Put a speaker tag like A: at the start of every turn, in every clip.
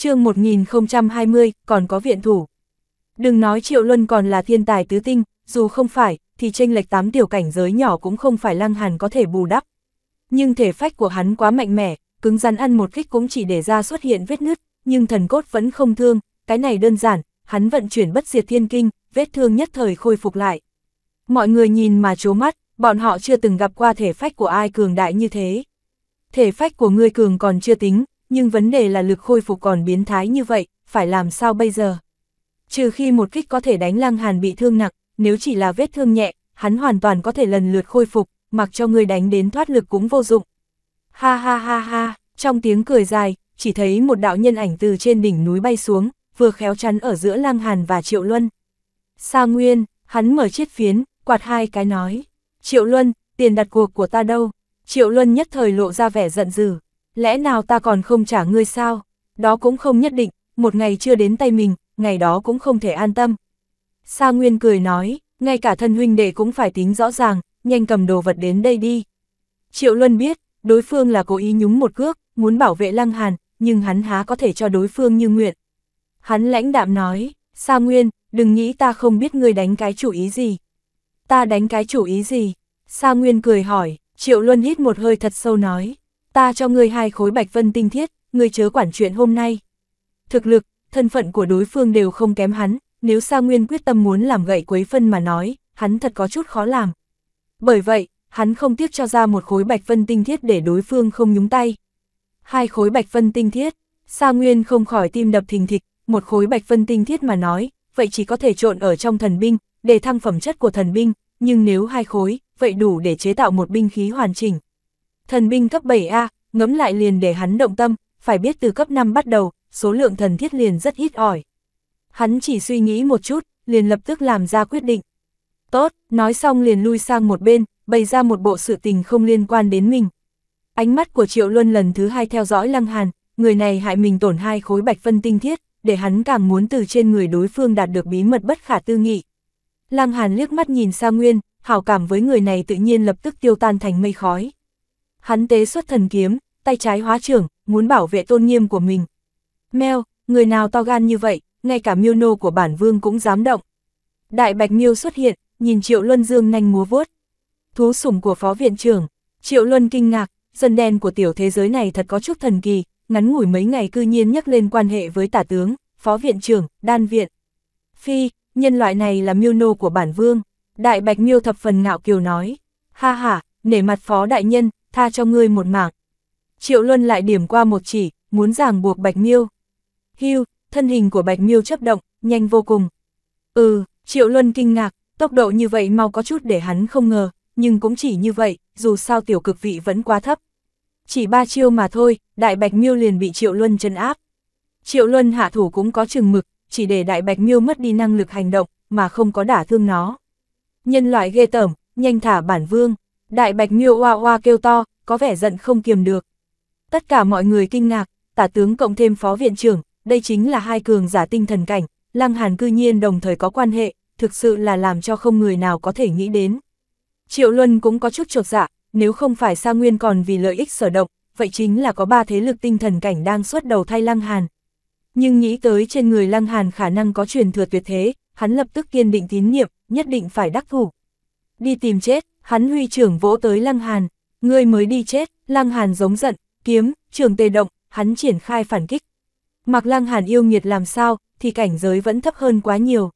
A: chương 1020, còn có viện thủ. Đừng nói Triệu Luân còn là thiên tài tứ tinh, dù không phải, thì tranh lệch tám tiểu cảnh giới nhỏ cũng không phải Lăng Hàn có thể bù đắp. Nhưng thể phách của hắn quá mạnh mẽ, cứng rắn ăn một kích cũng chỉ để ra xuất hiện vết nứt, nhưng thần cốt vẫn không thương, cái này đơn giản, hắn vận chuyển bất diệt thiên kinh, vết thương nhất thời khôi phục lại. Mọi người nhìn mà chố mắt, bọn họ chưa từng gặp qua thể phách của ai cường đại như thế. Thể phách của ngươi cường còn chưa tính, nhưng vấn đề là lực khôi phục còn biến thái như vậy, phải làm sao bây giờ? Trừ khi một kích có thể đánh Lăng Hàn bị thương nặng, nếu chỉ là vết thương nhẹ, hắn hoàn toàn có thể lần lượt khôi phục, mặc cho người đánh đến thoát lực cũng vô dụng. Ha ha ha ha, trong tiếng cười dài, chỉ thấy một đạo nhân ảnh từ trên đỉnh núi bay xuống, vừa khéo chắn ở giữa Lăng Hàn và Triệu Luân. Sa Nguyên, hắn mở chiếc phiến, quạt hai cái nói. Triệu Luân, tiền đặt cuộc của ta đâu? Triệu Luân nhất thời lộ ra vẻ giận dữ, lẽ nào ta còn không trả ngươi sao? Đó cũng không nhất định, một ngày chưa đến tay mình, ngày đó cũng không thể an tâm. Sa Nguyên cười nói, ngay cả thân huynh đệ cũng phải tính rõ ràng, nhanh cầm đồ vật đến đây đi. Triệu Luân biết, đối phương là cố ý nhúng một cước, muốn bảo vệ Lăng Hàn, nhưng hắn há có thể cho đối phương như nguyện. Hắn lãnh đạm nói, Sa Nguyên, đừng nghĩ ta không biết ngươi đánh cái chủ ý gì. Ta đánh cái chủ ý gì? Sa Nguyên cười hỏi, Triệu Luân hít một hơi thật sâu nói, ta cho ngươi hai khối bạch vân tinh thiết, ngươi chớ quản chuyện hôm nay. Thực lực, thân phận của đối phương đều không kém hắn, nếu Sa Nguyên quyết tâm muốn làm gậy quấy phân mà nói, hắn thật có chút khó làm. Bởi vậy, hắn không tiếc cho ra một khối bạch vân tinh thiết để đối phương không nhúng tay. Hai khối bạch vân tinh thiết, Sa Nguyên không khỏi tim đập thình thịch, một khối bạch vân tinh thiết mà nói, vậy chỉ có thể trộn ở trong thần binh, để thăng phẩm chất của thần binh, nhưng nếu hai khối, vậy đủ để chế tạo một binh khí hoàn chỉnh. Thần binh cấp 7A, ngấm lại liền để hắn động tâm, phải biết từ cấp 5 bắt đầu, số lượng thần thiết liền rất ít ỏi. Hắn chỉ suy nghĩ một chút, liền lập tức làm ra quyết định. Tốt, nói xong liền lui sang một bên, bày ra một bộ sự tình không liên quan đến mình. Ánh mắt của Triệu Luân lần thứ hai theo dõi Lăng Hàn, người này hại mình tổn hai khối bạch phân tinh thiết, để hắn càng muốn từ trên người đối phương đạt được bí mật bất khả tư nghị. Lăng Hàn liếc mắt nhìn Sa Nguyên, hảo cảm với người này tự nhiên lập tức tiêu tan thành mây khói hắn tế xuất thần kiếm, tay trái hóa trưởng, muốn bảo vệ tôn nghiêm của mình. Meo, người nào to gan như vậy, ngay cả miêu nô của bản vương cũng dám động. Đại bạch miêu xuất hiện, nhìn Triệu Luân dương nhanh múa vuốt. Thú sủng của phó viện trưởng, Triệu Luân kinh ngạc, dân đen của tiểu thế giới này thật có chút thần kỳ, ngắn ngủi mấy ngày cư nhiên nhắc lên quan hệ với tả tướng, phó viện trưởng, đan viện. Phi, nhân loại này là miêu nô của bản vương. Đại bạch miêu thập phần ngạo kiều nói. Ha ha, nể mặt phó đại nhân, tha cho ngươi một mạng. Triệu Luân lại điểm qua một chỉ, muốn giảng buộc Bạch Miêu. Hưu, thân hình của Bạch Miêu chấp động, nhanh vô cùng. Ừ, Triệu Luân kinh ngạc, tốc độ như vậy mau có chút để hắn không ngờ, nhưng cũng chỉ như vậy, dù sao tiểu cực vị vẫn quá thấp. Chỉ ba chiêu mà thôi, Đại Bạch Miêu liền bị Triệu Luân chân áp. Triệu Luân hạ thủ cũng có chừng mực, chỉ để Đại Bạch Miêu mất đi năng lực hành động, mà không có đả thương nó. Nhân loại ghê tởm, nhanh thả bản vương. Đại bạch miêu oa oa kêu to, có vẻ giận không kiềm được. Tất cả mọi người kinh ngạc, tả tướng cộng thêm phó viện trưởng, đây chính là hai cường giả tinh thần cảnh, lăng hàn cư nhiên đồng thời có quan hệ, thực sự là làm cho không người nào có thể nghĩ đến. Triệu Luân cũng có chút trột dạ, nếu không phải Sa Nguyên còn vì lợi ích sở động, vậy chính là có ba thế lực tinh thần cảnh đang xuất đầu thay Lăng Hàn. Nhưng nghĩ tới trên người Lăng Hàn khả năng có truyền thừa tuyệt thế, hắn lập tức kiên định tín nhiệm, nhất định phải đắc thủ. Đi tìm chết, hắn huy trưởng vỗ tới Lăng Hàn, ngươi mới đi chết, Lăng Hàn giống giận, kiếm, trường tê động, hắn triển khai phản kích. Mặc Lăng Hàn yêu nghiệt làm sao, thì cảnh giới vẫn thấp hơn quá nhiều.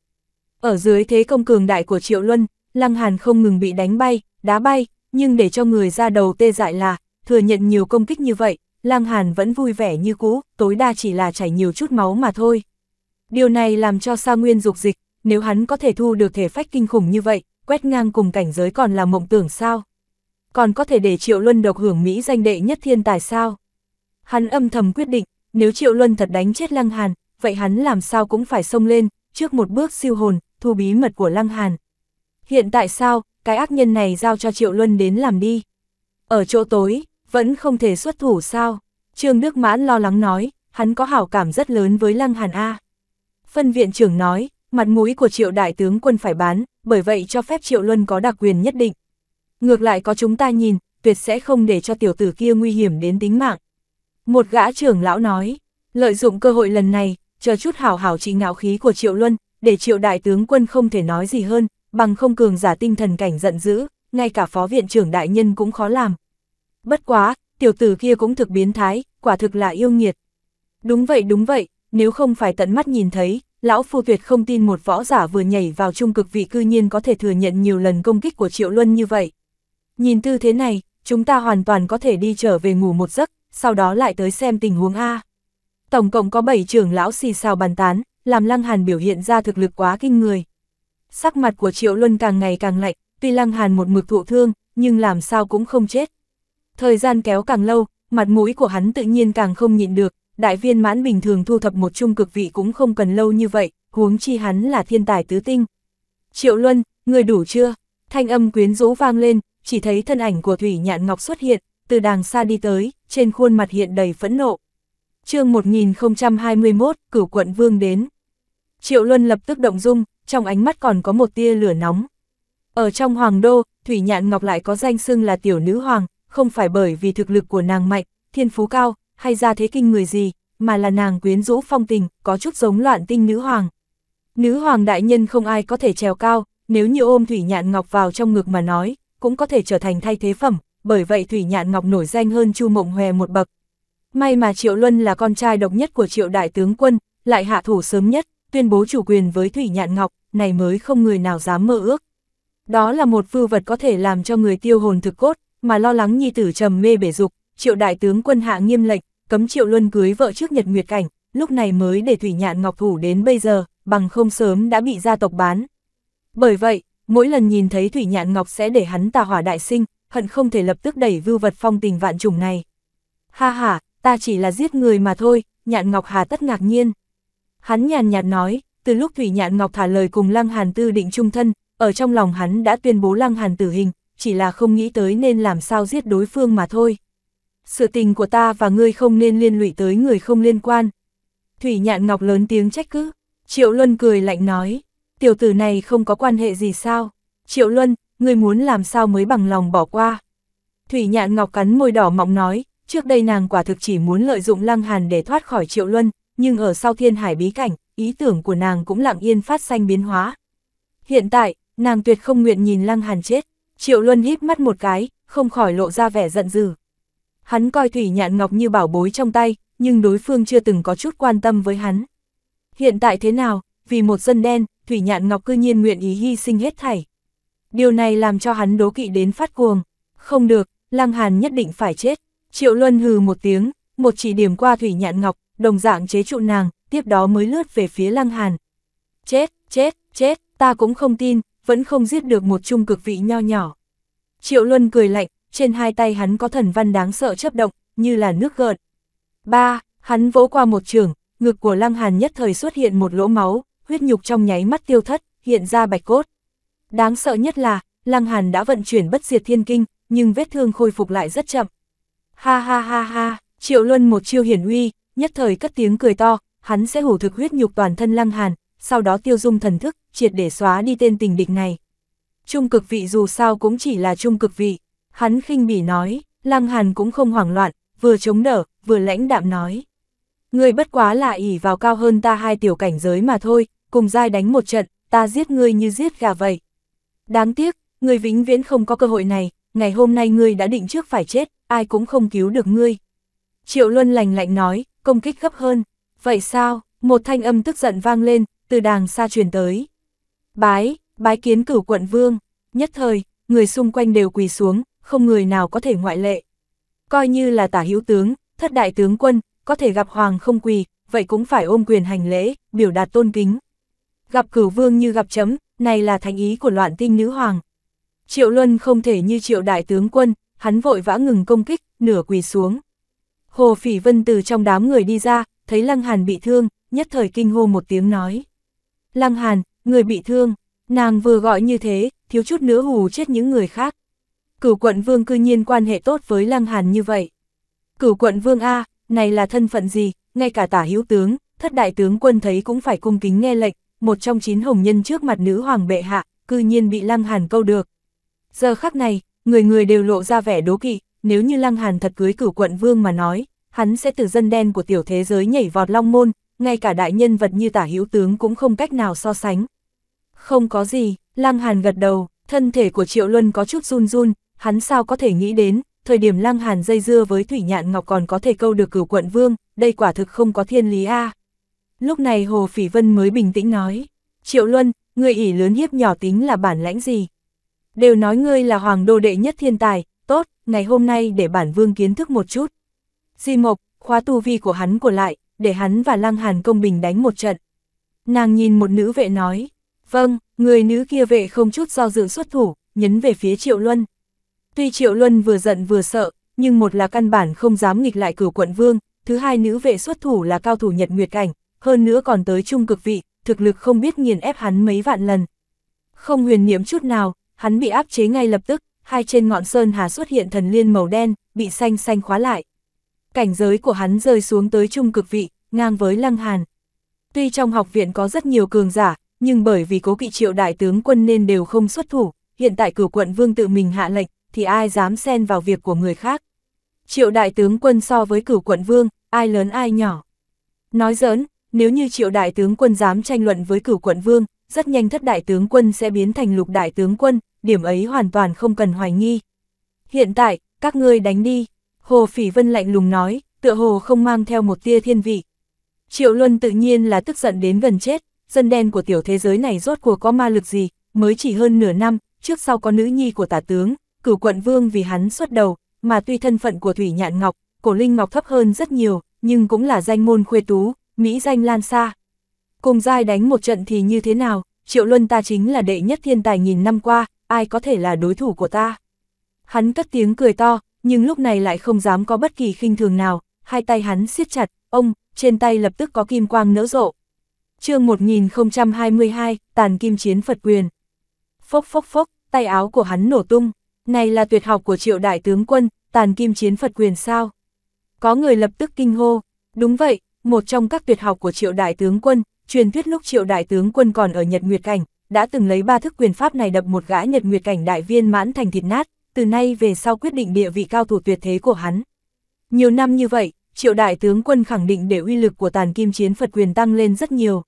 A: Ở dưới thế công cường đại của Triệu Luân, Lăng Hàn không ngừng bị đánh bay, đá bay, nhưng để cho người ra đầu tê dại là, thừa nhận nhiều công kích như vậy, Lăng Hàn vẫn vui vẻ như cũ, tối đa chỉ là chảy nhiều chút máu mà thôi. Điều này làm cho Sa Nguyên dục dịch, nếu hắn có thể thu được thể phách kinh khủng như vậy, quét ngang cùng cảnh giới còn là mộng tưởng sao? Còn có thể để Triệu Luân độc hưởng Mỹ danh đệ nhất thiên tài sao? Hắn âm thầm quyết định, nếu Triệu Luân thật đánh chết Lăng Hàn, vậy hắn làm sao cũng phải xông lên, trước một bước siêu hồn, thu bí mật của Lăng Hàn. Hiện tại sao, cái ác nhân này giao cho Triệu Luân đến làm đi? Ở chỗ tối, vẫn không thể xuất thủ sao? Trương Đức Mãn lo lắng nói, hắn có hảo cảm rất lớn với Lăng Hàn A. Phân viện trưởng nói, mặt mũi của triệu đại tướng quân phải bán, bởi vậy cho phép triệu luân có đặc quyền nhất định. Ngược lại có chúng ta nhìn, tuyệt sẽ không để cho tiểu tử kia nguy hiểm đến tính mạng. Một gã trưởng lão nói, lợi dụng cơ hội lần này, chờ chút hảo hảo trị ngạo khí của triệu luân, để triệu đại tướng quân không thể nói gì hơn, bằng không cường giả tinh thần cảnh giận dữ, ngay cả phó viện trưởng đại nhân cũng khó làm. Bất quá, tiểu tử kia cũng thực biến thái, quả thực là yêu nghiệt. Đúng vậy đúng vậy, nếu không phải tận mắt nhìn thấy, Lão Phu tuyệt không tin một võ giả vừa nhảy vào trung cực vị cư nhiên có thể thừa nhận nhiều lần công kích của Triệu Luân như vậy. Nhìn tư thế này, chúng ta hoàn toàn có thể đi trở về ngủ một giấc, sau đó lại tới xem tình huống A. Tổng cộng có 7 trưởng lão xì xào bàn tán, làm Lăng Hàn biểu hiện ra thực lực quá kinh người. Sắc mặt của Triệu Luân càng ngày càng lạnh, tuy Lăng Hàn một mực thụ thương, nhưng làm sao cũng không chết. Thời gian kéo càng lâu, mặt mũi của hắn tự nhiên càng không nhịn được, đại viên mãn bình thường thu thập một trung cực vị cũng không cần lâu như vậy, huống chi hắn là thiên tài tứ tinh. Triệu Luân, người đủ chưa? Thanh âm quyến rũ vang lên, chỉ thấy thân ảnh của Thủy Nhạn Ngọc xuất hiện, từ đàng xa đi tới, trên khuôn mặt hiện đầy phẫn nộ. chương 1021, cửu quận vương đến. Triệu Luân lập tức động dung, trong ánh mắt còn có một tia lửa nóng. Ở trong hoàng đô, Thủy Nhạn Ngọc lại có danh xưng là tiểu nữ hoàng, không phải bởi vì thực lực của nàng mạnh, thiên phú cao, hay ra thế kinh người gì, mà là nàng quyến rũ phong tình, có chút giống loạn tinh nữ hoàng. Nữ hoàng đại nhân không ai có thể trèo cao, nếu như ôm Thủy Nhạn Ngọc vào trong ngực mà nói, cũng có thể trở thành thay thế phẩm, bởi vậy Thủy Nhạn Ngọc nổi danh hơn Chu Mộng Hòe một bậc. May mà Triệu Luân là con trai độc nhất của Triệu Đại Tướng Quân, lại hạ thủ sớm nhất, tuyên bố chủ quyền với Thủy Nhạn Ngọc, này mới không người nào dám mơ ước. Đó là một vưu vật có thể làm cho người tiêu hồn thực cốt, mà lo lắng nhi tử trầm mê bể dục, triệu đại tướng quân hạ nghiêm lệch cấm triệu luân cưới vợ trước nhật nguyệt cảnh, lúc này mới để Thủy Nhạn Ngọc Thủ đến bây giờ, bằng không sớm đã bị gia tộc bán. Bởi vậy, mỗi lần nhìn thấy Thủy Nhạn Ngọc sẽ để hắn tà hỏa đại sinh, hận không thể lập tức đẩy vưu vật phong tình vạn trùng này. Ha ha, ta chỉ là giết người mà thôi, Nhạn Ngọc hà tất ngạc nhiên. Hắn nhàn nhạt nói, từ lúc Thủy Nhạn Ngọc thả lời cùng Lăng Hàn Tư định trung thân, ở trong lòng hắn đã tuyên bố Lăng Hàn tử hình, chỉ là không nghĩ tới nên làm sao giết đối phương mà thôi sự tình của ta và ngươi không nên liên lụy tới người không liên quan. Thủy Nhạn Ngọc lớn tiếng trách cứ, Triệu Luân cười lạnh nói, tiểu tử này không có quan hệ gì sao, Triệu Luân, ngươi muốn làm sao mới bằng lòng bỏ qua. Thủy Nhạn Ngọc cắn môi đỏ mọng nói, trước đây nàng quả thực chỉ muốn lợi dụng Lăng Hàn để thoát khỏi Triệu Luân, nhưng ở sau thiên hải bí cảnh, ý tưởng của nàng cũng lặng yên phát sanh biến hóa. Hiện tại, nàng tuyệt không nguyện nhìn Lăng Hàn chết, Triệu Luân híp mắt một cái, không khỏi lộ ra vẻ giận dữ, Hắn coi Thủy Nhạn Ngọc như bảo bối trong tay, nhưng đối phương chưa từng có chút quan tâm với hắn. Hiện tại thế nào, vì một dân đen, Thủy Nhạn Ngọc cư nhiên nguyện ý hy sinh hết thảy. Điều này làm cho hắn đố kỵ đến phát cuồng. Không được, Lăng Hàn nhất định phải chết. Triệu Luân hừ một tiếng, một chỉ điểm qua Thủy Nhạn Ngọc, đồng dạng chế trụ nàng, tiếp đó mới lướt về phía Lăng Hàn. Chết, chết, chết, ta cũng không tin, vẫn không giết được một trung cực vị nho nhỏ. Triệu Luân cười lạnh, trên hai tay hắn có thần văn đáng sợ chấp động, như là nước gợn. Ba, hắn vỗ qua một trường, ngực của Lăng Hàn nhất thời xuất hiện một lỗ máu, huyết nhục trong nháy mắt tiêu thất, hiện ra bạch cốt. Đáng sợ nhất là, Lăng Hàn đã vận chuyển bất diệt thiên kinh, nhưng vết thương khôi phục lại rất chậm. Ha ha ha ha, Triệu Luân một chiêu hiển uy, nhất thời cất tiếng cười to, hắn sẽ hủ thực huyết nhục toàn thân Lăng Hàn, sau đó tiêu dung thần thức, triệt để xóa đi tên tình địch này. Trung cực vị dù sao cũng chỉ là trung cực vị. Hắn khinh bỉ nói, Lăng Hàn cũng không hoảng loạn, vừa chống đỡ, vừa lãnh đạm nói. Ngươi bất quá là ỉ vào cao hơn ta hai tiểu cảnh giới mà thôi, cùng giai đánh một trận, ta giết ngươi như giết gà vậy. Đáng tiếc, ngươi vĩnh viễn không có cơ hội này, ngày hôm nay ngươi đã định trước phải chết, ai cũng không cứu được ngươi. Triệu Luân lành lạnh nói, công kích gấp hơn. Vậy sao? Một thanh âm tức giận vang lên, từ đàng xa truyền tới. Bái, bái kiến cửu quận vương. Nhất thời, người xung quanh đều quỳ xuống, không người nào có thể ngoại lệ. Coi như là tả hữu tướng, thất đại tướng quân, có thể gặp hoàng không quỳ, vậy cũng phải ôm quyền hành lễ, biểu đạt tôn kính. Gặp cửu vương như gặp chấm, này là thành ý của loạn tinh nữ hoàng. Triệu Luân không thể như triệu đại tướng quân, hắn vội vã ngừng công kích, nửa quỳ xuống. Hồ Phỉ Vân từ trong đám người đi ra, thấy Lăng Hàn bị thương, nhất thời kinh hô một tiếng nói. Lăng Hàn, người bị thương, nàng vừa gọi như thế, thiếu chút nữa hù chết những người khác. Cửu quận vương cư nhiên quan hệ tốt với Lăng Hàn như vậy. Cửu quận vương A, này là thân phận gì, ngay cả tả hữu tướng, thất đại tướng quân thấy cũng phải cung kính nghe lệnh, một trong chín hồng nhân trước mặt nữ hoàng bệ hạ, cư nhiên bị Lăng Hàn câu được. Giờ khắc này, người người đều lộ ra vẻ đố kỵ, nếu như Lăng Hàn thật cưới cửu quận vương mà nói, hắn sẽ từ dân đen của tiểu thế giới nhảy vọt long môn, ngay cả đại nhân vật như tả hữu tướng cũng không cách nào so sánh. Không có gì, Lăng Hàn gật đầu, thân thể của Triệu Luân có chút run run, hắn sao có thể nghĩ đến, thời điểm Lăng Hàn dây dưa với Thủy Nhạn Ngọc còn có thể câu được cửu quận vương, đây quả thực không có thiên lý a. Lúc này Hồ Phỉ Vân mới bình tĩnh nói, Triệu Luân, người ỉ lớn hiếp nhỏ tính là bản lãnh gì? Đều nói ngươi là hoàng đô đệ nhất thiên tài, tốt, ngày hôm nay để bản vương kiến thức một chút. Di Mộc, khóa tu vi của hắn của lại, để hắn và Lăng Hàn công bình đánh một trận. Nàng nhìn một nữ vệ nói, vâng, người nữ kia vệ không chút do dự xuất thủ, nhấn về phía Triệu Luân. Tuy Triệu Luân vừa giận vừa sợ, nhưng một là căn bản không dám nghịch lại cửu quận vương, thứ hai nữ vệ xuất thủ là cao thủ nhật nguyệt cảnh, hơn nữa còn tới trung cực vị, thực lực không biết nghiền ép hắn mấy vạn lần. Không huyền niệm chút nào, hắn bị áp chế ngay lập tức, hai trên ngọn sơn hà xuất hiện thần liên màu đen, bị xanh xanh khóa lại. Cảnh giới của hắn rơi xuống tới trung cực vị, ngang với lăng hàn. Tuy trong học viện có rất nhiều cường giả, nhưng bởi vì cố kỵ triệu đại tướng quân nên đều không xuất thủ, hiện tại cửu quận vương tự mình hạ lệnh, thì ai dám xen vào việc của người khác. Triệu đại tướng quân so với cửu quận vương, ai lớn ai nhỏ. Nói giỡn, nếu như triệu đại tướng quân dám tranh luận với cửu quận vương, rất nhanh thất đại tướng quân sẽ biến thành lục đại tướng quân, điểm ấy hoàn toàn không cần hoài nghi. Hiện tại, các ngươi đánh đi, Hồ Phỉ Vân lạnh lùng nói, tựa hồ không mang theo một tia thiên vị. Triệu Luân tự nhiên là tức giận đến gần chết, dân đen của tiểu thế giới này rốt cuộc có ma lực gì, mới chỉ hơn nửa năm, trước sau có nữ nhi của tả tướng, cửu quận vương vì hắn xuất đầu, mà tuy thân phận của Thủy Nhạn Ngọc, cổ Linh Ngọc thấp hơn rất nhiều, nhưng cũng là danh môn khuê tú, Mỹ danh lan xa. Cùng giai đánh một trận thì như thế nào, Triệu Luân ta chính là đệ nhất thiên tài nghìn năm qua, ai có thể là đối thủ của ta. Hắn cất tiếng cười to, nhưng lúc này lại không dám có bất kỳ khinh thường nào, hai tay hắn siết chặt, ông, trên tay lập tức có kim quang nỡ rộ. chương 1022, tàn kim chiến Phật quyền. Phốc phốc phốc, tay áo của hắn nổ tung, này là tuyệt học của triệu đại tướng quân, tàn kim chiến Phật quyền sao? Có người lập tức kinh hô, đúng vậy, một trong các tuyệt học của triệu đại tướng quân, truyền thuyết lúc triệu đại tướng quân còn ở Nhật Nguyệt Cảnh, đã từng lấy ba thức quyền pháp này đập một gã Nhật Nguyệt Cảnh đại viên mãn thành thịt nát, từ nay về sau quyết định địa vị cao thủ tuyệt thế của hắn. Nhiều năm như vậy, triệu đại tướng quân khẳng định để uy lực của tàn kim chiến Phật quyền tăng lên rất nhiều.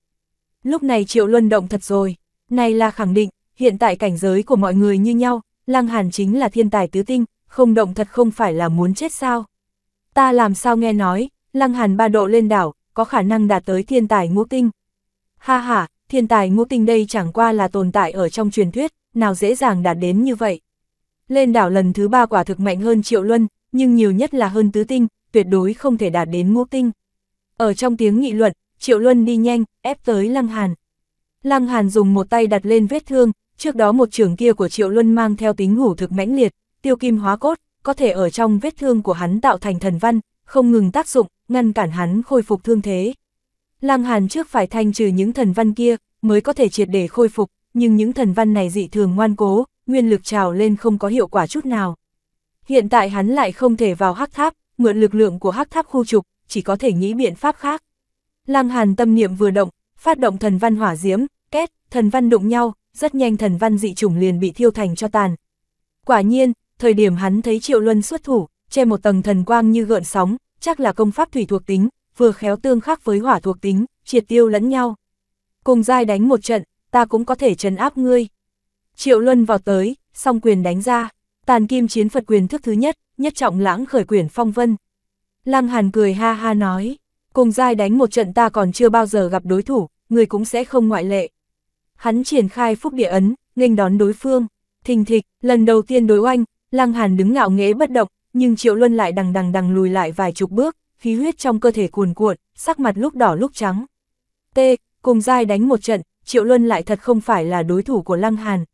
A: Lúc này triệu luân động thật rồi, này là khẳng định, hiện tại cảnh giới của mọi người như nhau, Lăng Hàn chính là thiên tài tứ tinh, không động thật không phải là muốn chết sao. Ta làm sao nghe nói, Lăng Hàn ba độ lên đảo, có khả năng đạt tới thiên tài ngũ tinh. Ha ha, thiên tài ngũ tinh đây chẳng qua là tồn tại ở trong truyền thuyết, nào dễ dàng đạt đến như vậy. Lên đảo lần thứ ba quả thực mạnh hơn triệu luân, nhưng nhiều nhất là hơn tứ tinh, tuyệt đối không thể đạt đến ngũ tinh. Ở trong tiếng nghị luận, triệu luân đi nhanh, ép tới Lăng Hàn. Lăng Hàn dùng một tay đặt lên vết thương, Trước đó một trường kia của Triệu Luân mang theo tính hủ thực mãnh liệt, tiêu kim hóa cốt, có thể ở trong vết thương của hắn tạo thành thần văn, không ngừng tác dụng, ngăn cản hắn khôi phục thương thế. Lăng Hàn trước phải thanh trừ những thần văn kia, mới có thể triệt để khôi phục, nhưng những thần văn này dị thường ngoan cố, nguyên lực trào lên không có hiệu quả chút nào. Hiện tại hắn lại không thể vào hắc tháp, mượn lực lượng của hắc tháp khu trục, chỉ có thể nghĩ biện pháp khác. Lăng Hàn tâm niệm vừa động, phát động thần văn hỏa diễm, kết, thần văn đụng nhau, rất nhanh thần văn dị chủng liền bị thiêu thành cho tàn. Quả nhiên, thời điểm hắn thấy Triệu Luân xuất thủ, che một tầng thần quang như gợn sóng, chắc là công pháp thủy thuộc tính, vừa khéo tương khắc với hỏa thuộc tính, triệt tiêu lẫn nhau. Cùng giai đánh một trận, ta cũng có thể trấn áp ngươi. Triệu Luân vào tới, song quyền đánh ra, tàn kim chiến Phật quyền thức thứ nhất, nhất trọng lãng khởi quyền phong vân. Lăng Hàn cười ha ha nói, cùng giai đánh một trận ta còn chưa bao giờ gặp đối thủ, người cũng sẽ không ngoại lệ hắn triển khai phúc địa ấn, nghênh đón đối phương. Thình thịch, lần đầu tiên đối oanh, Lăng Hàn đứng ngạo nghễ bất động, nhưng Triệu Luân lại đằng đằng đằng lùi lại vài chục bước, khí huyết trong cơ thể cuồn cuộn, sắc mặt lúc đỏ lúc trắng. T, cùng giai đánh một trận, Triệu Luân lại thật không phải là đối thủ của Lăng Hàn.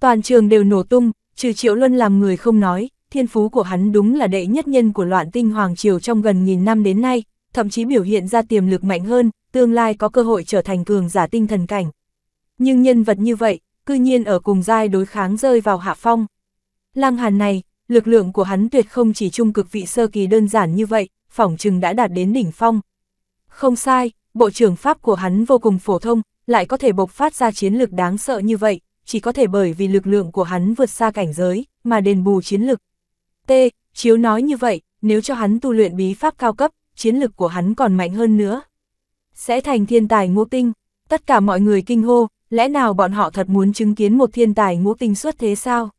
A: Toàn trường đều nổ tung, trừ Triệu Luân làm người không nói, thiên phú của hắn đúng là đệ nhất nhân của loạn tinh hoàng triều trong gần nghìn năm đến nay, thậm chí biểu hiện ra tiềm lực mạnh hơn, tương lai có cơ hội trở thành cường giả tinh thần cảnh. Nhưng nhân vật như vậy, cư nhiên ở cùng giai đối kháng rơi vào hạ phong. Lăng Hàn này, lực lượng của hắn tuyệt không chỉ trung cực vị sơ kỳ đơn giản như vậy, phỏng chừng đã đạt đến đỉnh phong. Không sai, bộ trưởng Pháp của hắn vô cùng phổ thông, lại có thể bộc phát ra chiến lực đáng sợ như vậy, chỉ có thể bởi vì lực lượng của hắn vượt xa cảnh giới, mà đền bù chiến lực. T. Chiếu nói như vậy, nếu cho hắn tu luyện bí pháp cao cấp, chiến lực của hắn còn mạnh hơn nữa. Sẽ thành thiên tài ngũ tinh, tất cả mọi người kinh hô, lẽ nào bọn họ thật muốn chứng kiến một thiên tài ngũ tinh xuất thế sao?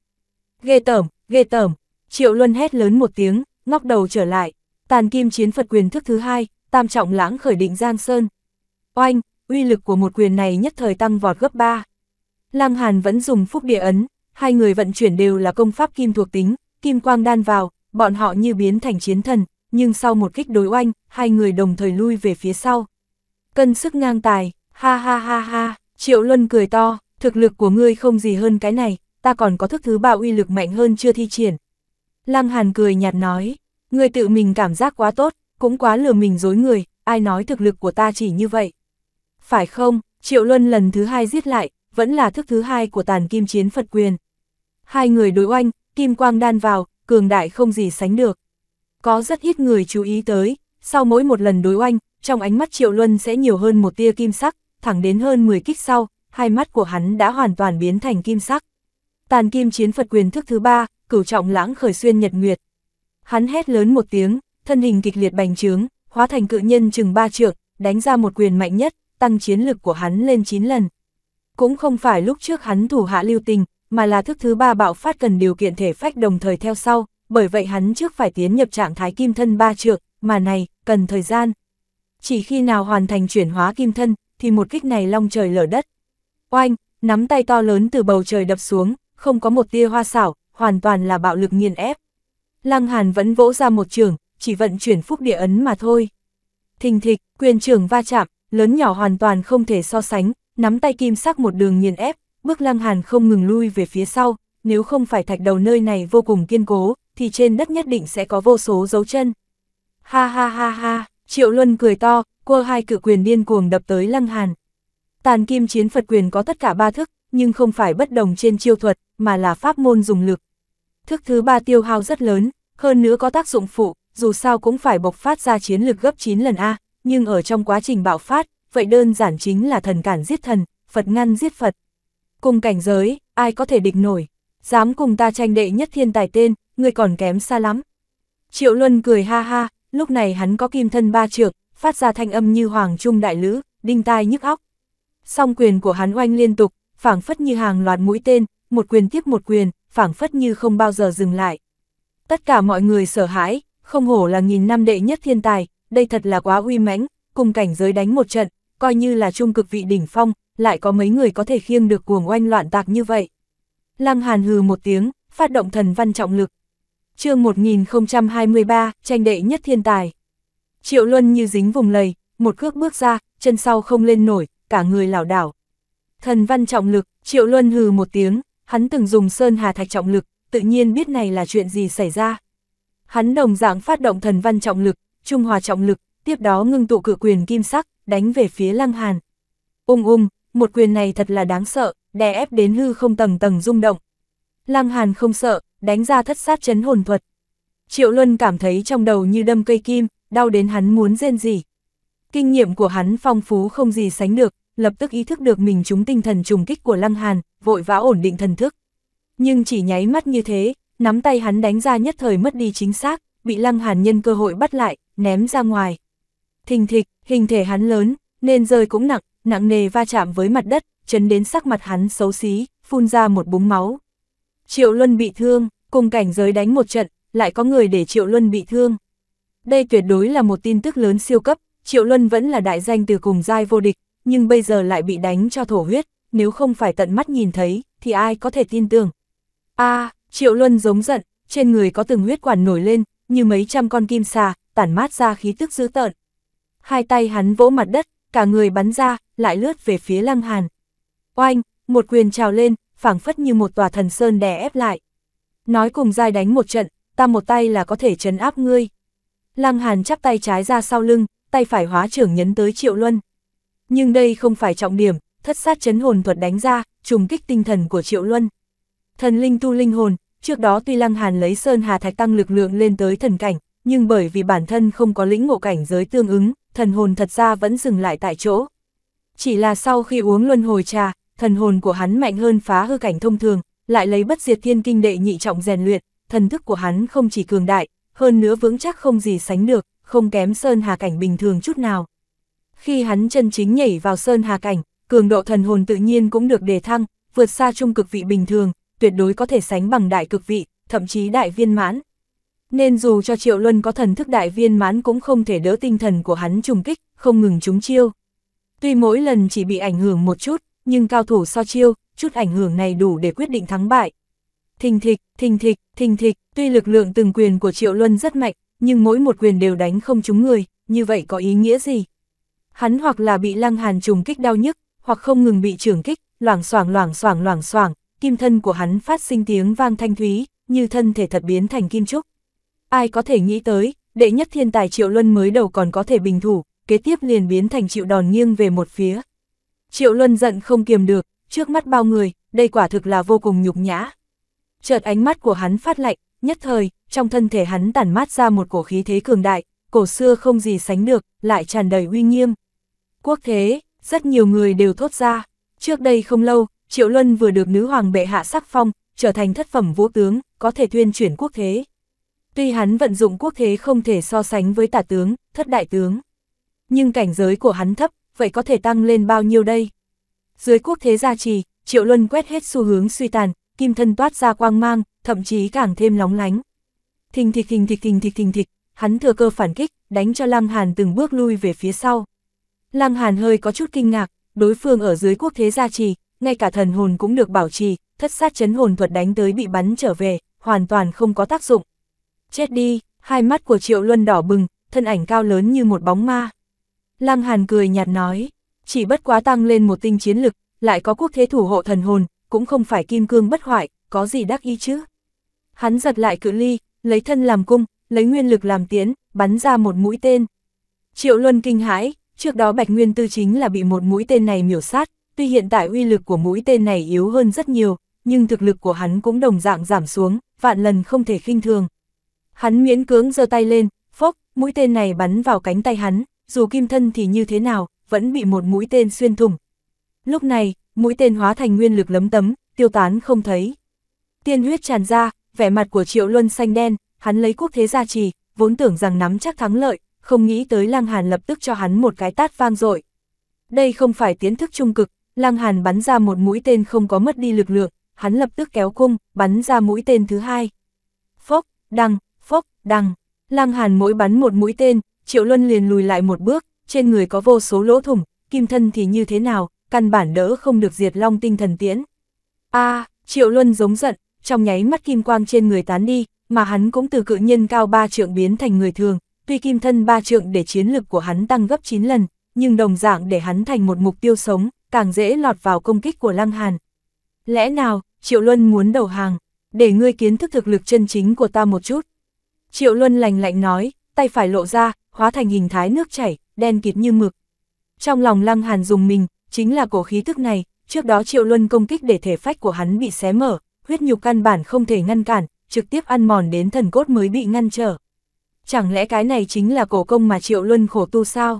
A: Ghê tởm, ghê tởm, Triệu Luân hét lớn một tiếng, ngóc đầu trở lại, tàn kim chiến Phật quyền thức thứ hai, tam trọng lãng khởi định Giang Sơn. Oanh, uy lực của một quyền này nhất thời tăng vọt gấp 3. Lăng Hàn vẫn dùng phúc địa ấn, hai người vận chuyển đều là công pháp kim thuộc tính, kim quang đan vào, bọn họ như biến thành chiến thần, nhưng sau một kích đối oanh, hai người đồng thời lui về phía sau. Cân sức ngang tài, ha ha ha ha. Triệu Luân cười to, thực lực của ngươi không gì hơn cái này, ta còn có thức thứ ba uy lực mạnh hơn chưa thi triển. Lăng Hàn cười nhạt nói, ngươi tự mình cảm giác quá tốt, cũng quá lừa mình dối người, ai nói thực lực của ta chỉ như vậy. Phải không, Triệu Luân lần thứ hai giết lại, vẫn là thức thứ hai của tàn kim chiến Phật quyền. Hai người đối oanh, kim quang đan vào, cường đại không gì sánh được. Có rất ít người chú ý tới, sau mỗi một lần đối oanh, trong ánh mắt Triệu Luân sẽ nhiều hơn một tia kim sắc, thẳng đến hơn 10 kích sau, hai mắt của hắn đã hoàn toàn biến thành kim sắc. Tàn kim chiến Phật quyền thức thứ ba, cửu trọng lãng khởi xuyên nhật nguyệt. Hắn hét lớn một tiếng, thân hình kịch liệt bành trướng, hóa thành cự nhân chừng ba trượng, đánh ra một quyền mạnh nhất, tăng chiến lực của hắn lên 9 lần. Cũng không phải lúc trước hắn thủ hạ lưu tình, mà là thức thứ ba bạo phát cần điều kiện thể phách đồng thời theo sau, bởi vậy hắn trước phải tiến nhập trạng thái kim thân ba trượng, mà này, cần thời gian. Chỉ khi nào hoàn thành chuyển hóa kim thân, thì một kích này long trời lở đất. Oanh, nắm tay to lớn từ bầu trời đập xuống, không có một tia hoa xảo, hoàn toàn là bạo lực nghiền ép. Lăng Hàn vẫn vỗ ra một trường, chỉ vận chuyển phúc địa ấn mà thôi. Thình thịch, quyền trường va chạm, lớn nhỏ hoàn toàn không thể so sánh, nắm tay kim sắc một đường nghiền ép, bước Lăng Hàn không ngừng lui về phía sau, nếu không phải thạch đầu nơi này vô cùng kiên cố, thì trên đất nhất định sẽ có vô số dấu chân. Ha ha ha ha. Triệu Luân cười to, cua hai cử quyền điên cuồng đập tới Lăng Hàn. Tàn kim chiến Phật quyền có tất cả ba thức, nhưng không phải bất đồng trên chiêu thuật, mà là pháp môn dùng lực. Thức thứ ba tiêu hao rất lớn, hơn nữa có tác dụng phụ, dù sao cũng phải bộc phát ra chiến lực gấp 9 lần A, nhưng ở trong quá trình bạo phát, vậy đơn giản chính là thần cản giết thần, Phật ngăn giết Phật. Cùng cảnh giới, ai có thể địch nổi, dám cùng ta tranh đệ nhất thiên tài tên, người còn kém xa lắm. Triệu Luân cười ha ha, lúc này hắn có kim thân ba trượng, phát ra thanh âm như hoàng trung đại lữ, đinh tai nhức óc. Song quyền của hắn oanh liên tục, phảng phất như hàng loạt mũi tên, một quyền tiếp một quyền, phảng phất như không bao giờ dừng lại. Tất cả mọi người sợ hãi, không hổ là nghìn năm đệ nhất thiên tài, đây thật là quá uy mãnh, cùng cảnh giới đánh một trận, coi như là trung cực vị đỉnh phong, lại có mấy người có thể khiêng được cuồng oanh loạn tạc như vậy. Lăng Hàn hừ một tiếng, phát động thần văn trọng lực, chương 1023, tranh đệ nhất thiên tài. Triệu Luân như dính vùng lầy, một cước bước ra, chân sau không lên nổi, cả người lảo đảo. Thần văn trọng lực, Triệu Luân hừ một tiếng, hắn từng dùng sơn hà thạch trọng lực, tự nhiên biết này là chuyện gì xảy ra. Hắn đồng dạng phát động thần văn trọng lực, trung hòa trọng lực, tiếp đó ngưng tụ cử quyền kim sắc, đánh về phía Lăng Hàn. Ung ung một quyền này thật là đáng sợ, đè ép đến hư không tầng tầng rung động. Lăng Hàn không sợ, đánh ra thất sát chấn hồn thuật. Triệu Luân cảm thấy trong đầu như đâm cây kim, đau đến hắn muốn rên gì. Kinh nghiệm của hắn phong phú không gì sánh được, lập tức ý thức được mình chúng tinh thần trùng kích của Lăng Hàn, vội vã ổn định thần thức. Nhưng chỉ nháy mắt như thế, nắm tay hắn đánh ra nhất thời mất đi chính xác, bị Lăng Hàn nhân cơ hội bắt lại, ném ra ngoài. Thình thịch, hình thể hắn lớn, nên rơi cũng nặng, nặng nề va chạm với mặt đất, chấn đến sắc mặt hắn xấu xí, phun ra một búng máu. Triệu Luân bị thương, cùng cảnh giới đánh một trận, lại có người để Triệu Luân bị thương. Đây tuyệt đối là một tin tức lớn siêu cấp, Triệu Luân vẫn là đại danh từ cùng giai vô địch, nhưng bây giờ lại bị đánh cho thổ huyết, nếu không phải tận mắt nhìn thấy, thì ai có thể tin tưởng. a Triệu Luân giống giận, trên người có từng huyết quản nổi lên, như mấy trăm con kim xà, tản mát ra khí tức dữ tợn. Hai tay hắn vỗ mặt đất, cả người bắn ra, lại lướt về phía Lăng Hàn. Oanh, một quyền trào lên, phảng phất như một tòa thần sơn đè ép lại. Nói cùng giai đánh một trận, ta một tay là có thể trấn áp ngươi. Lăng Hàn chắp tay trái ra sau lưng, tay phải hóa trưởng nhấn tới Triệu Luân. Nhưng đây không phải trọng điểm, thất sát chấn hồn thuật đánh ra, trùng kích tinh thần của Triệu Luân. Thần linh tu linh hồn, trước đó tuy Lăng Hàn lấy Sơn Hà Thạch tăng lực lượng lên tới thần cảnh, nhưng bởi vì bản thân không có lĩnh ngộ cảnh giới tương ứng, thần hồn thật ra vẫn dừng lại tại chỗ. Chỉ là sau khi uống luân hồi trà, thần hồn của hắn mạnh hơn phá hư cảnh thông thường, lại lấy bất diệt thiên kinh đệ nhị trọng rèn luyện, thần thức của hắn không chỉ cường đại, hơn nữa vững chắc không gì sánh được, không kém sơn hà cảnh bình thường chút nào. Khi hắn chân chính nhảy vào sơn hà cảnh, cường độ thần hồn tự nhiên cũng được đề thăng, vượt xa trung cực vị bình thường, tuyệt đối có thể sánh bằng đại cực vị, thậm chí đại viên mãn. Nên dù cho Triệu Luân có thần thức đại viên mãn cũng không thể đỡ tinh thần của hắn trùng kích, không ngừng trúng chiêu. Tuy mỗi lần chỉ bị ảnh hưởng một chút, nhưng cao thủ so chiêu, chút ảnh hưởng này đủ để quyết định thắng bại. Thình thịch, thình thịch, thình thịch, tuy lực lượng từng quyền của Triệu Luân rất mạnh, nhưng mỗi một quyền đều đánh không trúng người, như vậy có ý nghĩa gì? Hắn hoặc là bị lăng hàn trùng kích đau nhức, hoặc không ngừng bị trưởng kích, loảng xoảng loảng xoảng loảng xoảng, kim thân của hắn phát sinh tiếng vang thanh thúy, như thân thể thật biến thành kim trúc. Ai có thể nghĩ tới, đệ nhất thiên tài Triệu Luân mới đầu còn có thể bình thủ, kế tiếp liền biến thành chịu đòn nghiêng về một phía, Triệu Luân giận không kiềm được, trước mắt bao người, đây quả thực là vô cùng nhục nhã. Chợt ánh mắt của hắn phát lạnh, nhất thời, trong thân thể hắn tản mát ra một cổ khí thế cường đại, cổ xưa không gì sánh được, lại tràn đầy uy nghiêm. Quốc thế, rất nhiều người đều thốt ra. Trước đây không lâu, Triệu Luân vừa được nữ hoàng bệ hạ sắc phong, trở thành thất phẩm vũ tướng, có thể tuyên chuyển quốc thế. Tuy hắn vận dụng quốc thế không thể so sánh với tả tướng, thất đại tướng. Nhưng cảnh giới của hắn thấp, vậy có thể tăng lên bao nhiêu đây? Dưới quốc thế gia trì, Triệu Luân quét hết xu hướng suy tàn, kim thân toát ra quang mang, thậm chí càng thêm lóng lánh. Thình thịch thình thịch thình thịch thình thịch, hắn thừa cơ phản kích, đánh cho Lăng Hàn từng bước lui về phía sau. Lăng Hàn hơi có chút kinh ngạc, đối phương ở dưới quốc thế gia trì, ngay cả thần hồn cũng được bảo trì, thất sát chấn hồn thuật đánh tới bị bắn trở về, hoàn toàn không có tác dụng. Chết đi, hai mắt của Triệu Luân đỏ bừng, thân ảnh cao lớn như một bóng ma. Lăng Hàn cười nhạt nói, chỉ bất quá tăng lên một tinh chiến lực, lại có quốc thế thủ hộ thần hồn, cũng không phải kim cương bất hoại, có gì đắc ý chứ. Hắn giật lại cự ly, lấy thân làm cung, lấy nguyên lực làm tiến, bắn ra một mũi tên. Triệu Luân kinh hãi, trước đó Bạch Nguyên Tư chính là bị một mũi tên này miểu sát, tuy hiện tại uy lực của mũi tên này yếu hơn rất nhiều, nhưng thực lực của hắn cũng đồng dạng giảm xuống, vạn lần không thể khinh thường. Hắn miễn cưỡng giơ tay lên, phốc, mũi tên này bắn vào cánh tay hắn, dù kim thân thì như thế nào, vẫn bị một mũi tên xuyên thủng. Lúc này, mũi tên hóa thành nguyên lực lấm tấm, tiêu tán không thấy. Tiên huyết tràn ra, vẻ mặt của Triệu Luân xanh đen, hắn lấy quốc thế gia trì, vốn tưởng rằng nắm chắc thắng lợi, không nghĩ tới Lăng Hàn lập tức cho hắn một cái tát vang dội. Đây không phải tiến thức trung cực, Lăng Hàn bắn ra một mũi tên không có mất đi lực lượng, hắn lập tức kéo cung, bắn ra mũi tên thứ hai. Phốc, đằng, phốc, đằng, Lăng Hàn mỗi bắn một mũi tên, Triệu Luân liền lùi lại một bước, trên người có vô số lỗ thủng, kim thân thì như thế nào, căn bản đỡ không được diệt long tinh thần tiễn. a Triệu Luân giống giận, trong nháy mắt kim quang trên người tán đi, mà hắn cũng từ cự nhân cao ba trượng biến thành người thường, tuy kim thân ba trượng để chiến lực của hắn tăng gấp 9 lần, nhưng đồng dạng để hắn thành một mục tiêu sống, càng dễ lọt vào công kích của Lăng Hàn. Lẽ nào, Triệu Luân muốn đầu hàng, để ngươi kiến thức thực lực chân chính của ta một chút. Triệu Luân lành lạnh nói, tay phải lộ ra, hóa thành hình thái nước chảy, đen kịt như mực. Trong lòng Lăng Hàn dùng mình, chính là cổ khí thức này, trước đó Triệu Luân công kích để thể phách của hắn bị xé mở, huyết nhục căn bản không thể ngăn cản, trực tiếp ăn mòn đến thần cốt mới bị ngăn trở. Chẳng lẽ cái này chính là cổ công mà Triệu Luân khổ tu sao?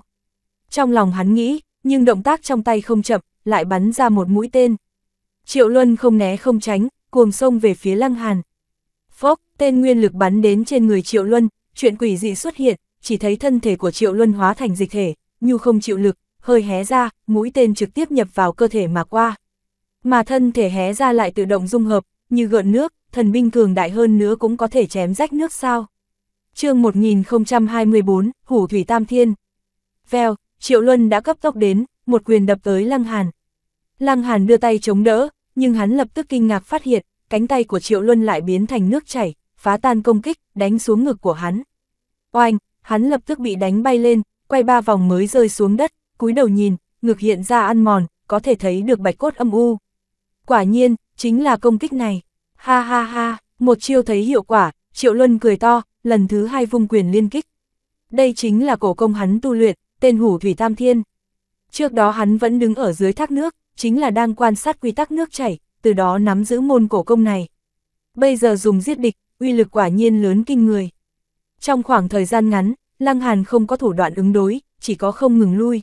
A: Trong lòng hắn nghĩ, nhưng động tác trong tay không chậm, lại bắn ra một mũi tên. Triệu Luân không né không tránh, cuồng sông về phía Lăng Hàn. Phốc, tên nguyên lực bắn đến trên người Triệu Luân, chuyện quỷ dị xuất hiện, chỉ thấy thân thể của Triệu Luân hóa thành dịch thể, nhu không chịu lực, hơi hé ra, mũi tên trực tiếp nhập vào cơ thể mà qua. Mà thân thể hé ra lại tự động dung hợp, như gợn nước, thần binh cường đại hơn nữa cũng có thể chém rách nước sao. chương 1024, Hủ Thủy Tam Thiên. Vèo, Triệu Luân đã cấp tốc đến, một quyền đập tới Lăng Hàn. Lăng Hàn đưa tay chống đỡ, nhưng hắn lập tức kinh ngạc phát hiện, cánh tay của Triệu Luân lại biến thành nước chảy, phá tan công kích, đánh xuống ngực của hắn. Oanh, hắn lập tức bị đánh bay lên, quay ba vòng mới rơi xuống đất, cúi đầu nhìn, ngực hiện ra ăn mòn, có thể thấy được bạch cốt âm u. Quả nhiên, chính là công kích này. Ha ha ha, một chiêu thấy hiệu quả, Triệu Luân cười to, lần thứ hai vung quyền liên kích. Đây chính là cổ công hắn tu luyện, tên hủ thủy tam thiên. Trước đó hắn vẫn đứng ở dưới thác nước, chính là đang quan sát quy tắc nước chảy, từ đó nắm giữ môn cổ công này. Bây giờ dùng giết địch, uy lực quả nhiên lớn kinh người. Trong khoảng thời gian ngắn, Lăng Hàn không có thủ đoạn ứng đối, chỉ có không ngừng lui.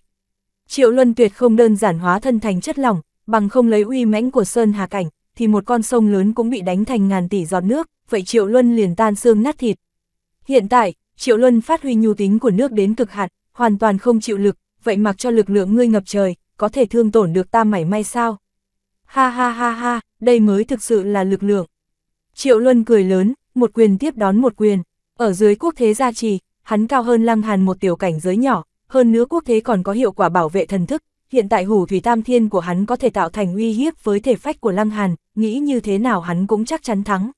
A: Triệu Luân Tuyệt không đơn giản hóa thân thành chất lỏng, bằng không lấy uy mãnh của Sơn Hà Cảnh, thì một con sông lớn cũng bị đánh thành ngàn tỷ giọt nước, vậy Triệu Luân liền tan xương nát thịt. Hiện tại, Triệu Luân phát huy nhu tính của nước đến cực hạn, hoàn toàn không chịu lực, vậy mặc cho lực lượng ngươi ngập trời, có thể thương tổn được ta mảy may sao? Ha ha ha ha, đây mới thực sự là lực lượng. Triệu Luân cười lớn, một quyền tiếp đón một quyền. Ở dưới quốc thế gia trì, hắn cao hơn Lăng Hàn một tiểu cảnh giới nhỏ, hơn nữa quốc thế còn có hiệu quả bảo vệ thần thức, hiện tại hủ thủy tam thiên của hắn có thể tạo thành uy hiếp với thể phách của Lăng Hàn, nghĩ như thế nào hắn cũng chắc chắn thắng.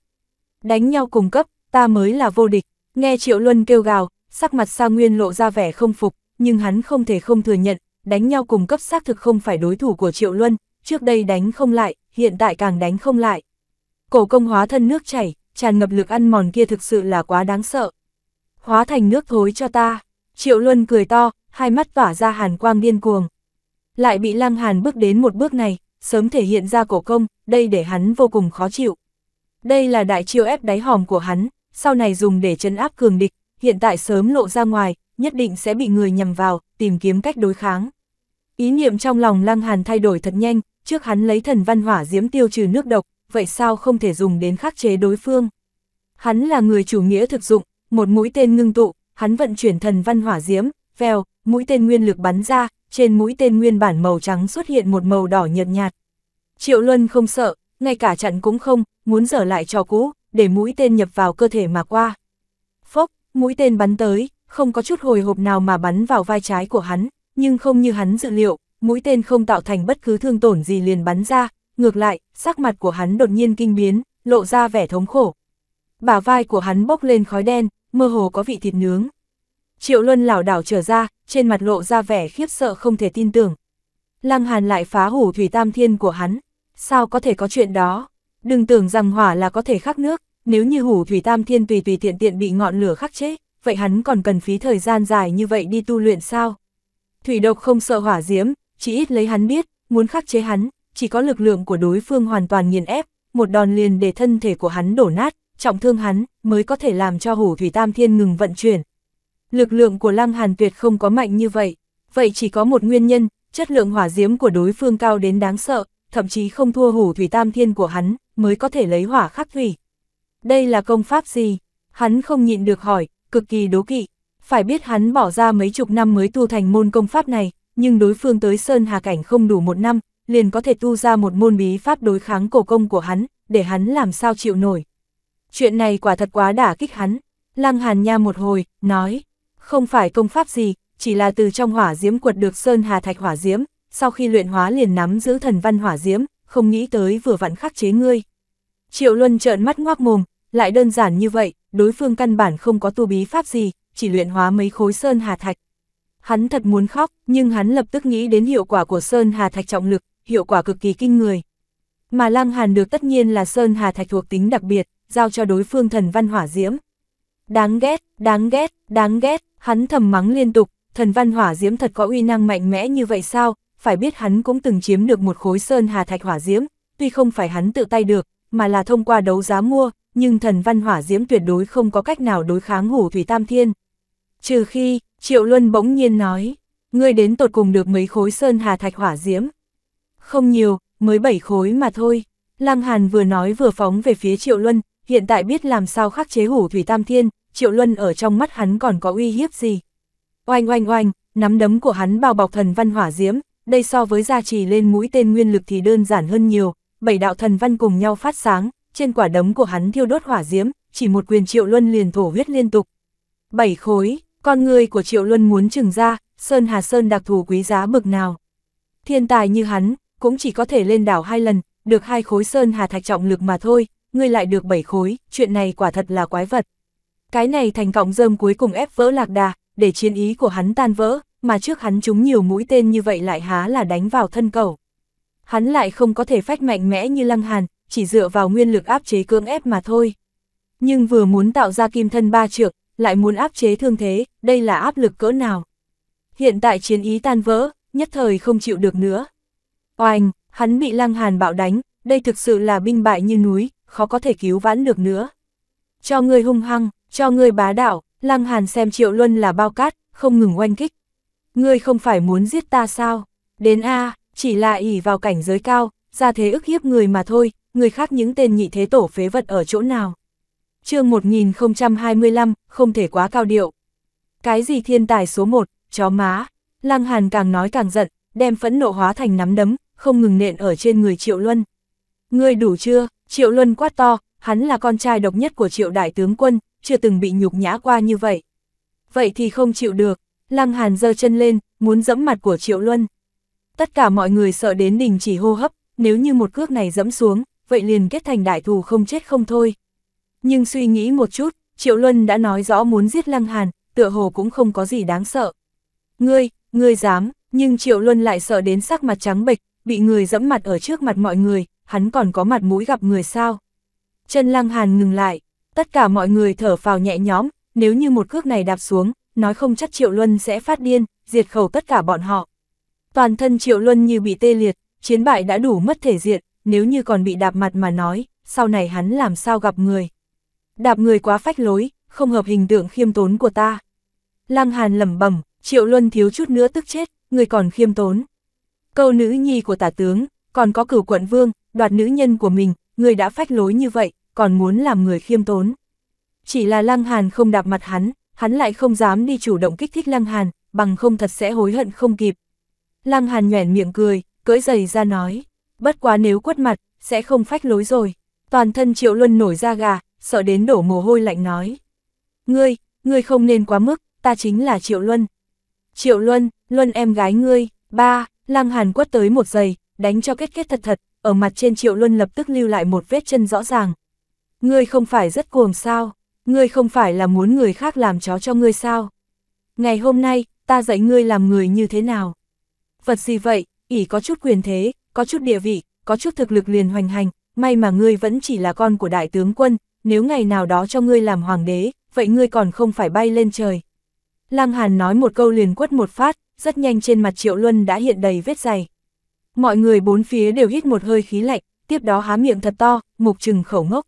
A: Đánh nhau cùng cấp, ta mới là vô địch, nghe Triệu Luân kêu gào, sắc mặt Sa Nguyên lộ ra vẻ không phục, nhưng hắn không thể không thừa nhận, đánh nhau cùng cấp xác thực không phải đối thủ của Triệu Luân, trước đây đánh không lại, hiện tại càng đánh không lại. Cổ công hóa thân nước chảy, tràn ngập lực ăn mòn kia thực sự là quá đáng sợ. Hóa thành nước thối cho ta, Triệu Luân cười to, hai mắt tỏa ra hàn quang điên cuồng. Lại bị Lăng Hàn bước đến một bước này, sớm thể hiện ra cổ công, đây để hắn vô cùng khó chịu. Đây là đại chiêu ép đáy hòm của hắn, sau này dùng để chấn áp cường địch, hiện tại sớm lộ ra ngoài, nhất định sẽ bị người nhầm vào, tìm kiếm cách đối kháng. Ý niệm trong lòng Lăng Hàn thay đổi thật nhanh, trước hắn lấy thần văn hỏa diễm tiêu trừ nước độc, vậy sao không thể dùng đến khắc chế đối phương? Hắn là người chủ nghĩa thực dụng, một mũi tên ngưng tụ, hắn vận chuyển thần văn hỏa diễm, vèo, mũi tên nguyên lực bắn ra, trên mũi tên nguyên bản màu trắng xuất hiện một màu đỏ nhợt nhạt. Triệu Luân không sợ, ngay cả chặn cũng không, muốn dở lại trò cũ, để mũi tên nhập vào cơ thể mà qua. Phốc, mũi tên bắn tới, không có chút hồi hộp nào mà bắn vào vai trái của hắn, nhưng không như hắn dự liệu, mũi tên không tạo thành bất cứ thương tổn gì liền bắn ra, ngược lại, sắc mặt của hắn đột nhiên kinh biến, lộ ra vẻ thống khổ. Bả vai của hắn bốc lên khói đen, mơ hồ có vị thịt nướng. Triệu Luân lảo đảo trở ra, trên mặt lộ ra vẻ khiếp sợ không thể tin tưởng. Lăng Hàn lại phá hủ thủy tam thiên của hắn, sao có thể có chuyện đó? Đừng tưởng rằng hỏa là có thể khắc nước, nếu như hủ thủy tam thiên tùy tùy tiện tiện bị ngọn lửa khắc chế, vậy hắn còn cần phí thời gian dài như vậy đi tu luyện sao? Thủy độc không sợ hỏa diễm, chỉ ít lấy hắn biết, muốn khắc chế hắn, chỉ có lực lượng của đối phương hoàn toàn nghiền ép, một đòn liền để thân thể của hắn đổ nát, trọng thương hắn mới có thể làm cho hổ thủy tam thiên ngừng vận chuyển. Lực lượng của Lăng Hàn tuyệt không có mạnh như vậy, vậy chỉ có một nguyên nhân, chất lượng hỏa diễm của đối phương cao đến đáng sợ, thậm chí không thua hổ thủy tam thiên của hắn, mới có thể lấy hỏa khắc thủy. Đây là công pháp gì? Hắn không nhịn được hỏi, cực kỳ đố kỵ. Phải biết hắn bỏ ra mấy chục năm mới tu thành môn công pháp này, nhưng đối phương tới Sơn Hà Cảnh không đủ một năm, liền có thể tu ra một môn bí pháp đối kháng cổ công của hắn, để hắn làm sao chịu nổi. Chuyện này quả thật quá đả kích hắn. Lăng Hàn Nha một hồi, nói, không phải công pháp gì, chỉ là từ trong hỏa diễm quật được Sơn Hà Thạch hỏa diễm, sau khi luyện hóa liền nắm giữ thần văn hỏa diễm, không nghĩ tới vừa vặn khắc chế ngươi. Triệu Luân trợn mắt ngoác mồm, lại đơn giản như vậy, đối phương căn bản không có tu bí pháp gì, chỉ luyện hóa mấy khối Sơn Hà Thạch. Hắn thật muốn khóc, nhưng hắn lập tức nghĩ đến hiệu quả của Sơn Hà Thạch trọng lực, hiệu quả cực kỳ kinh người. Mà Lăng Hàn được tất nhiên là Sơn Hà Thạch thuộc tính đặc biệt, giao cho đối phương thần văn hỏa diễm. Đáng ghét, đáng ghét, đáng ghét, hắn thầm mắng liên tục, thần văn hỏa diễm thật có uy năng mạnh mẽ như vậy sao, phải biết hắn cũng từng chiếm được một khối Sơn Hà Thạch hỏa diễm, tuy không phải hắn tự tay được, mà là thông qua đấu giá mua, nhưng thần văn hỏa diễm tuyệt đối không có cách nào đối kháng hủ thủy tam thiên. Trừ khi, Triệu Luân bỗng nhiên nói, ngươi đến tột cùng được mấy khối Sơn Hà Thạch hỏa diễm. Không nhiều, mới bảy khối mà thôi. Lăng Hàn vừa nói vừa phóng về phía Triệu Luân, hiện tại biết làm sao khắc chế hủ Thủy Tam Thiên, Triệu Luân ở trong mắt hắn còn có uy hiếp gì. Oanh oanh oanh, nắm đấm của hắn bao bọc thần văn hỏa diễm, đây so với gia trì lên mũi tên nguyên lực thì đơn giản hơn nhiều, bảy đạo thần văn cùng nhau phát sáng, trên quả đấm của hắn thiêu đốt hỏa diễm, chỉ một quyền Triệu Luân liền thổ huyết liên tục. Bảy khối, con người của Triệu Luân muốn trừng ra, Sơn Hà Sơn đặc thù quý giá bực nào. Thiên tài như hắn, cũng chỉ có thể lên đảo hai lần, được hai khối sơn hà thạch trọng lực mà thôi, ngươi lại được bảy khối, chuyện này quả thật là quái vật. Cái này thành cọng rơm cuối cùng ép vỡ lạc đà, để chiến ý của hắn tan vỡ, mà trước hắn chúng nhiều mũi tên như vậy lại há là đánh vào thân cầu. Hắn lại không có thể phách mạnh mẽ như lăng hàn, chỉ dựa vào nguyên lực áp chế cưỡng ép mà thôi. Nhưng vừa muốn tạo ra kim thân ba trượng, lại muốn áp chế thương thế, đây là áp lực cỡ nào. Hiện tại chiến ý tan vỡ, nhất thời không chịu được nữa, Oanh, hắn bị lăng hàn bạo đánh, đây thực sự là binh bại như núi, khó có thể cứu vãn được nữa. Cho người hung hăng, cho người bá đạo, lăng hàn xem triệu luân là bao cát, không ngừng oanh kích. Ngươi không phải muốn giết ta sao? Đến A, chỉ là ỉ vào cảnh giới cao, ra thế ức hiếp người mà thôi, người khác những tên nhị thế tổ phế vật ở chỗ nào. chương 1025, không thể quá cao điệu. Cái gì thiên tài số 1, chó má, lăng hàn càng nói càng giận, đem phẫn nộ hóa thành nắm đấm, không ngừng nện ở trên người Triệu Luân. Ngươi đủ chưa? Triệu Luân quát to, hắn là con trai độc nhất của Triệu Đại Tướng Quân, chưa từng bị nhục nhã qua như vậy. Vậy thì không chịu được, Lăng Hàn giơ chân lên, muốn dẫm mặt của Triệu Luân. Tất cả mọi người sợ đến đình chỉ hô hấp, nếu như một cước này dẫm xuống, vậy liền kết thành đại thù không chết không thôi. Nhưng suy nghĩ một chút, Triệu Luân đã nói rõ muốn giết Lăng Hàn, tựa hồ cũng không có gì đáng sợ. Ngươi, ngươi dám, nhưng Triệu Luân lại sợ đến sắc mặt trắng bệch, bị người dẫm mặt ở trước mặt mọi người, hắn còn có mặt mũi gặp người sao. Chân lăng hàn ngừng lại, tất cả mọi người thở phào nhẹ nhõm, nếu như một cước này đạp xuống, nói không chắc Triệu Luân sẽ phát điên, diệt khẩu tất cả bọn họ. Toàn thân Triệu Luân như bị tê liệt, chiến bại đã đủ mất thể diện, nếu như còn bị đạp mặt mà nói, sau này hắn làm sao gặp người. Đạp người quá phách lối, không hợp hình tượng khiêm tốn của ta. Lăng Hàn lẩm bẩm, Triệu Luân thiếu chút nữa tức chết, người còn khiêm tốn câu nữ nhi của tả tướng, còn có cửu quận vương, đoạt nữ nhân của mình, người đã phách lối như vậy, còn muốn làm người khiêm tốn. Chỉ là Lăng Hàn không đạp mặt hắn, hắn lại không dám đi chủ động kích thích Lăng Hàn, bằng không thật sẽ hối hận không kịp. Lăng Hàn nhoẻn miệng cười, cưỡi giày ra nói, bất quá nếu quất mặt, sẽ không phách lối rồi. Toàn thân Triệu Luân nổi ra gà, sợ đến đổ mồ hôi lạnh nói. Ngươi, ngươi không nên quá mức, ta chính là Triệu Luân. Triệu Luân, Luân em gái ngươi, ba, Lăng Hàn quất tới một giây, đánh cho kết kết thật thật, ở mặt trên Triệu Luân lập tức lưu lại một vết chân rõ ràng. Ngươi không phải rất cuồng sao? Ngươi không phải là muốn người khác làm chó cho ngươi sao? Ngày hôm nay, ta dạy ngươi làm người như thế nào? Vật gì vậy, ỉ có chút quyền thế, có chút địa vị, có chút thực lực liền hoành hành, may mà ngươi vẫn chỉ là con của đại tướng quân, nếu ngày nào đó cho ngươi làm hoàng đế, vậy ngươi còn không phải bay lên trời. Lăng Hàn nói một câu liền quất một phát, rất nhanh trên mặt Triệu Luân đã hiện đầy vết dày. Mọi người bốn phía đều hít một hơi khí lạnh, tiếp đó há miệng thật to, mục trừng khẩu ngốc.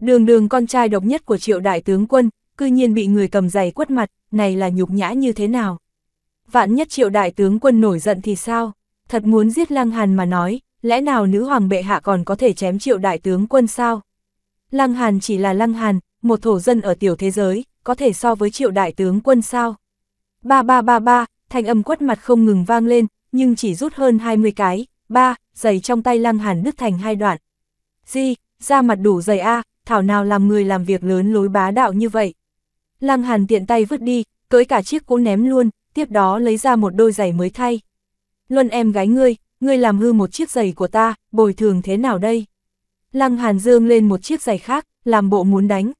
A: Đường đường con trai độc nhất của Triệu Đại Tướng Quân, cư nhiên bị người cầm giày quất mặt, này là nhục nhã như thế nào? Vạn nhất Triệu Đại Tướng Quân nổi giận thì sao? Thật muốn giết Lăng Hàn mà nói, lẽ nào nữ hoàng bệ hạ còn có thể chém Triệu Đại Tướng Quân sao? Lăng Hàn chỉ là Lăng Hàn, một thổ dân ở tiểu thế giới, có thể so với Triệu Đại Tướng Quân sao? Ba ba ba ba, thanh âm quất mặt không ngừng vang lên, nhưng chỉ rút hơn 20 cái, ba, giày trong tay lăng hàn đứt thành hai đoạn. Di, ra mặt đủ giày A, thảo nào làm người làm việc lớn lối bá đạo như vậy. Lăng hàn tiện tay vứt đi, cưới cả chiếc cũ ném luôn, tiếp đó lấy ra một đôi giày mới thay. Luân em gái ngươi, ngươi làm hư một chiếc giày của ta, bồi thường thế nào đây? Lăng hàn dương lên một chiếc giày khác, làm bộ muốn đánh.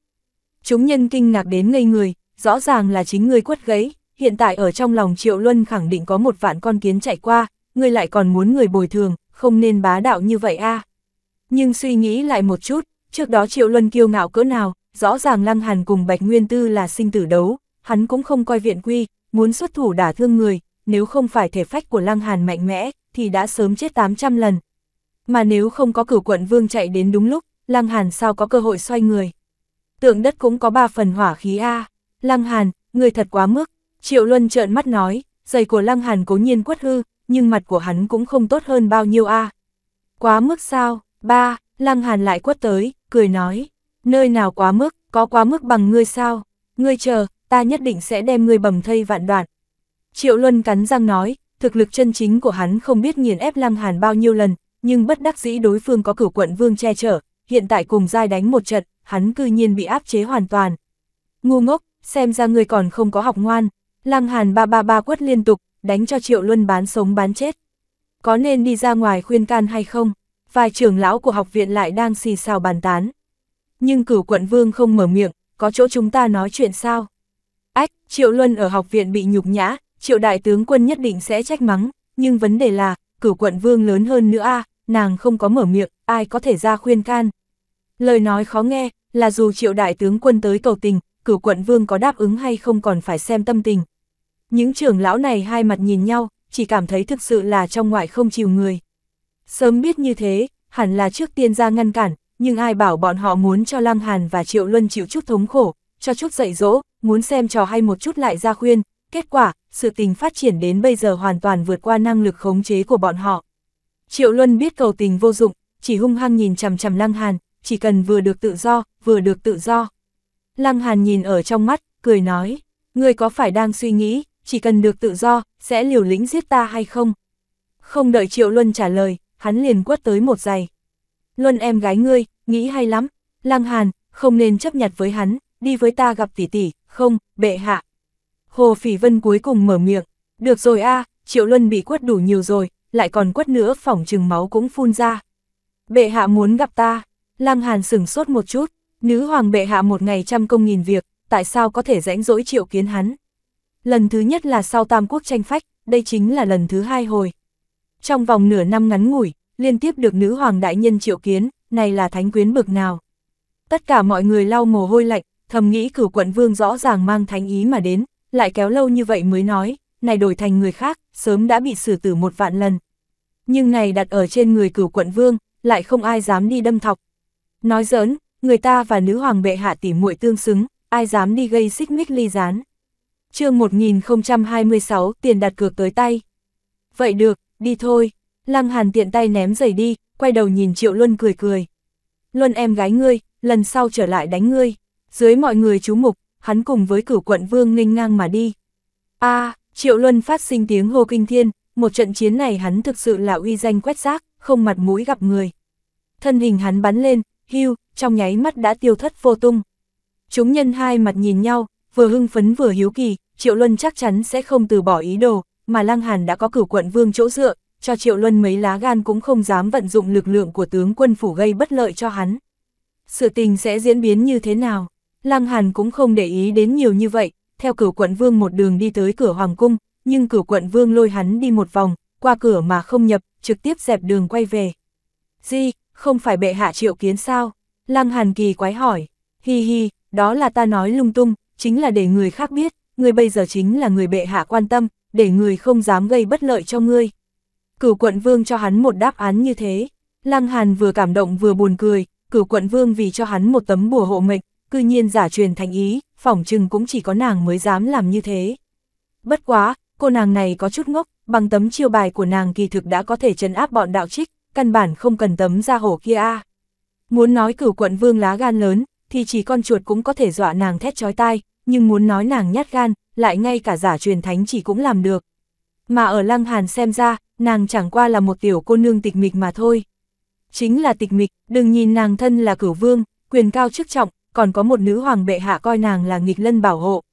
A: Chúng nhân kinh ngạc đến ngây người, rõ ràng là chính ngươi quất gấy hiện tại ở trong lòng Triệu Luân khẳng định có một vạn con kiến chạy qua, ngươi lại còn muốn người bồi thường, không nên bá đạo như vậy a. Nhưng suy nghĩ lại một chút, trước đó Triệu Luân kiêu ngạo cỡ nào, rõ ràng Lăng Hàn cùng Bạch Nguyên Tư là sinh tử đấu, hắn cũng không coi viện quy, muốn xuất thủ đả thương người, nếu không phải thể phách của Lăng Hàn mạnh mẽ, thì đã sớm chết 800 lần. Mà nếu không có cửu quận vương chạy đến đúng lúc, Lăng Hàn sao có cơ hội xoay người. Tượng đất cũng có ba phần hỏa khí A. Lăng Hàn, người thật quá mức, Triệu Luân trợn mắt nói, giày của Lăng Hàn cố nhiên quất hư, nhưng mặt của hắn cũng không tốt hơn bao nhiêu a. À. Quá mức sao? Ba, Lăng Hàn lại quất tới, cười nói, nơi nào quá mức, có quá mức bằng ngươi sao? Ngươi chờ, ta nhất định sẽ đem ngươi bầm thây vạn đoạn. Triệu Luân cắn răng nói, thực lực chân chính của hắn không biết nghiền ép Lăng Hàn bao nhiêu lần, nhưng bất đắc dĩ đối phương có cửu quận vương che chở, hiện tại cùng giai đánh một trận, hắn cư nhiên bị áp chế hoàn toàn. Ngu ngốc, xem ra ngươi còn không có học ngoan, Lăng Hàn ba ba ba quất liên tục, đánh cho Triệu Luân bán sống bán chết. Có nên đi ra ngoài khuyên can hay không? Vài trưởng lão của học viện lại đang xì xào bàn tán. Nhưng cửu quận vương không mở miệng, có chỗ chúng ta nói chuyện sao? Ách, Triệu Luân ở học viện bị nhục nhã, Triệu đại tướng quân nhất định sẽ trách mắng, nhưng vấn đề là, cửu quận vương lớn hơn nữa a nàng không có mở miệng, ai có thể ra khuyên can. Lời nói khó nghe, là dù triệu đại tướng quân tới cầu tình, cửu quận vương có đáp ứng hay không còn phải xem tâm tình, những trưởng lão này hai mặt nhìn nhau, chỉ cảm thấy thực sự là trong ngoại không chịu người. Sớm biết như thế, hẳn là trước tiên ra ngăn cản, nhưng ai bảo bọn họ muốn cho Lăng Hàn và Triệu Luân chịu chút thống khổ, cho chút dạy dỗ, muốn xem trò hay một chút lại ra khuyên. Kết quả, sự tình phát triển đến bây giờ hoàn toàn vượt qua năng lực khống chế của bọn họ. Triệu Luân biết cầu tình vô dụng, chỉ hung hăng nhìn chằm chằm Lăng Hàn, chỉ cần vừa được tự do, vừa được tự do. Lăng Hàn nhìn ở trong mắt, cười nói, người có phải đang suy nghĩ, chỉ cần được tự do, sẽ liều lĩnh giết ta hay không? Không đợi Triệu Luân trả lời, hắn liền quất tới một giày. Luân em gái ngươi, nghĩ hay lắm, lang Hàn, không nên chấp nhặt với hắn, đi với ta gặp tỷ tỷ, không, bệ hạ. Hồ Phỉ Vân cuối cùng mở miệng, được rồi a, Triệu Luân bị quất đủ nhiều rồi, lại còn quất nữa phỏng trừng máu cũng phun ra. Bệ hạ muốn gặp ta, lang Hàn sửng sốt một chút, nữ hoàng bệ hạ một ngày trăm công nghìn việc, tại sao có thể rãnh rỗi triệu kiến hắn lần thứ nhất là sau Tam Quốc tranh phách, đây chính là lần thứ hai hồi. Trong vòng nửa năm ngắn ngủi, liên tiếp được nữ hoàng đại nhân triệu kiến, này là thánh quyến bực nào. Tất cả mọi người lau mồ hôi lạnh, thầm nghĩ cử quận vương rõ ràng mang thánh ý mà đến, lại kéo lâu như vậy mới nói, này đổi thành người khác, sớm đã bị xử tử một vạn lần. Nhưng này đặt ở trên người cử quận vương, lại không ai dám đi đâm thọc. Nói giỡn, người ta và nữ hoàng bệ hạ tỉ muội tương xứng, ai dám đi gây xích mích ly gián chương 1026 tiền đặt cược tới tay. Vậy được, đi thôi. Lăng Hàn tiện tay ném giày đi, quay đầu nhìn Triệu Luân cười cười. Luân em gái ngươi, lần sau trở lại đánh ngươi. Dưới mọi người chú mục, hắn cùng với cửu quận vương nghênh ngang mà đi. a Triệu Luân phát sinh tiếng hô kinh thiên, một trận chiến này hắn thực sự là uy danh quét rác, không mặt mũi gặp người. Thân hình hắn bắn lên, hưu, trong nháy mắt đã tiêu thất vô tung. Chúng nhân hai mặt nhìn nhau, vừa hưng phấn vừa hiếu kỳ, Triệu Luân chắc chắn sẽ không từ bỏ ý đồ, mà Lăng Hàn đã có cửu quận vương chỗ dựa, cho Triệu Luân mấy lá gan cũng không dám vận dụng lực lượng của tướng quân phủ gây bất lợi cho hắn. Sự tình sẽ diễn biến như thế nào? Lăng Hàn cũng không để ý đến nhiều như vậy, theo cửu quận vương một đường đi tới cửa Hoàng Cung, nhưng cửu quận vương lôi hắn đi một vòng, qua cửa mà không nhập, trực tiếp dẹp đường quay về. Di, không phải bệ hạ triệu kiến sao? Lăng Hàn kỳ quái hỏi. Hi hi, đó là ta nói lung tung, chính là để người khác biết, người bây giờ chính là người bệ hạ quan tâm, để người không dám gây bất lợi cho ngươi. Cửu quận vương cho hắn một đáp án như thế, Lăng Hàn vừa cảm động vừa buồn cười, cửu quận vương vì cho hắn một tấm bùa hộ mệnh, cư nhiên giả truyền thành ý, phỏng chừng cũng chỉ có nàng mới dám làm như thế. Bất quá, cô nàng này có chút ngốc, bằng tấm chiêu bài của nàng kỳ thực đã có thể trấn áp bọn đạo trích, căn bản không cần tấm ra hổ kia a. Muốn nói cửu quận vương lá gan lớn, thì chỉ con chuột cũng có thể dọa nàng thét chói tai, nhưng muốn nói nàng nhát gan, lại ngay cả giả truyền thánh chỉ cũng làm được. Mà ở Lăng Hàn xem ra, nàng chẳng qua là một tiểu cô nương tịch mịch mà thôi. Chính là tịch mịch, đừng nhìn nàng thân là cửu vương, quyền cao chức trọng, còn có một nữ hoàng bệ hạ coi nàng là nghịch lân bảo hộ.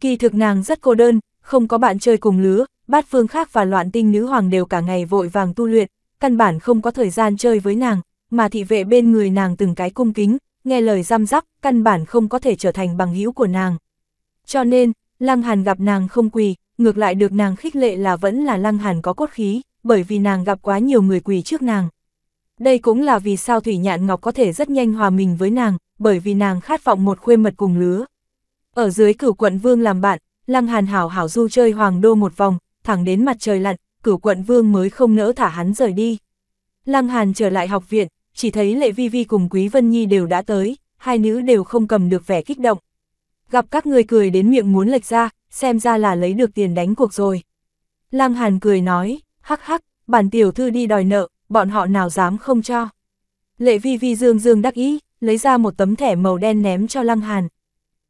A: Kỳ thực nàng rất cô đơn, không có bạn chơi cùng lứa, bát phương khác và loạn tinh nữ hoàng đều cả ngày vội vàng tu luyện, căn bản không có thời gian chơi với nàng, mà thị vệ bên người nàng từng cái cung kính, nghe lời giam giắc, căn bản không có thể trở thành bằng hữu của nàng. Cho nên, Lăng Hàn gặp nàng không quỳ, ngược lại được nàng khích lệ là vẫn là Lăng Hàn có cốt khí, bởi vì nàng gặp quá nhiều người quỳ trước nàng. Đây cũng là vì sao Thủy Nhạn Ngọc có thể rất nhanh hòa mình với nàng, bởi vì nàng khát vọng một khuê mật cùng lứa. Ở dưới cửu quận vương làm bạn, Lăng Hàn hảo hảo du chơi hoàng đô một vòng, thẳng đến mặt trời lặn, cửu quận vương mới không nỡ thả hắn rời đi. Lăng Hàn trở lại học viện, chỉ thấy Lệ Vi Vi cùng Quý Vân Nhi đều đã tới, hai nữ đều không cầm được vẻ kích động. Gặp các người cười đến miệng muốn lệch ra, xem ra là lấy được tiền đánh cuộc rồi. Lăng Hàn cười nói, hắc hắc, bản tiểu thư đi đòi nợ, bọn họ nào dám không cho. Lệ Vi Vi dương dương đắc ý, lấy ra một tấm thẻ màu đen ném cho Lăng Hàn.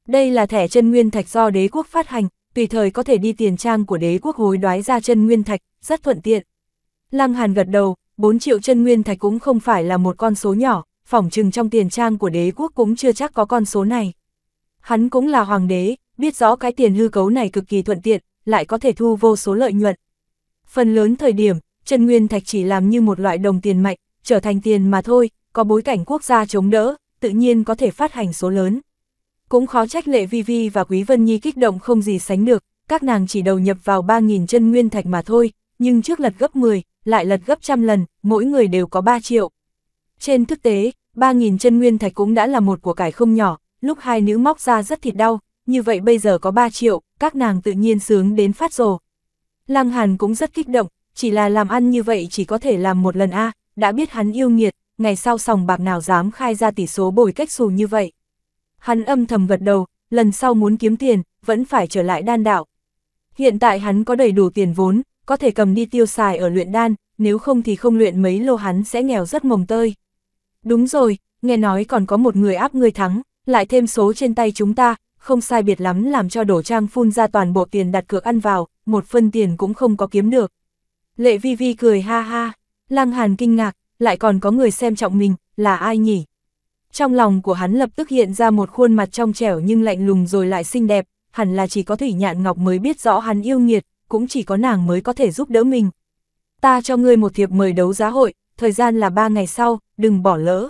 A: Đây là thẻ chân nguyên thạch do đế quốc phát hành, tùy thời có thể đi tiền trang của đế quốc hối đoái ra chân nguyên thạch, rất thuận tiện. Lăng Hàn gật đầu, 4 triệu chân nguyên thạch cũng không phải là một con số nhỏ, phỏng chừng trong tiền trang của đế quốc cũng chưa chắc có con số này. Hắn cũng là hoàng đế, biết rõ cái tiền hư cấu này cực kỳ thuận tiện, lại có thể thu vô số lợi nhuận. Phần lớn thời điểm, chân nguyên thạch chỉ làm như một loại đồng tiền mạnh, trở thành tiền mà thôi, có bối cảnh quốc gia chống đỡ, tự nhiên có thể phát hành số lớn. Cũng khó trách lệ vi vi và Quý Vân Nhi kích động không gì sánh được, các nàng chỉ đầu nhập vào 3.000 chân nguyên thạch mà thôi, nhưng trước lật gấp 10, lại lật gấp trăm lần, mỗi người đều có 3 triệu. Trên thực tế, 3.000 chân nguyên thạch cũng đã là một của cải không nhỏ, lúc hai nữ móc ra rất thịt đau, như vậy bây giờ có 3 triệu, các nàng tự nhiên sướng đến phát rồ. Lăng Hàn cũng rất kích động, chỉ là làm ăn như vậy chỉ có thể làm một lần a đã biết hắn yêu nghiệt, ngày sau sòng bạc nào dám khai ra tỷ số bồi cách xù như vậy. Hắn âm thầm gật đầu, lần sau muốn kiếm tiền, vẫn phải trở lại đan đạo. Hiện tại hắn có đầy đủ tiền vốn, có thể cầm đi tiêu xài ở luyện đan, nếu không thì không luyện mấy lô hắn sẽ nghèo rất mồng tơi. Đúng rồi, nghe nói còn có một người áp người thắng, lại thêm số trên tay chúng ta, không sai biệt lắm làm cho đổ trang phun ra toàn bộ tiền đặt cược ăn vào, một phân tiền cũng không có kiếm được. Lệ vi vi cười ha ha, lăng hàn kinh ngạc, lại còn có người xem trọng mình, là ai nhỉ? Trong lòng của hắn lập tức hiện ra một khuôn mặt trong trẻo nhưng lạnh lùng rồi lại xinh đẹp, hẳn là chỉ có Thủy Nhạn Ngọc mới biết rõ hắn yêu nghiệt, cũng chỉ có nàng mới có thể giúp đỡ mình. Ta cho ngươi một thiệp mời đấu giá hội, thời gian là ba ngày sau, đừng bỏ lỡ.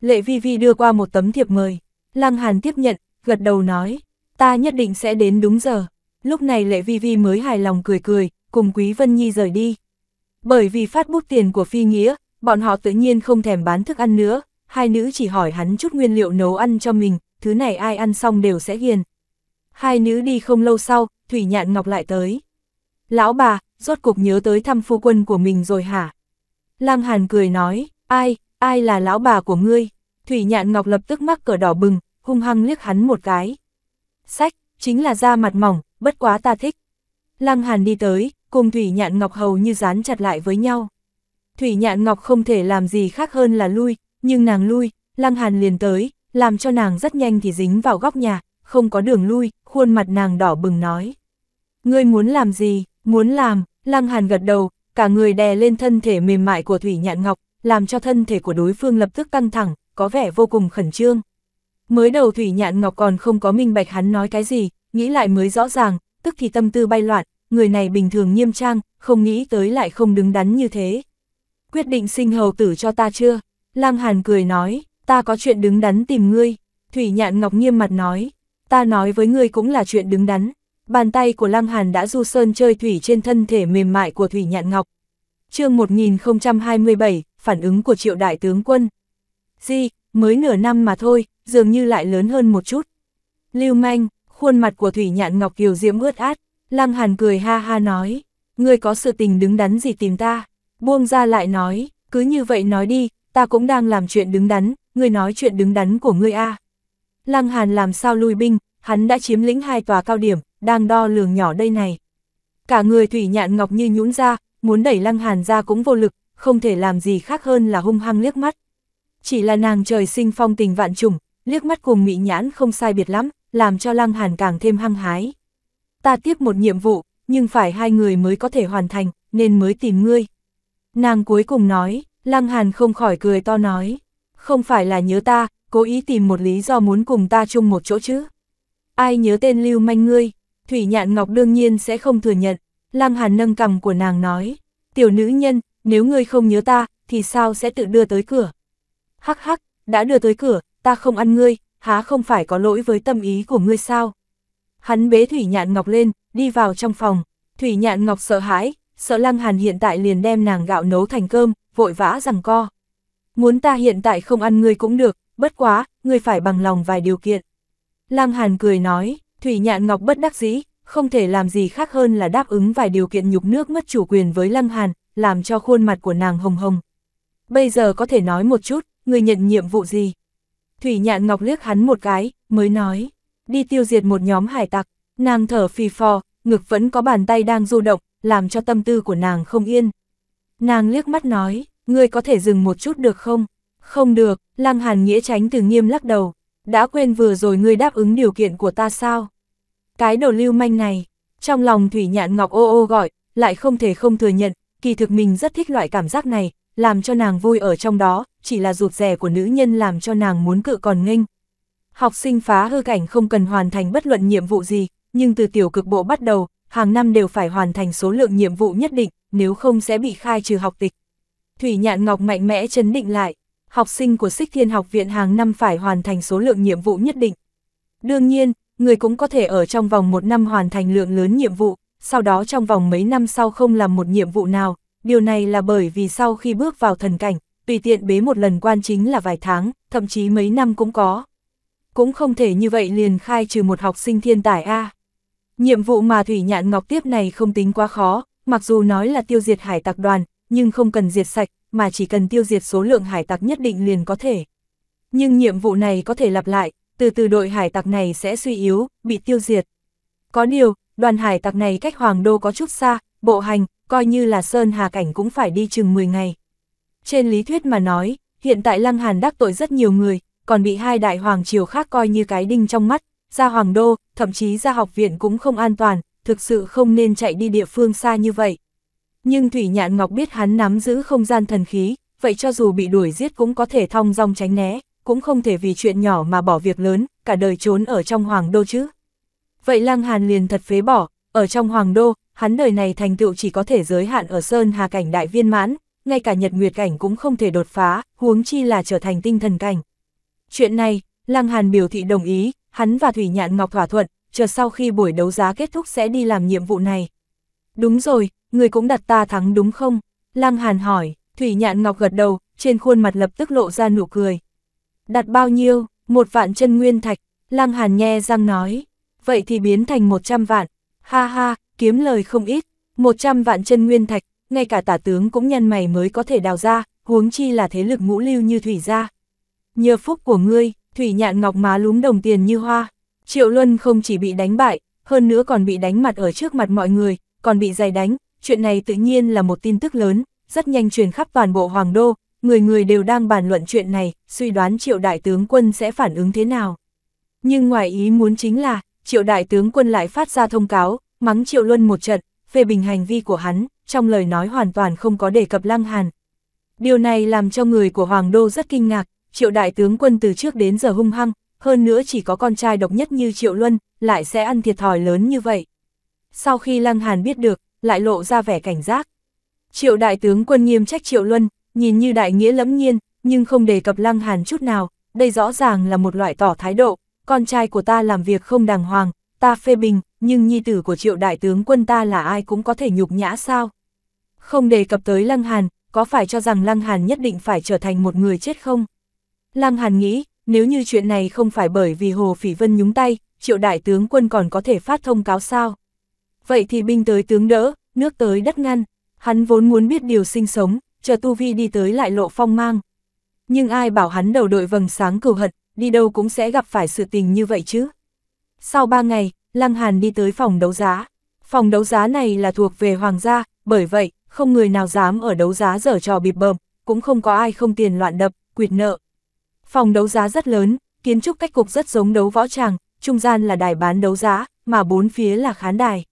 A: Lệ Vi Vi đưa qua một tấm thiệp mời, Lăng Hàn tiếp nhận, gật đầu nói, ta nhất định sẽ đến đúng giờ. Lúc này Lệ Vi Vi mới hài lòng cười cười, cùng Quý Vân Nhi rời đi. Bởi vì phát bút tiền của Phi Nghĩa, bọn họ tự nhiên không thèm bán thức ăn nữa, hai nữ chỉ hỏi hắn chút nguyên liệu nấu ăn cho mình, thứ này ai ăn xong đều sẽ ghiền. Hai nữ đi không lâu sau, Thủy Nhạn Ngọc lại tới. Lão bà, rốt cuộc nhớ tới thăm phu quân của mình rồi hả? Lăng Hàn cười nói, ai, ai là lão bà của ngươi? Thủy Nhạn Ngọc lập tức mắc cờ đỏ bừng, hung hăng liếc hắn một cái. Sách, chính là da mặt mỏng, bất quá ta thích. Lăng Hàn đi tới, cùng Thủy Nhạn Ngọc hầu như dán chặt lại với nhau. Thủy Nhạn Ngọc không thể làm gì khác hơn là lui, nhưng nàng lui, Lăng Hàn liền tới, làm cho nàng rất nhanh thì dính vào góc nhà, không có đường lui, khuôn mặt nàng đỏ bừng nói. Ngươi muốn làm gì? Muốn làm, Lăng Hàn gật đầu, cả người đè lên thân thể mềm mại của Thủy Nhạn Ngọc, làm cho thân thể của đối phương lập tức căng thẳng, có vẻ vô cùng khẩn trương. Mới đầu Thủy Nhạn Ngọc còn không có minh bạch hắn nói cái gì, nghĩ lại mới rõ ràng, tức thì tâm tư bay loạn, người này bình thường nghiêm trang, không nghĩ tới lại không đứng đắn như thế. Quyết định sinh hầu tử cho ta chưa? Lang Hàn cười nói, ta có chuyện đứng đắn tìm ngươi. Thủy Nhạn Ngọc nghiêm mặt nói, ta nói với ngươi cũng là chuyện đứng đắn, Bàn tay của Lăng Hàn đã du sơn chơi thủy trên thân thể mềm mại của Thủy Nhạn Ngọc. chương 1027, phản ứng của triệu đại tướng quân. Di, mới nửa năm mà thôi, dường như lại lớn hơn một chút. Lưu manh, khuôn mặt của Thủy Nhạn Ngọc kiều diễm ướt át, Lăng Hàn cười ha ha nói, ngươi có sự tình đứng đắn gì tìm ta, buông ra lại nói, cứ như vậy nói đi, ta cũng đang làm chuyện đứng đắn, ngươi nói chuyện đứng đắn của ngươi a. À. Lăng Hàn làm sao lui binh, hắn đã chiếm lĩnh hai tòa cao điểm, đang đo lường nhỏ đây này. Cả người Thủy Nhạn Ngọc như nhũn ra, muốn đẩy Lăng Hàn ra cũng vô lực, không thể làm gì khác hơn là hung hăng liếc mắt. Chỉ là nàng trời sinh phong tình vạn trùng, liếc mắt cùng mị nhãn không sai biệt lắm, làm cho Lăng Hàn càng thêm hăng hái. Ta tiếp một nhiệm vụ, nhưng phải hai người mới có thể hoàn thành, nên mới tìm ngươi. Nàng cuối cùng nói, Lăng Hàn không khỏi cười to nói, không phải là nhớ ta, cố ý tìm một lý do muốn cùng ta chung một chỗ chứ. Ai nhớ tên lưu manh ngươi, Thủy Nhạn Ngọc đương nhiên sẽ không thừa nhận, Lăng Hàn nâng cầm của nàng nói, tiểu nữ nhân, nếu ngươi không nhớ ta, thì sao sẽ tự đưa tới cửa? Hắc hắc, đã đưa tới cửa, ta không ăn ngươi, há không phải có lỗi với tâm ý của ngươi sao? Hắn bế Thủy Nhạn Ngọc lên, đi vào trong phòng, Thủy Nhạn Ngọc sợ hãi, sợ Lăng Hàn hiện tại liền đem nàng gạo nấu thành cơm, vội vã rằng co. Muốn ta hiện tại không ăn ngươi cũng được, bất quá, ngươi phải bằng lòng vài điều kiện. Lăng Hàn cười nói, Thủy Nhạn Ngọc bất đắc dĩ, không thể làm gì khác hơn là đáp ứng vài điều kiện nhục nước mất chủ quyền với Lâm Hàn, làm cho khuôn mặt của nàng hồng hồng. Bây giờ có thể nói một chút, người nhận nhiệm vụ gì? Thủy Nhạn Ngọc liếc hắn một cái, mới nói, đi tiêu diệt một nhóm hải tặc, nàng thở phì phò, ngực vẫn có bàn tay đang du động, làm cho tâm tư của nàng không yên. Nàng liếc mắt nói, ngươi có thể dừng một chút được không? Không được, Lăng Hàn Nghĩa tránh từ nghiêm lắc đầu, đã quên vừa rồi ngươi đáp ứng điều kiện của ta sao? Cái đầu lưu manh này, trong lòng Thủy Nhạn Ngọc ô ô gọi, lại không thể không thừa nhận, kỳ thực mình rất thích loại cảm giác này, làm cho nàng vui ở trong đó, chỉ là rụt rè của nữ nhân làm cho nàng muốn cự còn nghênh. Học sinh phá hư cảnh không cần hoàn thành bất luận nhiệm vụ gì, nhưng từ tiểu cực bộ bắt đầu, hàng năm đều phải hoàn thành số lượng nhiệm vụ nhất định, nếu không sẽ bị khai trừ học tịch. Thủy Nhạn Ngọc mạnh mẽ chấn định lại, học sinh của Sích Thiên Học Viện hàng năm phải hoàn thành số lượng nhiệm vụ nhất định. Đương nhiên, người cũng có thể ở trong vòng một năm hoàn thành lượng lớn nhiệm vụ, sau đó trong vòng mấy năm sau không làm một nhiệm vụ nào, điều này là bởi vì sau khi bước vào thần cảnh, tùy tiện bế một lần quan chính là vài tháng, thậm chí mấy năm cũng có. Cũng không thể như vậy liền khai trừ một học sinh thiên tài A. Nhiệm vụ mà Thủy Nhạn Ngọc tiếp này không tính quá khó, mặc dù nói là tiêu diệt hải tặc đoàn, nhưng không cần diệt sạch, mà chỉ cần tiêu diệt số lượng hải tặc nhất định liền có thể. Nhưng nhiệm vụ này có thể lặp lại, từ từ đội hải tặc này sẽ suy yếu, bị tiêu diệt. Có điều, đoàn hải tặc này cách Hoàng Đô có chút xa, bộ hành, coi như là Sơn Hà Cảnh cũng phải đi chừng 10 ngày. Trên lý thuyết mà nói, hiện tại Lăng Hàn đắc tội rất nhiều người, còn bị hai đại hoàng triều khác coi như cái đinh trong mắt, ra Hoàng Đô, thậm chí ra học viện cũng không an toàn, thực sự không nên chạy đi địa phương xa như vậy. Nhưng Thủy Nhạn Ngọc biết hắn nắm giữ không gian thần khí, vậy cho dù bị đuổi giết cũng có thể thong dong tránh né, cũng không thể vì chuyện nhỏ mà bỏ việc lớn, cả đời trốn ở trong hoàng đô chứ. Vậy Lăng Hàn liền thật phế bỏ, ở trong hoàng đô, hắn đời này thành tựu chỉ có thể giới hạn ở sơn hà cảnh đại viên mãn, ngay cả nhật nguyệt cảnh cũng không thể đột phá, huống chi là trở thành tinh thần cảnh. Chuyện này, Lăng Hàn biểu thị đồng ý, hắn và Thủy Nhạn Ngọc thỏa thuận, chờ sau khi buổi đấu giá kết thúc sẽ đi làm nhiệm vụ này. Đúng rồi, người cũng đặt ta thắng đúng không? Lăng Hàn hỏi, Thủy Nhạn Ngọc gật đầu, trên khuôn mặt lập tức lộ ra nụ cười. Đặt bao nhiêu? Một vạn chân nguyên thạch, Lăng Hàn nhe răng nói. Vậy thì biến thành 100 vạn. Ha ha, kiếm lời không ít. 100 vạn chân nguyên thạch, ngay cả tả tướng cũng nhân mày mới có thể đào ra, huống chi là thế lực ngũ lưu như thủy gia. Nhờ phúc của ngươi, thủy nhạn ngọc má lúm đồng tiền như hoa. Triệu Luân không chỉ bị đánh bại, hơn nữa còn bị đánh mặt ở trước mặt mọi người, còn bị giày đánh. Chuyện này tự nhiên là một tin tức lớn, rất nhanh truyền khắp toàn bộ Hoàng Đô, người người đều đang bàn luận chuyện này, suy đoán triệu đại tướng quân sẽ phản ứng thế nào. Nhưng ngoài ý muốn chính là, triệu đại tướng quân lại phát ra thông cáo, mắng triệu luân một trận, về bình hành vi của hắn, trong lời nói hoàn toàn không có đề cập lăng hàn. Điều này làm cho người của Hoàng Đô rất kinh ngạc, triệu đại tướng quân từ trước đến giờ hung hăng, hơn nữa chỉ có con trai độc nhất như triệu luân, lại sẽ ăn thiệt thòi lớn như vậy. Sau khi lăng hàn biết được, lại lộ ra vẻ cảnh giác. Triệu đại tướng quân nghiêm trách triệu luân, nhìn như đại nghĩa lẫm nhiên, nhưng không đề cập Lăng Hàn chút nào, đây rõ ràng là một loại tỏ thái độ, con trai của ta làm việc không đàng hoàng, ta phê bình, nhưng nhi tử của triệu đại tướng quân ta là ai cũng có thể nhục nhã sao. Không đề cập tới Lăng Hàn, có phải cho rằng Lăng Hàn nhất định phải trở thành một người chết không? Lăng Hàn nghĩ, nếu như chuyện này không phải bởi vì Hồ Phỉ Vân nhúng tay, triệu đại tướng quân còn có thể phát thông cáo sao? Vậy thì binh tới tướng đỡ, nước tới đất ngăn, hắn vốn muốn biết điều sinh sống, chờ tu vi đi tới lại lộ phong mang. Nhưng ai bảo hắn đầu đội vầng sáng cửu hận, đi đâu cũng sẽ gặp phải sự tình như vậy chứ. Sau ba ngày, Lăng Hàn đi tới phòng đấu giá. Phòng đấu giá này là thuộc về hoàng gia, bởi vậy, không người nào dám ở đấu giá dở trò bịp bợm, cũng không có ai không tiền loạn đập, quyệt nợ. Phòng đấu giá rất lớn, kiến trúc cách cục rất giống đấu võ tràng, trung gian là đài bán đấu giá, mà bốn phía là khán đài.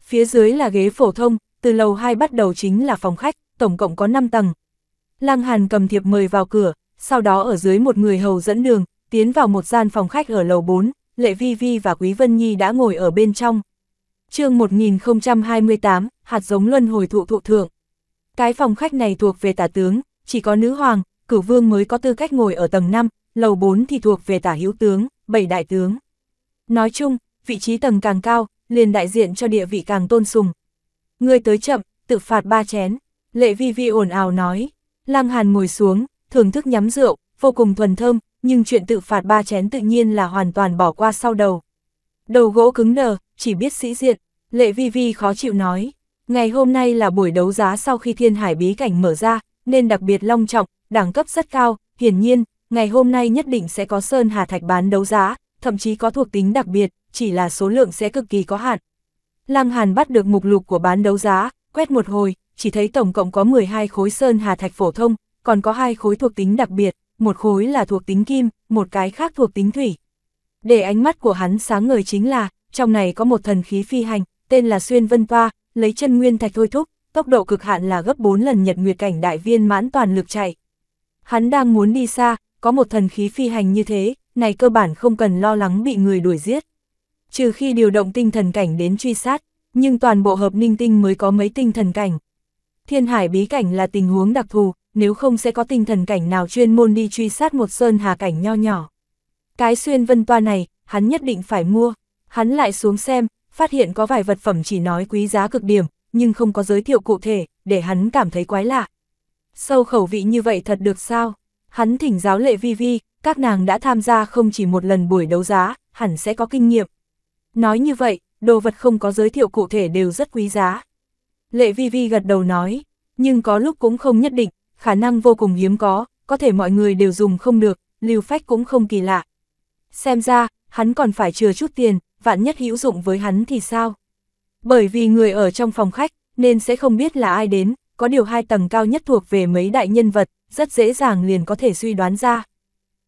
A: Phía dưới là ghế phổ thông, từ lầu 2 bắt đầu chính là phòng khách, tổng cộng có 5 tầng. Lăng Hàn cầm thiệp mời vào cửa, sau đó ở dưới một người hầu dẫn đường, tiến vào một gian phòng khách ở lầu 4, Lệ Vi Vi và Quý Vân Nhi đã ngồi ở bên trong. chương 1028, hạt giống luân hồi thụ thụ thượng. Cái phòng khách này thuộc về tả tướng, chỉ có nữ hoàng, cử vương mới có tư cách ngồi ở tầng 5, lầu 4 thì thuộc về tả hữu tướng, bảy đại tướng. Nói chung, vị trí tầng càng cao, liền đại diện cho địa vị càng tôn sùng. Người tới chậm, tự phạt ba chén. Lệ vi vi ồn ào nói, Lăng Hàn ngồi xuống, thưởng thức nhắm rượu, vô cùng thuần thơm, nhưng chuyện tự phạt ba chén tự nhiên là hoàn toàn bỏ qua sau đầu. Đầu gỗ cứng nờ chỉ biết sĩ diện, Lệ vi vi khó chịu nói, ngày hôm nay là buổi đấu giá sau khi thiên hải bí cảnh mở ra, nên đặc biệt long trọng, đẳng cấp rất cao, hiển nhiên, ngày hôm nay nhất định sẽ có sơn hà thạch bán đấu giá, thậm chí có thuộc tính đặc biệt, chỉ là số lượng sẽ cực kỳ có hạn. Lăng Hàn bắt được mục lục của bán đấu giá, quét một hồi, chỉ thấy tổng cộng có 12 khối sơn hà thạch phổ thông, còn có hai khối thuộc tính đặc biệt, một khối là thuộc tính kim, một cái khác thuộc tính thủy. Để ánh mắt của hắn sáng ngời chính là, trong này có một thần khí phi hành, tên là Xuyên Vân Toa, lấy chân nguyên thạch thôi thúc, tốc độ cực hạn là gấp 4 lần nhật nguyệt cảnh đại viên mãn toàn lực chạy. Hắn đang muốn đi xa, có một thần khí phi hành như thế, này cơ bản không cần lo lắng bị người đuổi giết. Trừ khi điều động tinh thần cảnh đến truy sát, nhưng toàn bộ hợp ninh tinh mới có mấy tinh thần cảnh. Thiên hải bí cảnh là tình huống đặc thù, nếu không sẽ có tinh thần cảnh nào chuyên môn đi truy sát một sơn hà cảnh nho nhỏ. Cái xuyên vân toa này, hắn nhất định phải mua, hắn lại xuống xem, phát hiện có vài vật phẩm chỉ nói quý giá cực điểm, nhưng không có giới thiệu cụ thể, để hắn cảm thấy quái lạ. Sâu khẩu vị như vậy thật được sao? Hắn thỉnh giáo lệ vi vi, các nàng đã tham gia không chỉ một lần buổi đấu giá, hẳn sẽ có kinh nghiệm. Nói như vậy, đồ vật không có giới thiệu cụ thể đều rất quý giá. Lệ Vi Vi gật đầu nói, nhưng có lúc cũng không nhất định, khả năng vô cùng hiếm có, có thể mọi người đều dùng không được, lưu phách cũng không kỳ lạ. Xem ra, hắn còn phải chừa chút tiền, vạn nhất hữu dụng với hắn thì sao? Bởi vì người ở trong phòng khách, nên sẽ không biết là ai đến, có điều hai tầng cao nhất thuộc về mấy đại nhân vật, rất dễ dàng liền có thể suy đoán ra.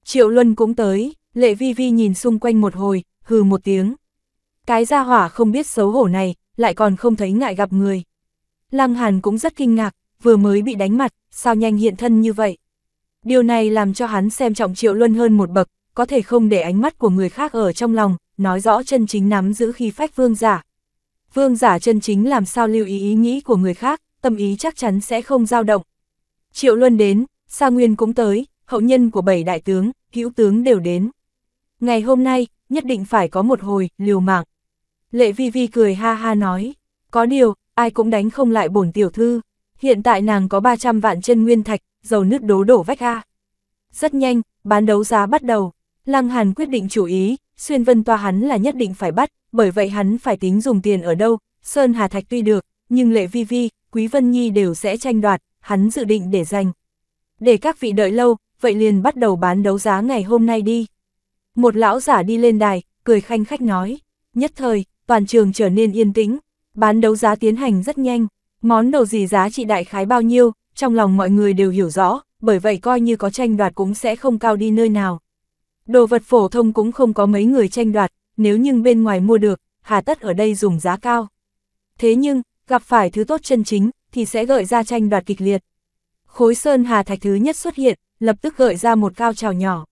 A: Triệu Luân cũng tới, Lệ Vi Vi nhìn xung quanh một hồi, hừ một tiếng. Cái gia hỏa không biết xấu hổ này, lại còn không thấy ngại gặp người. Lăng Hàn cũng rất kinh ngạc, vừa mới bị đánh mặt, sao nhanh hiện thân như vậy. Điều này làm cho hắn xem trọng Triệu Luân hơn một bậc, có thể không để ánh mắt của người khác ở trong lòng, nói rõ chân chính nắm giữ khi phách vương giả. Vương giả chân chính làm sao lưu ý ý nghĩ của người khác, tâm ý chắc chắn sẽ không dao động. Triệu Luân đến, Sa Nguyên cũng tới, hậu nhân của bảy đại tướng, hữu tướng đều đến. Ngày hôm nay, nhất định phải có một hồi, liều mạng. Lệ Vi Vi cười ha ha nói, có điều, ai cũng đánh không lại bổn tiểu thư. Hiện tại nàng có 300 vạn chân nguyên thạch, dầu nứt đố đổ vách ha. Rất nhanh, bán đấu giá bắt đầu. Lăng Hàn quyết định chủ ý, xuyên vân toa hắn là nhất định phải bắt, bởi vậy hắn phải tính dùng tiền ở đâu. Sơn Hà Thạch tuy được, nhưng lệ vi vi, Quý Vân Nhi đều sẽ tranh đoạt, hắn dự định để dành, Để các vị đợi lâu, vậy liền bắt đầu bán đấu giá ngày hôm nay đi. Một lão giả đi lên đài, cười khanh khách nói. Nhất thời, toàn trường trở nên yên tĩnh, Bán đấu giá tiến hành rất nhanh, món đồ gì giá trị đại khái bao nhiêu, trong lòng mọi người đều hiểu rõ, bởi vậy coi như có tranh đoạt cũng sẽ không cao đi nơi nào. Đồ vật phổ thông cũng không có mấy người tranh đoạt, nếu nhưng bên ngoài mua được, hà tất ở đây dùng giá cao. Thế nhưng, gặp phải thứ tốt chân chính, thì sẽ gợi ra tranh đoạt kịch liệt. Khối sơn hà thạch thứ nhất xuất hiện, lập tức gợi ra một cao trào nhỏ.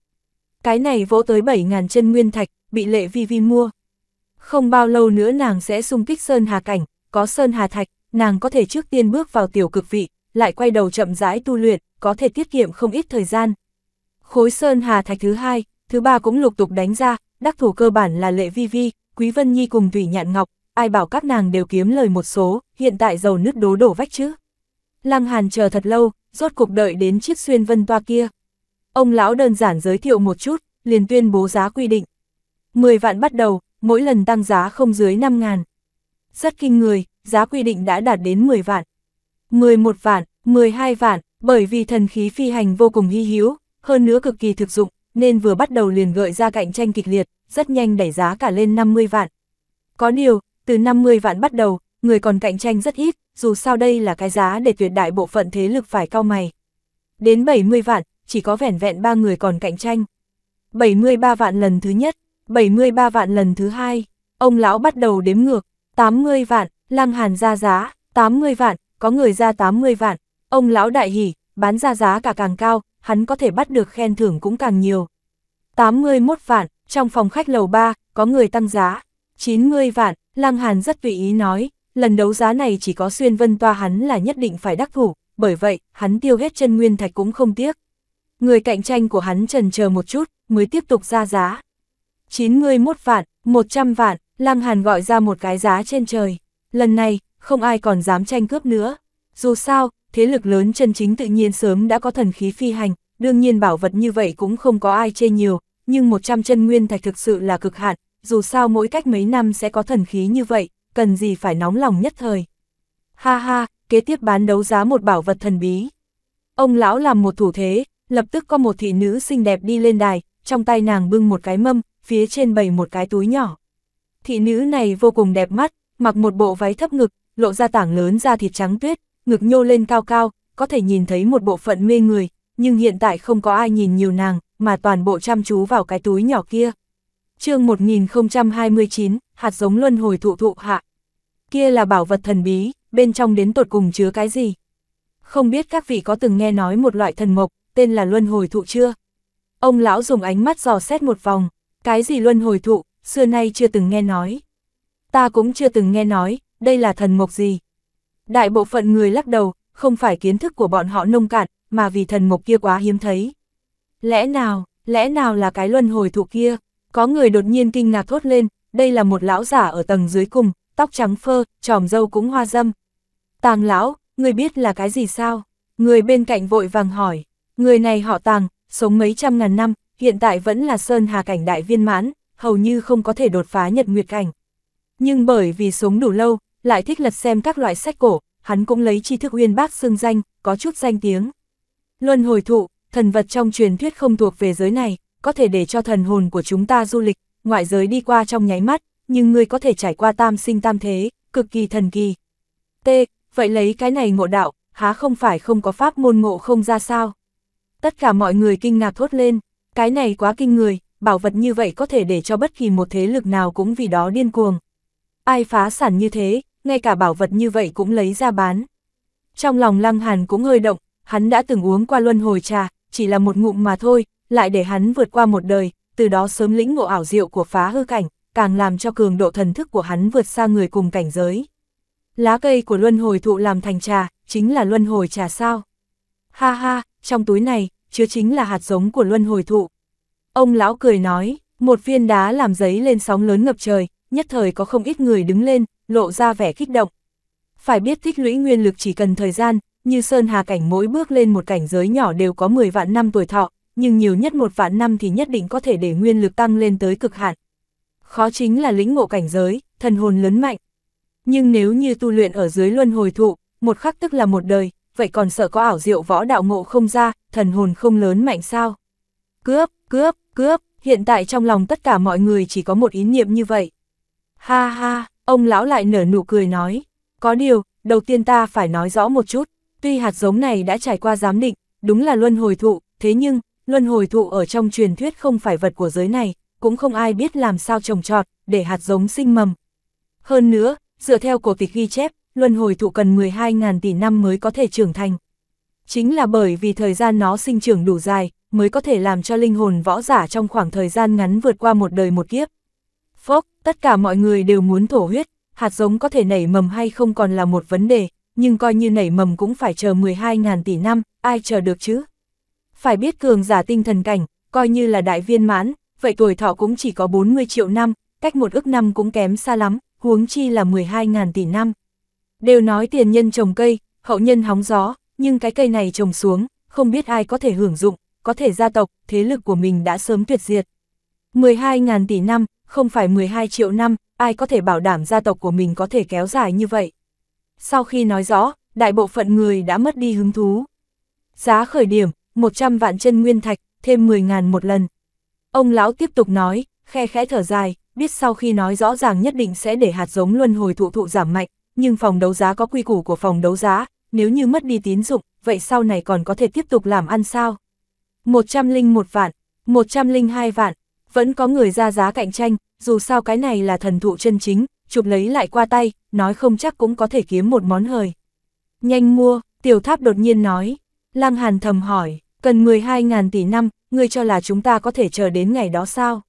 A: Cái này vỗ tới 7.000 chân nguyên thạch, bị lệ vi vi mua. Không bao lâu nữa nàng sẽ xung kích Sơn Hà Cảnh, có Sơn Hà Thạch, nàng có thể trước tiên bước vào tiểu cực vị, lại quay đầu chậm rãi tu luyện, có thể tiết kiệm không ít thời gian. Khối Sơn Hà Thạch thứ hai, thứ ba cũng lục tục đánh ra, đắc thủ cơ bản là Lệ Vi Vi, Quý Vân Nhi cùng Thủy Nhạn Ngọc, ai bảo các nàng đều kiếm lời một số, hiện tại giàu nứt đố đổ vách chứ. Lăng Hàn chờ thật lâu, rốt cuộc đợi đến chiếc xuyên vân toa kia. Ông lão đơn giản giới thiệu một chút, liền tuyên bố giá quy định. 10 vạn bắt đầu, mỗi lần tăng giá không dưới 5 ngàn. Rất kinh người, giá quy định đã đạt đến 10 vạn, 11 vạn, 12 vạn, bởi vì thần khí phi hành vô cùng hy hữu, hơn nữa cực kỳ thực dụng, nên vừa bắt đầu liền gợi ra cạnh tranh kịch liệt, rất nhanh đẩy giá cả lên 50 vạn. Có điều, từ 50 vạn bắt đầu, người còn cạnh tranh rất ít, dù sao đây là cái giá để tuyệt đại bộ phận thế lực phải cao mày. Đến 70 vạn, chỉ có vẻn vẹn ba người còn cạnh tranh. 73 vạn lần thứ nhất, 73 vạn lần thứ hai, ông lão bắt đầu đếm ngược, 80 vạn, Lăng Hàn ra giá, 80 vạn, có người ra 80 vạn, ông lão đại hỉ, bán ra giá cả càng cao, hắn có thể bắt được khen thưởng cũng càng nhiều. 81 vạn, trong phòng khách lầu 3, có người tăng giá, 90 vạn, Lăng Hàn rất vị ý nói, lần đấu giá này chỉ có xuyên vân toa hắn là nhất định phải đắc thủ, bởi vậy, hắn tiêu hết chân nguyên thạch cũng không tiếc. Người cạnh tranh của hắn trần chờ một chút, mới tiếp tục ra giá. 91 vạn, 100 vạn, Lăng Hàn gọi ra một cái giá trên trời. Lần này, không ai còn dám tranh cướp nữa. Dù sao, thế lực lớn chân chính tự nhiên sớm đã có thần khí phi hành, đương nhiên bảo vật như vậy cũng không có ai chê nhiều, nhưng 100 chân nguyên thạch thực sự là cực hạn, dù sao mỗi cách mấy năm sẽ có thần khí như vậy, cần gì phải nóng lòng nhất thời. Ha ha, kế tiếp bán đấu giá một bảo vật thần bí. Ông lão làm một thủ thế, lập tức có một thị nữ xinh đẹp đi lên đài, trong tay nàng bưng một cái mâm, phía trên bày một cái túi nhỏ. Thị nữ này vô cùng đẹp mắt, mặc một bộ váy thấp ngực, lộ ra tảng lớn da thịt trắng tuyết, ngực nhô lên cao cao, có thể nhìn thấy một bộ phận mê người, nhưng hiện tại không có ai nhìn nhiều nàng, mà toàn bộ chăm chú vào cái túi nhỏ kia. chương 1029, hạt giống luân hồi thụ thụ hạ. Kia là bảo vật thần bí, bên trong đến tột cùng chứa cái gì? Không biết các vị có từng nghe nói một loại thần mộc, tên là luân hồi thụ chưa? Ông lão dùng ánh mắt dò xét một vòng, cái gì luân hồi thụ, xưa nay chưa từng nghe nói. Ta cũng chưa từng nghe nói, đây là thần mộc gì. Đại bộ phận người lắc đầu, không phải kiến thức của bọn họ nông cạn, mà vì thần mộc kia quá hiếm thấy. Lẽ nào, lẽ nào là cái luân hồi thụ kia? Có người đột nhiên kinh ngạc thốt lên, đây là một lão giả ở tầng dưới cùng, tóc trắng phơ, tròm dâu cũng hoa dâm. Tàng lão, người biết là cái gì sao? Người bên cạnh vội vàng hỏi, người này họ tàng, sống mấy trăm ngàn năm, hiện tại vẫn là Sơn Hà cảnh đại viên mãn, hầu như không có thể đột phá nhật nguyệt cảnh. Nhưng bởi vì sống đủ lâu, lại thích lật xem các loại sách cổ, hắn cũng lấy tri thức uyên bác xưng danh, có chút danh tiếng. Luân hồi thụ, thần vật trong truyền thuyết không thuộc về giới này, có thể để cho thần hồn của chúng ta du lịch, ngoại giới đi qua trong nháy mắt, nhưng ngươi có thể trải qua tam sinh tam thế, cực kỳ thần kỳ. T, vậy lấy cái này ngộ đạo, há không phải không có pháp môn ngộ không ra sao? Tất cả mọi người kinh ngạc thốt lên. Cái này quá kinh người, bảo vật như vậy có thể để cho bất kỳ một thế lực nào cũng vì đó điên cuồng. Ai phá sản như thế, ngay cả bảo vật như vậy cũng lấy ra bán. Trong lòng Lăng Hàn cũng hơi động, hắn đã từng uống qua luân hồi trà, chỉ là một ngụm mà thôi, lại để hắn vượt qua một đời, từ đó sớm lĩnh ngộ ảo diệu của phá hư cảnh, càng làm cho cường độ thần thức của hắn vượt xa người cùng cảnh giới. Lá cây của luân hồi thụ làm thành trà, chính là luân hồi trà sao? Ha ha, trong túi này, chứa chính là hạt giống của luân hồi thụ. Ông lão cười nói, một viên đá làm giấy lên sóng lớn ngập trời, nhất thời có không ít người đứng lên, lộ ra vẻ kích động. Phải biết thích lũy nguyên lực chỉ cần thời gian, như Sơn Hà Cảnh mỗi bước lên một cảnh giới nhỏ đều có 10 vạn năm tuổi thọ, nhưng nhiều nhất một vạn năm thì nhất định có thể để nguyên lực tăng lên tới cực hạn. Khó chính là lĩnh ngộ cảnh giới, thần hồn lớn mạnh. Nhưng nếu như tu luyện ở dưới luân hồi thụ, một khắc tức là một đời, vậy còn sợ có ảo diệu võ đạo ngộ không ra, thần hồn không lớn mạnh sao? Cướp, cướp, cướp, hiện tại trong lòng tất cả mọi người chỉ có một ý niệm như vậy. Ha ha, ông lão lại nở nụ cười nói, có điều, đầu tiên ta phải nói rõ một chút, tuy hạt giống này đã trải qua giám định, đúng là luân hồi thụ, thế nhưng, luân hồi thụ ở trong truyền thuyết không phải vật của giới này, cũng không ai biết làm sao trồng trọt, để hạt giống sinh mầm. Hơn nữa, dựa theo cổ tịch ghi chép, luân hồi thụ cần 12.000 tỷ năm mới có thể trưởng thành. Chính là bởi vì thời gian nó sinh trưởng đủ dài, mới có thể làm cho linh hồn võ giả trong khoảng thời gian ngắn vượt qua một đời một kiếp. Phốc, tất cả mọi người đều muốn thổ huyết, hạt giống có thể nảy mầm hay không còn là một vấn đề, nhưng coi như nảy mầm cũng phải chờ 12.000 tỷ năm, ai chờ được chứ? Phải biết cường giả tinh thần cảnh, coi như là đại viên mãn, vậy tuổi thọ cũng chỉ có 40 triệu năm, cách một ước năm cũng kém xa lắm, huống chi là 12.000 tỷ năm. Đều nói tiền nhân trồng cây, hậu nhân hóng gió, nhưng cái cây này trồng xuống, không biết ai có thể hưởng dụng, có thể gia tộc, thế lực của mình đã sớm tuyệt diệt. 12.000 tỷ năm, không phải 12 triệu năm, ai có thể bảo đảm gia tộc của mình có thể kéo dài như vậy. Sau khi nói rõ, đại bộ phận người đã mất đi hứng thú. Giá khởi điểm, 100 vạn chân nguyên thạch, thêm 10.000 một lần. Ông lão tiếp tục nói, khe khẽ thở dài, biết sau khi nói rõ ràng nhất định sẽ để hạt giống luân hồi thụ thụ giảm mạnh, nhưng phòng đấu giá có quy củ của phòng đấu giá, nếu như mất đi tín dụng, vậy sau này còn có thể tiếp tục làm ăn sao? 101 vạn, 102 vạn, vẫn có người ra giá cạnh tranh, dù sao cái này là thần thụ chân chính, chụp lấy lại qua tay, nói không chắc cũng có thể kiếm một món hời. Nhanh mua, tiểu tháp đột nhiên nói, lang Hàn thầm hỏi, cần 12.000 tỷ năm, ngươi cho là chúng ta có thể chờ đến ngày đó sao?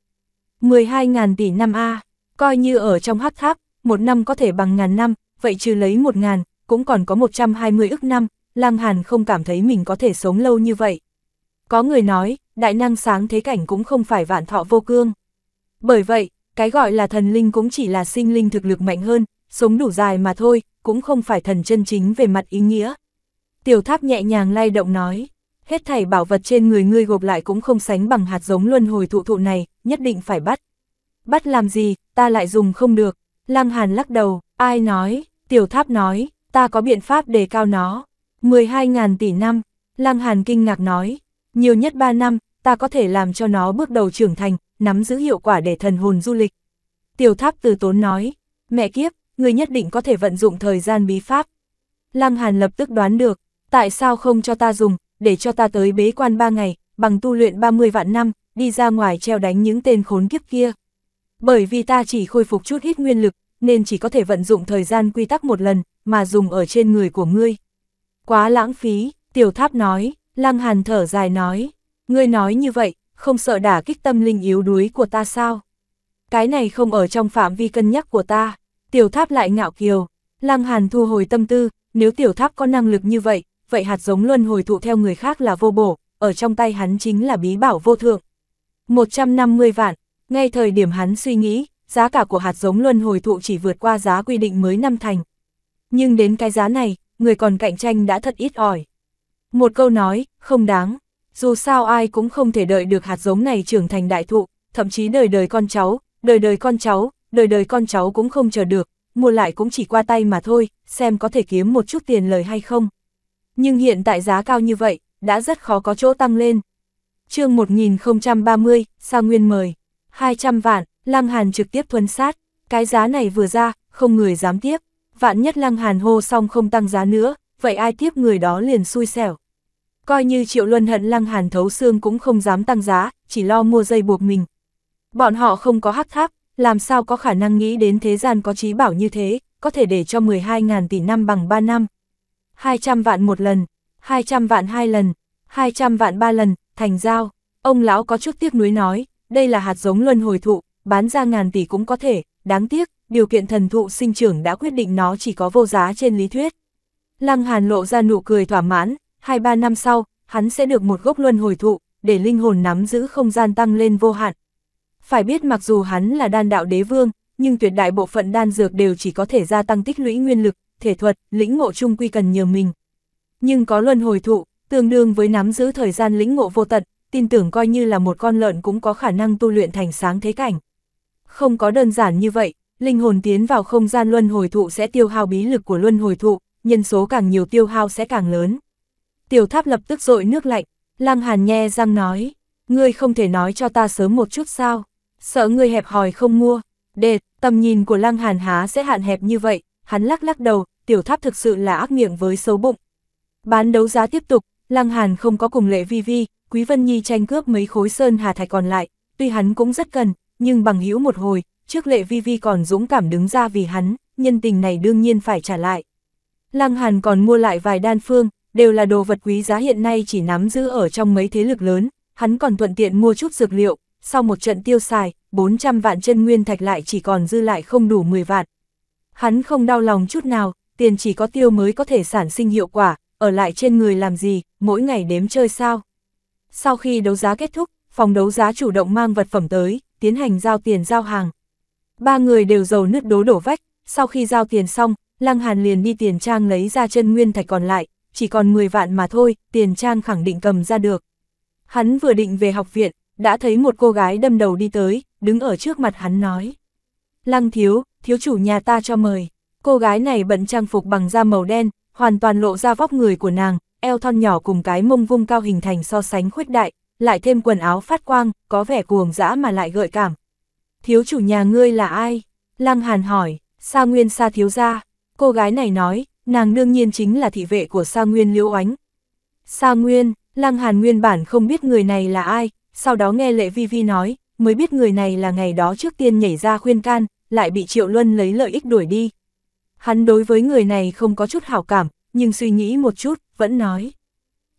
A: 12.000 tỷ năm A, coi như ở trong hắc tháp, một năm có thể bằng ngàn năm, vậy trừ lấy 1.000, cũng còn có 120 ức năm, Lăng Hàn không cảm thấy mình có thể sống lâu như vậy. Có người nói, đại năng sáng thế cảnh cũng không phải vạn thọ vô cương. Bởi vậy, cái gọi là thần linh cũng chỉ là sinh linh thực lực mạnh hơn, sống đủ dài mà thôi, cũng không phải thần chân chính về mặt ý nghĩa. Tiểu tháp nhẹ nhàng lay động nói, hết thảy bảo vật trên người ngươi gộp lại cũng không sánh bằng hạt giống luân hồi thụ thụ này, nhất định phải bắt. Bắt làm gì, ta lại dùng không được. Lăng Hàn lắc đầu, ai nói, Tiểu tháp nói, ta có biện pháp đề cao nó. 12.000 tỷ năm, Lăng Hàn kinh ngạc nói, nhiều nhất 3 năm, ta có thể làm cho nó bước đầu trưởng thành, nắm giữ hiệu quả để thần hồn du lịch. Tiểu tháp từ tốn nói, mẹ kiếp, người nhất định có thể vận dụng thời gian bí pháp. Lăng Hàn lập tức đoán được, tại sao không cho ta dùng, để cho ta tới bế quan 3 ngày, bằng tu luyện 30 vạn năm, đi ra ngoài treo đánh những tên khốn kiếp kia. Bởi vì ta chỉ khôi phục chút ít nguyên lực, nên chỉ có thể vận dụng thời gian quy tắc một lần, mà dùng ở trên người của ngươi. Quá lãng phí, tiểu tháp nói, lăng hàn thở dài nói, ngươi nói như vậy, không sợ đả kích tâm linh yếu đuối của ta sao? Cái này không ở trong phạm vi cân nhắc của ta, tiểu tháp lại ngạo kiều, lăng hàn thu hồi tâm tư, nếu tiểu tháp có năng lực như vậy, vậy hạt giống luân hồi thụ theo người khác là vô bổ, ở trong tay hắn chính là bí bảo vô thượng. 150 vạn, ngay thời điểm hắn suy nghĩ, giá cả của hạt giống luân hồi thụ chỉ vượt qua giá quy định mới năm thành. Nhưng đến cái giá này, người còn cạnh tranh đã thật ít ỏi. Một câu nói, không đáng, dù sao ai cũng không thể đợi được hạt giống này trưởng thành đại thụ, thậm chí đời đời con cháu, đời đời con cháu, đời đời con cháu cũng không chờ được, mua lại cũng chỉ qua tay mà thôi, xem có thể kiếm một chút tiền lời hay không. Nhưng hiện tại giá cao như vậy, đã rất khó có chỗ tăng lên. chương 1030, Sa Nguyên mời, 200 vạn, Lăng Hàn trực tiếp thuần sát, cái giá này vừa ra, không người dám tiếp, vạn nhất Lăng Hàn hô xong không tăng giá nữa, vậy ai tiếp người đó liền xui xẻo. Coi như Triệu Luân hận Lăng Hàn thấu xương cũng không dám tăng giá, chỉ lo mua dây buộc mình. Bọn họ không có hắc tháp, làm sao có khả năng nghĩ đến thế gian có trí bảo như thế, có thể để cho 12.000 tỷ năm bằng 3 năm. 200 vạn một lần, 200 vạn hai lần, 200 vạn ba lần, thành giao. Ông lão có chút tiếc nuối nói, đây là hạt giống luân hồi thụ, bán ra ngàn tỷ cũng có thể, đáng tiếc, điều kiện thần thụ sinh trưởng đã quyết định nó chỉ có vô giá trên lý thuyết. Lăng Hàn lộ ra nụ cười thỏa mãn, 2-3 năm sau, hắn sẽ được một gốc luân hồi thụ, để linh hồn nắm giữ không gian tăng lên vô hạn. Phải biết mặc dù hắn là đan đạo đế vương, nhưng tuyệt đại bộ phận đan dược đều chỉ có thể gia tăng tích lũy nguyên lực, thể thuật, lĩnh ngộ chung quy cần nhờ mình. Nhưng có luân hồi thụ, tương đương với nắm giữ thời gian lĩnh ngộ vô tận, tin tưởng coi như là một con lợn cũng có khả năng tu luyện thành sáng thế cảnh không có đơn giản như vậy, linh hồn tiến vào không gian luân hồi thụ sẽ tiêu hao bí lực của luân hồi thụ, nhân số càng nhiều tiêu hao sẽ càng lớn. Tiểu tháp lập tức dội nước lạnh, lăng hàn nhe răng nói, ngươi không thể nói cho ta sớm một chút sao, sợ ngươi hẹp hòi không mua, đệt, tầm nhìn của lăng hàn há sẽ hạn hẹp như vậy, hắn lắc lắc đầu, tiểu tháp thực sự là ác miệng với xấu bụng. Bán đấu giá tiếp tục, lăng hàn không có cùng lệ vi vi, Quý Vân Nhi tranh cướp mấy khối sơn hà thạch còn lại, tuy hắn cũng rất cần, nhưng bằng hữu một hồi, trước lệ vi vi còn dũng cảm đứng ra vì hắn, nhân tình này đương nhiên phải trả lại. Lăng Hàn còn mua lại vài đan phương, đều là đồ vật quý giá hiện nay chỉ nắm giữ ở trong mấy thế lực lớn, hắn còn thuận tiện mua chút dược liệu, sau một trận tiêu xài, 400 vạn chân nguyên thạch lại chỉ còn dư lại không đủ 10 vạn. Hắn không đau lòng chút nào, tiền chỉ có tiêu mới có thể sản sinh hiệu quả, ở lại trên người làm gì, mỗi ngày đếm chơi sao. Sau khi đấu giá kết thúc, phòng đấu giá chủ động mang vật phẩm tới, tiến hành giao tiền giao hàng. Ba người đều giàu nứt đố đổ vách, sau khi giao tiền xong, Lăng Hàn liền đi tiền trang lấy ra chân nguyên thạch còn lại, chỉ còn 10 vạn mà thôi, tiền trang khẳng định cầm ra được. Hắn vừa định về học viện, đã thấy một cô gái đâm đầu đi tới, đứng ở trước mặt hắn nói. Lăng thiếu, thiếu chủ nhà ta cho mời. Cô gái này bận trang phục bằng da màu đen, hoàn toàn lộ ra vóc người của nàng, eo thon nhỏ cùng cái mông vung cao hình thành so sánh khuếch đại, lại thêm quần áo phát quang, có vẻ cuồng dã mà lại gợi cảm. Thiếu chủ nhà ngươi là ai? Lăng Hàn hỏi, Sa Nguyên Sa thiếu gia. Cô gái này nói, nàng đương nhiên chính là thị vệ của Sa Nguyên Liễu Oánh. Sa Nguyên, Lăng Hàn nguyên bản không biết người này là ai, sau đó nghe Lệ Vi Vi nói, mới biết người này là ngày đó trước tiên nhảy ra khuyên can, lại bị Triệu Luân lấy lợi ích đuổi đi. Hắn đối với người này không có chút hảo cảm, nhưng suy nghĩ một chút, vẫn nói.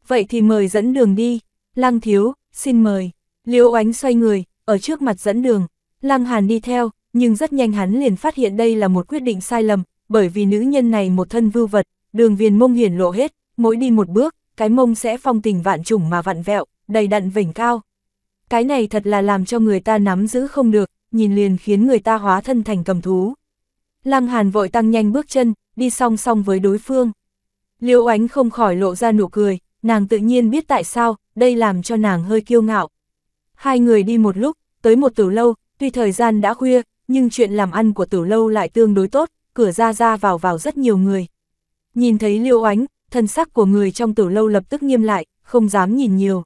A: Vậy thì mời dẫn đường đi, Lăng thiếu, xin mời. Liễu Ánh xoay người, ở trước mặt dẫn đường. Lăng Hàn đi theo, nhưng rất nhanh hắn liền phát hiện đây là một quyết định sai lầm, bởi vì nữ nhân này một thân vưu vật, đường viền mông hiển lộ hết, mỗi đi một bước, cái mông sẽ phong tình vạn trùng mà vặn vẹo, đầy đặn vểnh cao. Cái này thật là làm cho người ta nắm giữ không được, nhìn liền khiến người ta hóa thân thành cầm thú. Lăng Hàn vội tăng nhanh bước chân, đi song song với đối phương. Liễu Ánh không khỏi lộ ra nụ cười, nàng tự nhiên biết tại sao, đây làm cho nàng hơi kiêu ngạo. Hai người đi một lúc, tới một tử lâu, tuy thời gian đã khuya, nhưng chuyện làm ăn của tử lâu lại tương đối tốt, cửa ra ra vào vào rất nhiều người. Nhìn thấy liêu Ánh, thân sắc của người trong tử lâu lập tức nghiêm lại, không dám nhìn nhiều.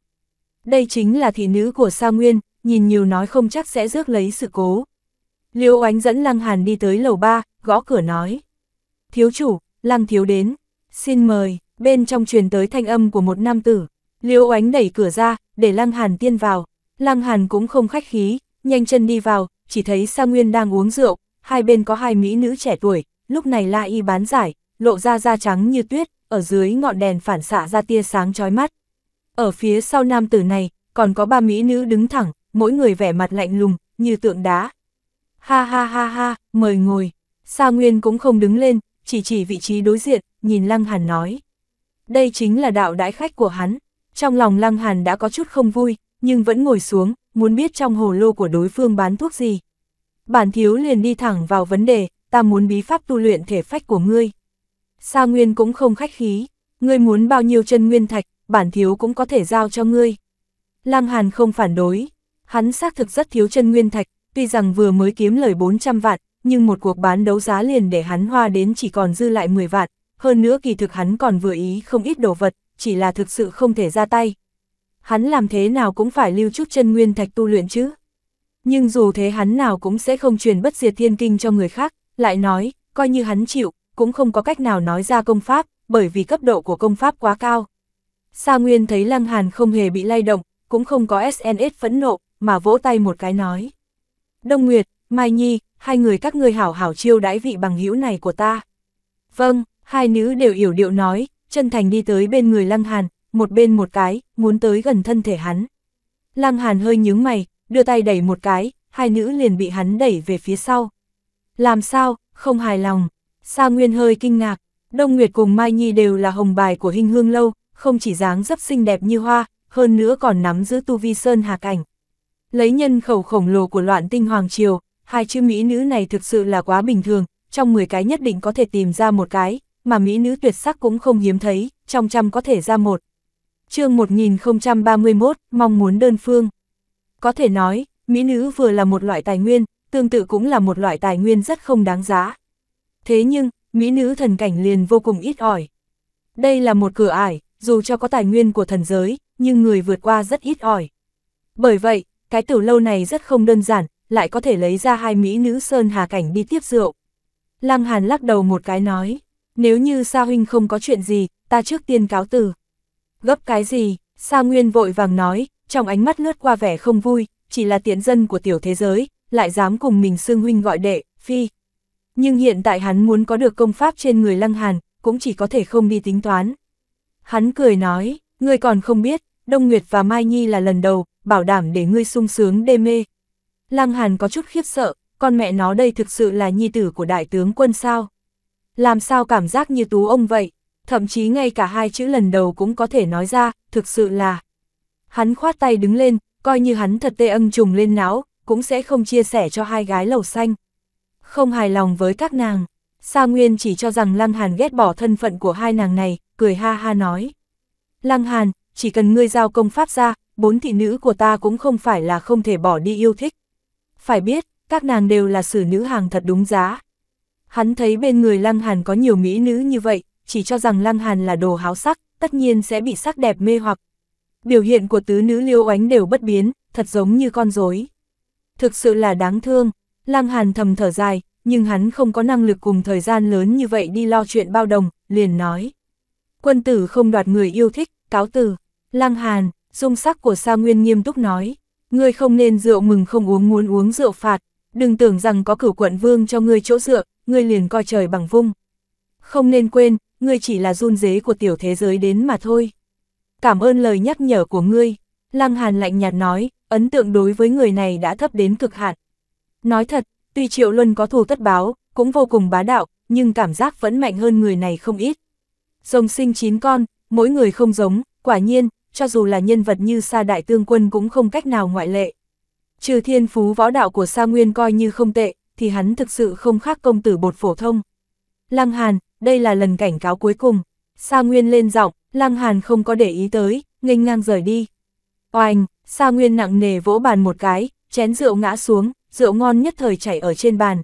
A: Đây chính là thị nữ của Sa Nguyên, nhìn nhiều nói không chắc sẽ rước lấy sự cố. Liêu Ánh dẫn Lăng Hàn đi tới lầu ba, gõ cửa nói. Thiếu chủ, Lăng Thiếu đến, xin mời, bên trong truyền tới thanh âm của một nam tử. Liêu oánh đẩy cửa ra, để Lăng Hàn tiên vào. Lăng Hàn cũng không khách khí, nhanh chân đi vào, chỉ thấy Sa Nguyên đang uống rượu, hai bên có hai mỹ nữ trẻ tuổi, lúc này La Y bán giải, lộ ra da trắng như tuyết, ở dưới ngọn đèn phản xạ ra tia sáng chói mắt. Ở phía sau nam tử này, còn có ba mỹ nữ đứng thẳng, mỗi người vẻ mặt lạnh lùng, như tượng đá. Ha ha ha ha, mời ngồi. Sa Nguyên cũng không đứng lên, chỉ chỉ vị trí đối diện, nhìn Lăng Hàn nói. Đây chính là đạo đãi khách của hắn, trong lòng Lăng Hàn đã có chút không vui, nhưng vẫn ngồi xuống, muốn biết trong hồ lô của đối phương bán thuốc gì. Bản thiếu liền đi thẳng vào vấn đề, ta muốn bí pháp tu luyện thể phách của ngươi. Sa Nguyên cũng không khách khí, ngươi muốn bao nhiêu chân nguyên thạch, bản thiếu cũng có thể giao cho ngươi. Lăng Hàn không phản đối, hắn xác thực rất thiếu chân nguyên thạch, tuy rằng vừa mới kiếm lời 400 vạn, nhưng một cuộc bán đấu giá liền để hắn hoa đến chỉ còn dư lại 10 vạn, hơn nữa kỳ thực hắn còn vừa ý không ít đồ vật, chỉ là thực sự không thể ra tay. Hắn làm thế nào cũng phải lưu chút chân nguyên thạch tu luyện chứ. Nhưng dù thế hắn nào cũng sẽ không truyền bất diệt thiên kinh cho người khác, lại nói, coi như hắn chịu, cũng không có cách nào nói ra công pháp, bởi vì cấp độ của công pháp quá cao. Sa Nguyên thấy Lăng Hàn không hề bị lay động, cũng không có SNS phẫn nộ, mà vỗ tay một cái nói. Đông Nguyệt, Mai Nhi, hai người các ngươi hảo hảo chiêu đãi vị bằng hữu này của ta. Vâng, hai nữ đều yểu điệu nói, chân thành đi tới bên người Lăng Hàn, một bên một cái, muốn tới gần thân thể hắn. Lăng Hàn hơi nhướng mày, đưa tay đẩy một cái, hai nữ liền bị hắn đẩy về phía sau. Làm sao, không hài lòng. Sa Nguyên hơi kinh ngạc, Đông Nguyệt cùng Mai Nhi đều là hồng bài của hình hương lâu, không chỉ dáng dấp xinh đẹp như hoa, hơn nữa còn nắm giữ tu vi sơn hà cảnh. Lấy nhân khẩu khổng lồ của loạn tinh hoàng triều, hai chữ mỹ nữ này thực sự là quá bình thường, trong 10 cái nhất định có thể tìm ra một cái, mà mỹ nữ tuyệt sắc cũng không hiếm thấy, trong trăm có thể ra một. chương 1031, mong muốn đơn phương. Có thể nói, mỹ nữ vừa là một loại tài nguyên, tương tự cũng là một loại tài nguyên rất không đáng giá. Thế nhưng, mỹ nữ thần cảnh liền vô cùng ít ỏi. Đây là một cửa ải, dù cho có tài nguyên của thần giới, nhưng người vượt qua rất ít ỏi. Bởi vậy, cái tử lâu này rất không đơn giản, lại có thể lấy ra hai mỹ nữ sơn hà cảnh đi tiếp rượu. Lăng Hàn lắc đầu một cái nói nếu như Sa Huynh không có chuyện gì, ta trước tiên cáo từ. Gấp cái gì, Sa Nguyên vội vàng nói, trong ánh mắt lướt qua vẻ không vui, chỉ là tiện dân của tiểu thế giới, lại dám cùng mình xương huynh gọi đệ, phi. Nhưng hiện tại hắn muốn có được công pháp trên người Lăng Hàn, cũng chỉ có thể không đi tính toán. Hắn cười nói, ngươi còn không biết, Đông Nguyệt và Mai Nhi là lần đầu, bảo đảm để ngươi sung sướng đê mê. Lăng Hàn có chút khiếp sợ, con mẹ nó đây thực sự là nhi tử của đại tướng quân sao? làm sao cảm giác như tú ông vậy, thậm chí ngay cả hai chữ lần đầu cũng có thể nói ra, thực sự là. Hắn khoát tay đứng lên, coi như hắn thật tê âm trùng lên não, cũng sẽ không chia sẻ cho hai gái lầu xanh. Không hài lòng với các nàng, Sa Nguyên chỉ cho rằng Lăng Hàn ghét bỏ thân phận của hai nàng này, cười ha ha nói. Lăng Hàn, chỉ cần ngươi giao công pháp ra, bốn thị nữ của ta cũng không phải là không thể bỏ đi yêu thích. Phải biết, các nàng đều là xử nữ hàng thật đúng giá. Hắn thấy bên người Lăng Hàn có nhiều mỹ nữ như vậy, chỉ cho rằng Lăng Hàn là đồ háo sắc, tất nhiên sẽ bị sắc đẹp mê hoặc. Biểu hiện của tứ nữ liêu ánh đều bất biến, thật giống như con rối. Thực sự là đáng thương, Lăng Hàn thầm thở dài, nhưng hắn không có năng lực cùng thời gian lớn như vậy đi lo chuyện bao đồng, liền nói. Quân tử không đoạt người yêu thích, cáo từ. Lăng Hàn, dung sắc của Sa Nguyên nghiêm túc nói, ngươi không nên rượu mừng không uống muốn uống rượu phạt, đừng tưởng rằng có cửu quận vương cho ngươi chỗ rượu ngươi liền coi trời bằng vung. Không nên quên, ngươi chỉ là run dế của tiểu thế giới đến mà thôi. Cảm ơn lời nhắc nhở của ngươi, Lăng Hàn lạnh nhạt nói, ấn tượng đối với người này đã thấp đến cực hạn. Nói thật, tuy Triệu Luân có thù tất báo, cũng vô cùng bá đạo, nhưng cảm giác vẫn mạnh hơn người này không ít. Rồng sinh chín con, mỗi người không giống, quả nhiên, cho dù là nhân vật như Sa Đại Tương Quân cũng không cách nào ngoại lệ. Trừ thiên phú võ đạo của Sa Nguyên coi như không tệ, thì hắn thực sự không khác công tử bột phổ thông. Lăng Hàn, đây là lần cảnh cáo cuối cùng. Sa Nguyên lên giọng, Lăng Hàn không có để ý tới, nghênh ngang rời đi. Oanh, Sa Nguyên nặng nề vỗ bàn một cái, chén rượu ngã xuống, rượu ngon nhất thời chảy ở trên bàn.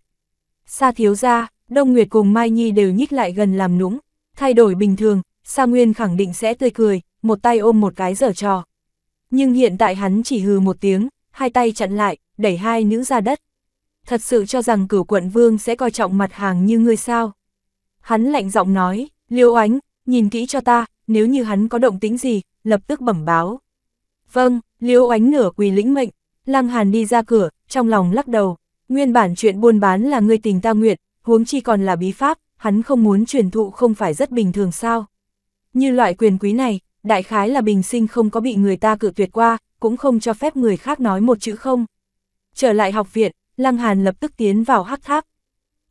A: Sa thiếu gia, Đông Nguyệt cùng Mai Nhi đều nhích lại gần làm nũng, thay đổi bình thường, Sa Nguyên khẳng định sẽ tươi cười, một tay ôm một cái giở trò. Nhưng hiện tại hắn chỉ hừ một tiếng, hai tay chặn lại, đẩy hai nữ ra đất thật sự cho rằng cửu quận vương sẽ coi trọng mặt hàng như ngươi sao. Hắn lạnh giọng nói, liêu ánh, nhìn kỹ cho ta, nếu như hắn có động tính gì, lập tức bẩm báo. Vâng, liêu ánh nửa quỳ lĩnh mệnh, lăng hàn đi ra cửa, trong lòng lắc đầu, nguyên bản chuyện buôn bán là ngươi tình ta nguyện, huống chi còn là bí pháp, hắn không muốn truyền thụ không phải rất bình thường sao. Như loại quyền quý này, đại khái là bình sinh không có bị người ta cự tuyệt qua, cũng không cho phép người khác nói một chữ không. Trở lại học viện, Lăng Hàn lập tức tiến vào hắc tháp.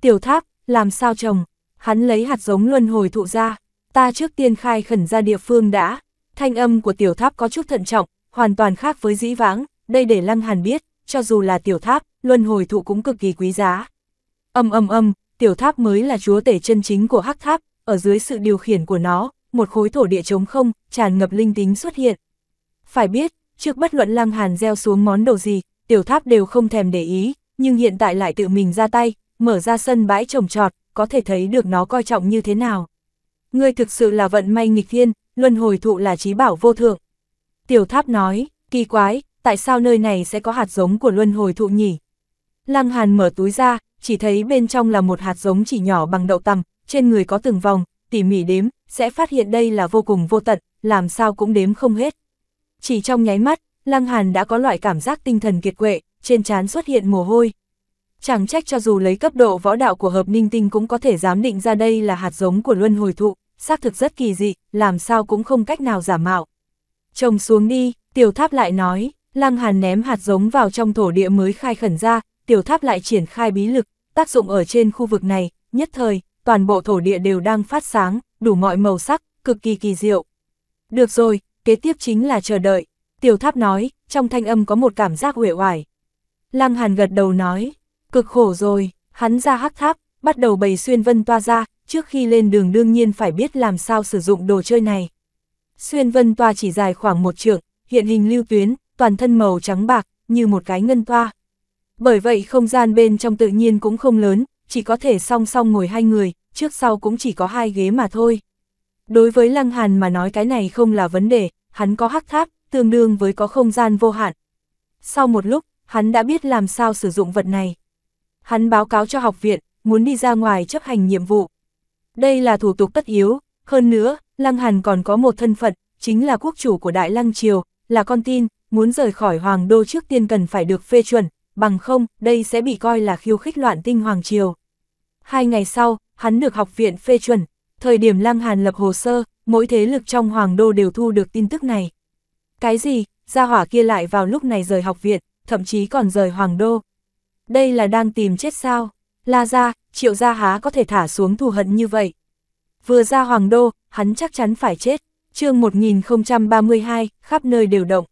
A: Tiểu tháp, làm sao trồng? Hắn lấy hạt giống luân hồi thụ ra, ta trước tiên khai khẩn ra địa phương đã. Thanh âm của tiểu tháp có chút thận trọng, hoàn toàn khác với dĩ vãng, đây để Lăng Hàn biết, cho dù là tiểu tháp, luân hồi thụ cũng cực kỳ quý giá. Âm âm âm, tiểu tháp mới là chúa tể chân chính của hắc tháp, ở dưới sự điều khiển của nó, một khối thổ địa trống không, tràn ngập linh tính xuất hiện. Phải biết, trước bất luận Lăng Hàn gieo xuống món đồ gì, tiểu tháp đều không thèm để ý, nhưng hiện tại lại tự mình ra tay, mở ra sân bãi trồng trọt, có thể thấy được nó coi trọng như thế nào. Ngươi thực sự là vận may nghịch thiên, luân hồi thụ là trí bảo vô thượng. Tiểu tháp nói, kỳ quái, tại sao nơi này sẽ có hạt giống của luân hồi thụ nhỉ? Lăng Hàn mở túi ra, chỉ thấy bên trong là một hạt giống chỉ nhỏ bằng đậu tằm, trên người có từng vòng, tỉ mỉ đếm, sẽ phát hiện đây là vô cùng vô tận, làm sao cũng đếm không hết. Chỉ trong nháy mắt, Lăng Hàn đã có loại cảm giác tinh thần kiệt quệ, trên trán xuất hiện mồ hôi. Chẳng trách cho dù lấy cấp độ võ đạo của hợp ninh tinh cũng có thể giám định ra đây là hạt giống của luân hồi thụ, xác thực rất kỳ dị, làm sao cũng không cách nào giả mạo. Trồng xuống đi, tiểu tháp lại nói, lăng hàn ném hạt giống vào trong thổ địa mới khai khẩn ra, tiểu tháp lại triển khai bí lực, tác dụng ở trên khu vực này, nhất thời, toàn bộ thổ địa đều đang phát sáng, đủ mọi màu sắc, cực kỳ kỳ diệu. Được rồi, kế tiếp chính là chờ đợi, tiểu tháp nói, trong thanh âm có một cảm giác uể oải. Lăng Hàn gật đầu nói, cực khổ rồi, hắn ra hắc tháp, bắt đầu bày xuyên vân toa ra, trước khi lên đường đương nhiên phải biết làm sao sử dụng đồ chơi này. Xuyên vân toa chỉ dài khoảng một trượng, hiện hình lưu tuyến, toàn thân màu trắng bạc, như một cái ngân toa. Bởi vậy không gian bên trong tự nhiên cũng không lớn, chỉ có thể song song ngồi hai người, trước sau cũng chỉ có hai ghế mà thôi. Đối với Lăng Hàn mà nói cái này không là vấn đề, hắn có hắc tháp, tương đương với có không gian vô hạn. Sau một lúc, hắn đã biết làm sao sử dụng vật này. Hắn báo cáo cho học viện, muốn đi ra ngoài chấp hành nhiệm vụ. Đây là thủ tục tất yếu, hơn nữa, Lăng Hàn còn có một thân phận, chính là quốc chủ của Đại Lăng Triều, là con tin, muốn rời khỏi Hoàng Đô trước tiên cần phải được phê chuẩn, bằng không, đây sẽ bị coi là khiêu khích loạn tinh Hoàng Triều. Hai ngày sau, hắn được học viện phê chuẩn, thời điểm Lăng Hàn lập hồ sơ, mỗi thế lực trong Hoàng Đô đều thu được tin tức này. Cái gì, gia hỏa kia lại vào lúc này rời học viện, thậm chí còn rời hoàng đô. Đây là đang tìm chết sao? La ra, triệu gia há có thể thả xuống thù hận như vậy. Vừa ra hoàng đô, hắn chắc chắn phải chết. chương 1032, khắp nơi đều động.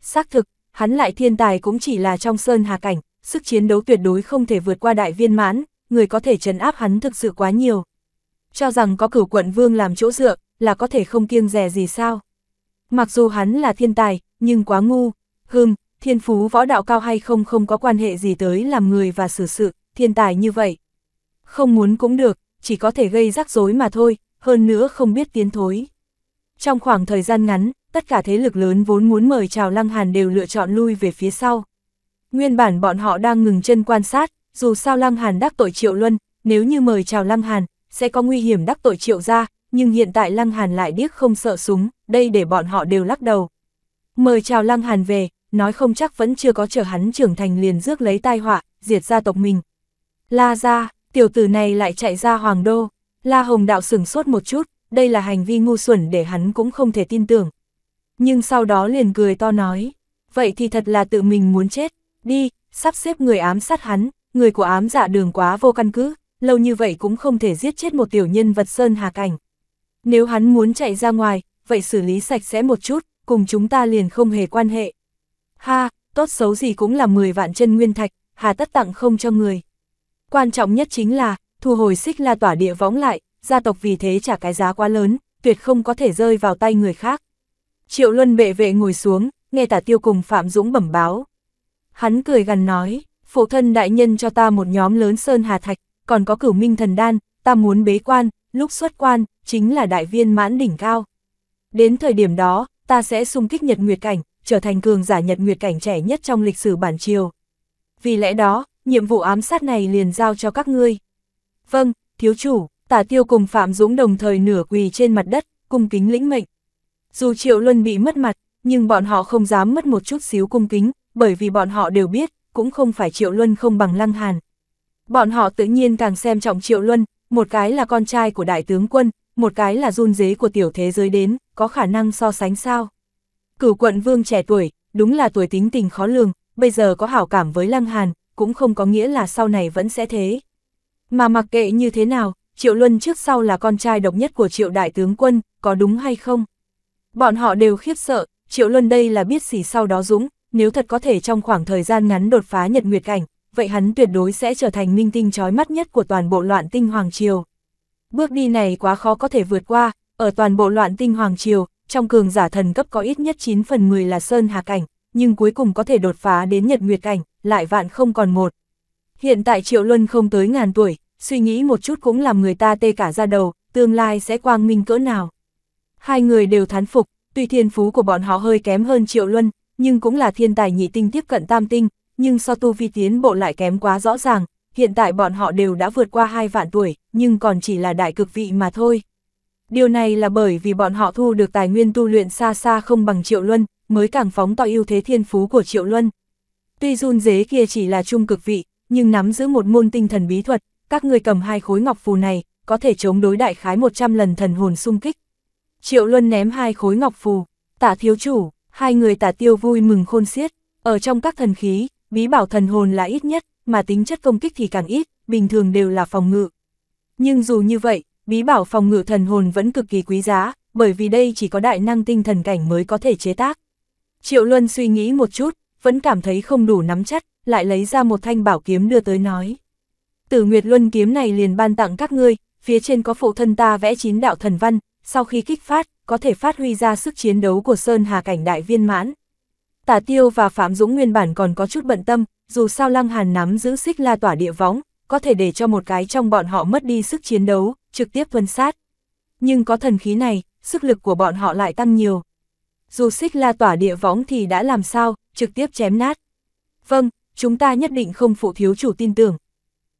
A: Xác thực, hắn lại thiên tài cũng chỉ là trong sơn hà cảnh, sức chiến đấu tuyệt đối không thể vượt qua đại viên mãn, người có thể trấn áp hắn thực sự quá nhiều. Cho rằng có cửu quận vương làm chỗ dựa, là có thể không kiêng rẻ gì sao. Mặc dù hắn là thiên tài, nhưng quá ngu, hừm, thiên phú võ đạo cao hay không không có quan hệ gì tới làm người và xử sự, thiên tài như vậy. Không muốn cũng được, chỉ có thể gây rắc rối mà thôi, hơn nữa không biết tiến thối. Trong khoảng thời gian ngắn, tất cả thế lực lớn vốn muốn mời chào Lăng Hàn đều lựa chọn lui về phía sau. Nguyên bản bọn họ đang ngừng chân quan sát, dù sao Lăng Hàn đắc tội Triệu Luân, nếu như mời chào Lăng Hàn, sẽ có nguy hiểm đắc tội Triệu ra, nhưng hiện tại Lăng Hàn lại điếc không sợ súng, đây để bọn họ đều lắc đầu. Mời chào Lăng Hàn về, nói không chắc vẫn chưa có chờ hắn trưởng thành liền rước lấy tai họa, diệt gia tộc mình. La ra, tiểu tử này lại chạy ra hoàng đô, La Hồng Đạo sửng sốt một chút, đây là hành vi ngu xuẩn để hắn cũng không thể tin tưởng. Nhưng sau đó liền cười to nói, vậy thì thật là tự mình muốn chết, đi, sắp xếp người ám sát hắn, người của ám dạ đường quá vô căn cứ, lâu như vậy cũng không thể giết chết một tiểu nhân vật sơn hà cảnh. Nếu hắn muốn chạy ra ngoài, vậy xử lý sạch sẽ một chút, cùng chúng ta liền không hề quan hệ. Ha, tốt xấu gì cũng là 10 vạn chân nguyên thạch, hà tất tặng không cho người. Quan trọng nhất chính là, thu hồi xích la tỏa địa võng lại, gia tộc vì thế trả cái giá quá lớn, tuyệt không có thể rơi vào tay người khác. Triệu Luân bệ vệ ngồi xuống, nghe tả tiêu cùng Phạm Dũng bẩm báo. Hắn cười gần nói, phụ thân đại nhân cho ta một nhóm lớn sơn hà thạch, còn có cửu minh thần đan, ta muốn bế quan, lúc xuất quan, chính là đại viên mãn đỉnh cao. Đến thời điểm đó, ta sẽ xung kích nhật nguyệt cảnh, trở thành cường giả nhật nguyệt cảnh trẻ nhất trong lịch sử bản triều. Vì lẽ đó, nhiệm vụ ám sát này liền giao cho các ngươi. Vâng, thiếu chủ, tả tiêu cùng Phạm Dũng đồng thời nửa quỳ trên mặt đất, cung kính lĩnh mệnh. Dù Triệu Luân bị mất mặt, nhưng bọn họ không dám mất một chút xíu cung kính, bởi vì bọn họ đều biết, cũng không phải Triệu Luân không bằng Lăng Hàn. Bọn họ tự nhiên càng xem trọng Triệu Luân, một cái là con trai của đại tướng quân, một cái là run dế của tiểu thế giới đến, có khả năng so sánh sao. Cửu quận vương trẻ tuổi, đúng là tuổi tính tình khó lường, bây giờ có hảo cảm với Lăng Hàn, cũng không có nghĩa là sau này vẫn sẽ thế. Mà mặc kệ như thế nào, Triệu Luân trước sau là con trai độc nhất của Triệu Đại Tướng Quân, có đúng hay không? Bọn họ đều khiếp sợ, Triệu Luân đây là biết gì sau đó dũng, nếu thật có thể trong khoảng thời gian ngắn đột phá nhật nguyệt cảnh, vậy hắn tuyệt đối sẽ trở thành minh tinh chói mắt nhất của toàn bộ loạn tinh Hoàng Triều. Bước đi này quá khó có thể vượt qua, ở toàn bộ loạn tinh Hoàng Triều, trong cường giả thần cấp có ít nhất 9 phần 10 là sơn hà cảnh, nhưng cuối cùng có thể đột phá đến nhật nguyệt cảnh, lại vạn không còn một. Hiện tại Triệu Luân không tới ngàn tuổi, suy nghĩ một chút cũng làm người ta tê cả ra đầu, tương lai sẽ quang minh cỡ nào. Hai người đều thán phục, tuy thiên phú của bọn họ hơi kém hơn Triệu Luân, nhưng cũng là thiên tài nhị tinh tiếp cận tam tinh, nhưng so tu vi tiến bộ lại kém quá rõ ràng, hiện tại bọn họ đều đã vượt qua hai vạn tuổi, nhưng còn chỉ là đại cực vị mà thôi. Điều này là bởi vì bọn họ thu được tài nguyên tu luyện xa xa không bằng Triệu Luân, mới càng phóng to ưu thế thiên phú của Triệu Luân. Tuy run dế kia chỉ là trung cực vị, nhưng nắm giữ một môn tinh thần bí thuật, các người cầm hai khối ngọc phù này, có thể chống đối đại khái 100 lần thần hồn xung kích. Triệu Luân ném hai khối ngọc phù, tả thiếu chủ, hai người tả tiêu vui mừng khôn xiết, ở trong các thần khí, bí bảo thần hồn là ít nhất, mà tính chất công kích thì càng ít, bình thường đều là phòng ngự. Nhưng dù như vậy, bí bảo phòng ngự thần hồn vẫn cực kỳ quý giá, bởi vì đây chỉ có đại năng tinh thần cảnh mới có thể chế tác. Triệu Luân suy nghĩ một chút, vẫn cảm thấy không đủ nắm chắc, lại lấy ra một thanh bảo kiếm đưa tới nói. Tử Nguyệt Luân kiếm này liền ban tặng các ngươi, phía trên có phụ thân ta vẽ chín đạo thần văn, sau khi kích phát, có thể phát huy ra sức chiến đấu của Sơn Hà Cảnh Đại Viên Mãn. Tả Tiêu và Phạm Dũng nguyên bản còn có chút bận tâm, dù sao Lăng Hàn nắm giữ xích la tỏa địa võng, có thể để cho một cái trong bọn họ mất đi sức chiến đấu, trực tiếp tuân sát. Nhưng có thần khí này, sức lực của bọn họ lại tăng nhiều. Dù xích la tỏa địa võng thì đã làm sao, trực tiếp chém nát. Vâng, chúng ta nhất định không phụ thiếu chủ tin tưởng.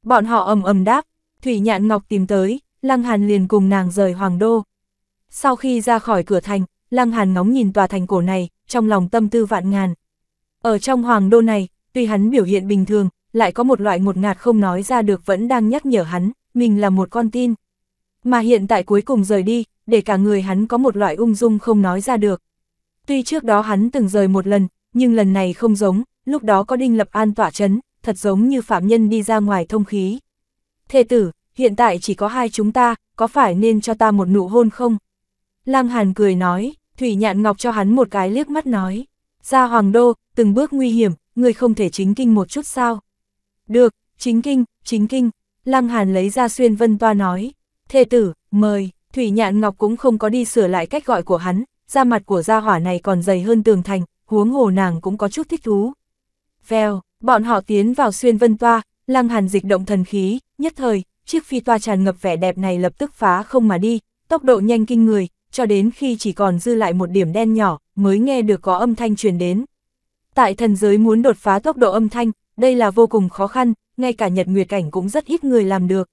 A: Bọn họ ầm ầm đáp, Thủy Nhạn Ngọc tìm tới, Lăng Hàn liền cùng nàng rời Hoàng Đô. Sau khi ra khỏi cửa thành, Lăng Hàn ngóng nhìn tòa thành cổ này, trong lòng tâm tư vạn ngàn. Ở trong Hoàng Đô này, tuy hắn biểu hiện bình thường, lại có một loại ngột ngạt không nói ra được vẫn đang nhắc nhở hắn, mình là một con tin mà hiện tại cuối cùng rời đi, để cả người hắn có một loại ung dung không nói ra được. Tuy trước đó hắn từng rời một lần, nhưng lần này không giống, lúc đó có đinh lập an tỏa chấn, thật giống như phạm nhân đi ra ngoài thông khí. Thê tử, hiện tại chỉ có hai chúng ta, có phải nên cho ta một nụ hôn không? Lăng Hàn cười nói, Thủy Nhạn Ngọc cho hắn một cái liếc mắt nói, ra Hoàng Đô, từng bước nguy hiểm, người không thể chính kinh một chút sao? Được, chính kinh, chính kinh, Lăng Hàn lấy ra xuyên vân toa nói, thê tử, mời, Thủy Nhạn Ngọc cũng không có đi sửa lại cách gọi của hắn, da mặt của gia hỏa này còn dày hơn tường thành, huống hồ nàng cũng có chút thích thú. Vèo, bọn họ tiến vào xuyên vân toa, lăng hàn dịch động thần khí, nhất thời, chiếc phi toa tràn ngập vẻ đẹp này lập tức phá không mà đi, tốc độ nhanh kinh người, cho đến khi chỉ còn dư lại một điểm đen nhỏ, mới nghe được có âm thanh truyền đến. Tại thần giới muốn đột phá tốc độ âm thanh, đây là vô cùng khó khăn, ngay cả nhật nguyệt cảnh cũng rất ít người làm được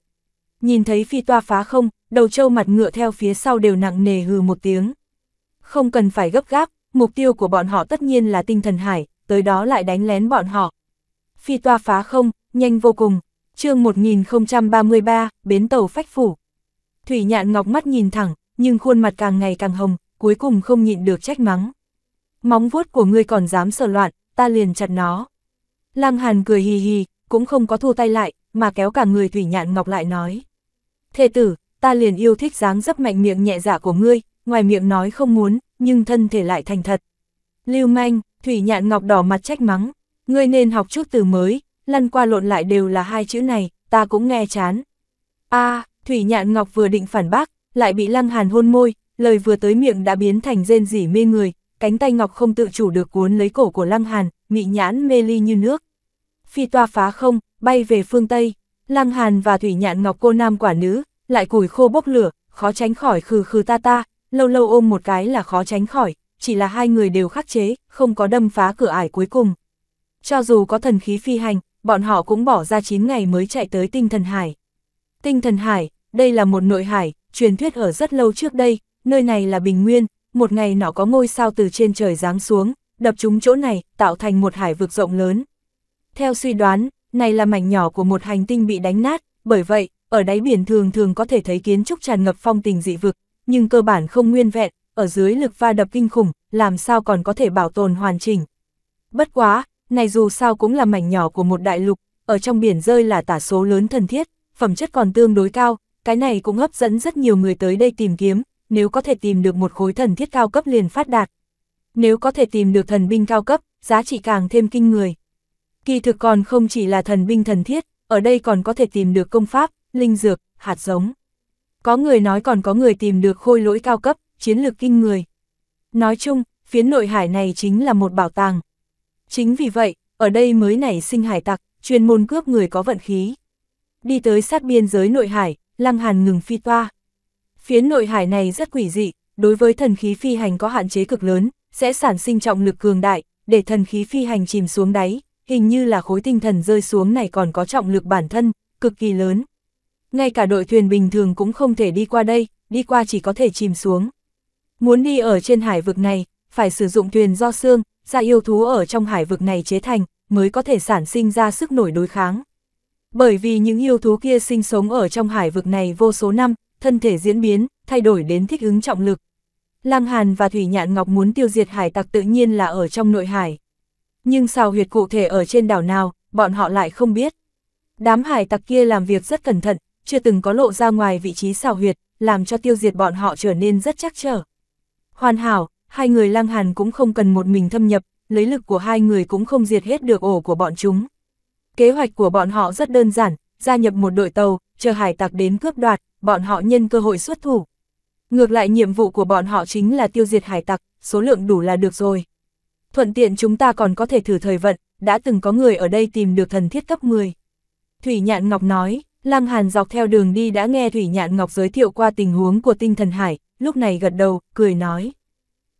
A: nhìn thấy phi toa phá không, đầu trâu mặt ngựa theo phía sau đều nặng nề hừ một tiếng. Không cần phải gấp gáp, mục tiêu của bọn họ tất nhiên là tinh thần hải, tới đó lại đánh lén bọn họ. Phi toa phá không, nhanh vô cùng, chương 1033, bến tàu phách phủ. Thủy nhạn ngọc mắt nhìn thẳng, nhưng khuôn mặt càng ngày càng hồng, cuối cùng không nhịn được trách mắng. Móng vuốt của ngươi còn dám sờ loạn, ta liền chặt nó. Lăng hàn cười hì hì, cũng không có thu tay lại, mà kéo cả người Thủy nhạn ngọc lại nói thê tử, ta liền yêu thích dáng dấp mạnh miệng nhẹ dạ của ngươi, ngoài miệng nói không muốn, nhưng thân thể lại thành thật. Lưu manh, thủy nhạn ngọc đỏ mặt trách mắng, ngươi nên học chút từ mới, lăn qua lộn lại đều là hai chữ này, ta cũng nghe chán. a thủy nhạn ngọc vừa định phản bác, lại bị lăng hàn hôn môi, lời vừa tới miệng đã biến thành rên rỉ mê người, cánh tay ngọc không tự chủ được cuốn lấy cổ của lăng hàn, mị nhãn mê ly như nước. Phi toa phá không, bay về phương Tây. Lăng Hàn và Thủy Nhạn Ngọc cô nam quả nữ, lại củi khô bốc lửa, khó tránh khỏi khừ khừ ta ta, lâu lâu ôm một cái là khó tránh khỏi, chỉ là hai người đều khắc chế, không có đâm phá cửa ải cuối cùng. Cho dù có thần khí phi hành, bọn họ cũng bỏ ra 9 ngày mới chạy tới tinh thần hải. Tinh thần hải, đây là một nội hải, truyền thuyết ở rất lâu trước đây, nơi này là bình nguyên, một ngày nó có ngôi sao từ trên trời giáng xuống, đập trúng chỗ này, tạo thành một hải vực rộng lớn. Theo suy đoán, này là mảnh nhỏ của một hành tinh bị đánh nát, bởi vậy, ở đáy biển thường thường có thể thấy kiến trúc tràn ngập phong tình dị vực, nhưng cơ bản không nguyên vẹn, ở dưới lực va đập kinh khủng, làm sao còn có thể bảo tồn hoàn chỉnh. Bất quá, này dù sao cũng là mảnh nhỏ của một đại lục, ở trong biển rơi là tả số lớn thần thiết, phẩm chất còn tương đối cao, cái này cũng hấp dẫn rất nhiều người tới đây tìm kiếm, nếu có thể tìm được một khối thần thiết cao cấp liền phát đạt. Nếu có thể tìm được thần binh cao cấp, giá trị càng thêm kinh người. Kỳ thực còn không chỉ là thần binh thần thiết, ở đây còn có thể tìm được công pháp, linh dược, hạt giống. Có người nói còn có người tìm được khôi lỗi cao cấp, chiến lược kinh người. Nói chung, phiến nội hải này chính là một bảo tàng. Chính vì vậy, ở đây mới nảy sinh hải tặc, chuyên môn cướp người có vận khí. Đi tới sát biên giới nội hải, Lăng Hàn ngừng phi toa. Phiến nội hải này rất quỷ dị, đối với thần khí phi hành có hạn chế cực lớn, sẽ sản sinh trọng lực cường đại, để thần khí phi hành chìm xuống đáy, hình như là khối tinh thần rơi xuống này còn có trọng lực bản thân, cực kỳ lớn. Ngay cả đội thuyền bình thường cũng không thể đi qua đây, đi qua chỉ có thể chìm xuống. Muốn đi ở trên hải vực này, phải sử dụng thuyền do xương, ra yêu thú ở trong hải vực này chế thành, mới có thể sản sinh ra sức nổi đối kháng. Bởi vì những yêu thú kia sinh sống ở trong hải vực này vô số năm, thân thể diễn biến, thay đổi đến thích ứng trọng lực. Lăng Hàn và Thủy Nhạn Ngọc muốn tiêu diệt hải tặc tự nhiên là ở trong nội hải nhưng xào huyệt cụ thể ở trên đảo nào, bọn họ lại không biết. Đám hải tặc kia làm việc rất cẩn thận, chưa từng có lộ ra ngoài vị trí xào huyệt, làm cho tiêu diệt bọn họ trở nên rất chắc trở. Hoàn hảo, hai người lang hàn cũng không cần một mình thâm nhập, lấy lực của hai người cũng không diệt hết được ổ của bọn chúng. Kế hoạch của bọn họ rất đơn giản, gia nhập một đội tàu, chờ hải tặc đến cướp đoạt, bọn họ nhân cơ hội xuất thủ. Ngược lại nhiệm vụ của bọn họ chính là tiêu diệt hải tặc, số lượng đủ là được rồi thuận tiện chúng ta còn có thể thử thời vận, đã từng có người ở đây tìm được thần thiết cấp 10. Thủy Nhạn Ngọc nói, Lăng Hàn dọc theo đường đi đã nghe Thủy Nhạn Ngọc giới thiệu qua tình huống của tinh thần hải, lúc này gật đầu, cười nói.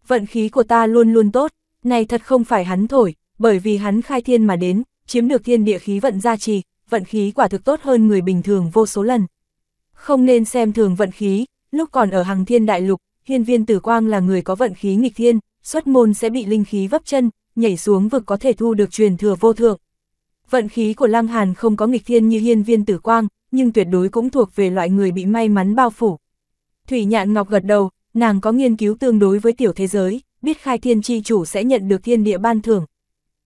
A: Vận khí của ta luôn luôn tốt, này thật không phải hắn thổi, bởi vì hắn khai thiên mà đến, chiếm được thiên địa khí vận gia trì, vận khí quả thực tốt hơn người bình thường vô số lần. Không nên xem thường vận khí, lúc còn ở hàng thiên đại lục, hiên viên tử quang là người có vận khí nghịch thiên, xuất môn sẽ bị linh khí vấp chân, nhảy xuống vực có thể thu được truyền thừa vô thượng. Vận khí của Lăng Hàn không có nghịch thiên như hiên viên tử quang, nhưng tuyệt đối cũng thuộc về loại người bị may mắn bao phủ. Thủy Nhạn Ngọc gật đầu, nàng có nghiên cứu tương đối với tiểu thế giới, biết khai thiên chi chủ sẽ nhận được thiên địa ban thưởng.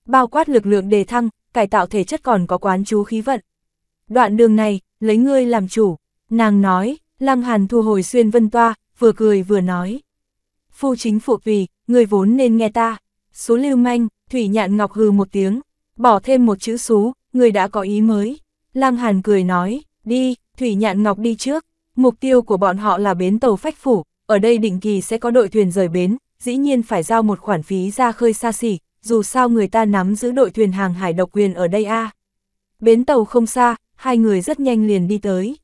A: Bao quát lực lượng đề thăng, cải tạo thể chất còn có quán chú khí vận. Đoạn đường này, lấy ngươi làm chủ, nàng nói, Lăng Hàn thu hồi xuyên vân toa, vừa cười vừa nói. Phu chính phụ vì, người vốn nên nghe ta. Số lưu manh, Thủy Nhạn Ngọc hừ một tiếng, bỏ thêm một chữ số, người đã có ý mới. Lăng Hàn cười nói, đi, Thủy Nhạn Ngọc đi trước, mục tiêu của bọn họ là bến tàu phách phủ, ở đây định kỳ sẽ có đội thuyền rời bến, dĩ nhiên phải giao một khoản phí ra khơi xa xỉ, dù sao người ta nắm giữ đội thuyền hàng hải độc quyền ở đây a. Bến tàu không xa, hai người rất nhanh liền đi tới.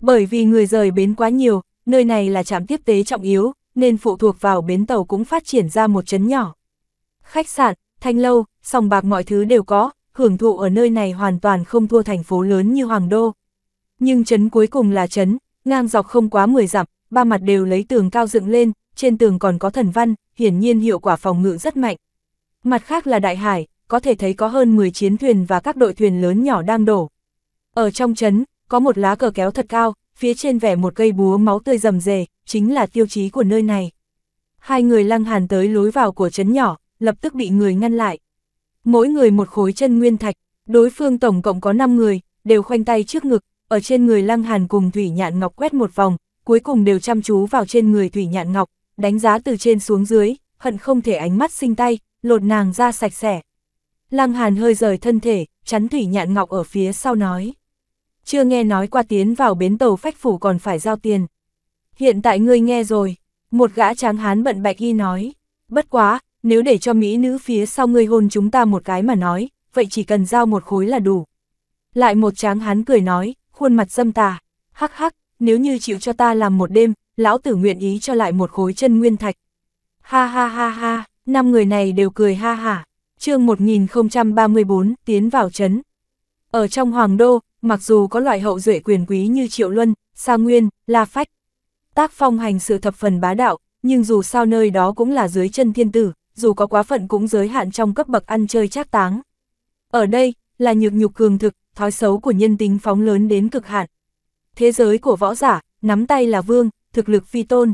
A: Bởi vì người rời bến quá nhiều, nơi này là trạm tiếp tế trọng yếu, nên phụ thuộc vào bến tàu cũng phát triển ra một chấn nhỏ. Khách sạn, thanh lâu, sòng bạc mọi thứ đều có, hưởng thụ ở nơi này hoàn toàn không thua thành phố lớn như Hoàng Đô. Nhưng chấn cuối cùng là chấn, ngang dọc không quá 10 dặm, ba mặt đều lấy tường cao dựng lên, trên tường còn có thần văn, hiển nhiên hiệu quả phòng ngự rất mạnh. Mặt khác là đại hải, có thể thấy có hơn 10 chiến thuyền và các đội thuyền lớn nhỏ đang đổ. Ở trong chấn, có một lá cờ kéo thật cao, phía trên vẻ một cây búa máu tươi rầm rề, chính là tiêu chí của nơi này. Hai người lăng hàn tới lối vào của trấn nhỏ, lập tức bị người ngăn lại. Mỗi người một khối chân nguyên thạch, đối phương tổng cộng có 5 người, đều khoanh tay trước ngực, ở trên người lăng hàn cùng thủy nhạn ngọc quét một vòng, cuối cùng đều chăm chú vào trên người thủy nhạn ngọc, đánh giá từ trên xuống dưới, hận không thể ánh mắt sinh tay, lột nàng ra sạch sẽ. Lăng hàn hơi rời thân thể, chắn thủy nhạn ngọc ở phía sau nói chưa nghe nói qua tiến vào bến tàu phách phủ còn phải giao tiền. Hiện tại ngươi nghe rồi, một gã tráng hán bận bạch y nói, bất quá, nếu để cho mỹ nữ phía sau ngươi hôn chúng ta một cái mà nói, vậy chỉ cần giao một khối là đủ. Lại một tráng hán cười nói, khuôn mặt dâm tà, hắc hắc, nếu như chịu cho ta làm một đêm, lão tử nguyện ý cho lại một khối chân nguyên thạch. Ha ha ha ha, năm người này đều cười ha hả. Chương 1034 tiến vào trấn. Ở trong hoàng đô, mặc dù có loại hậu duệ quyền quý như Triệu Luân, Sa Nguyên, La Phách. Tác phong hành sự thập phần bá đạo, nhưng dù sao nơi đó cũng là dưới chân thiên tử, dù có quá phận cũng giới hạn trong cấp bậc ăn chơi trác táng. Ở đây, là nhược nhục cường thực, thói xấu của nhân tính phóng lớn đến cực hạn. Thế giới của võ giả, nắm tay là vương, thực lực phi tôn.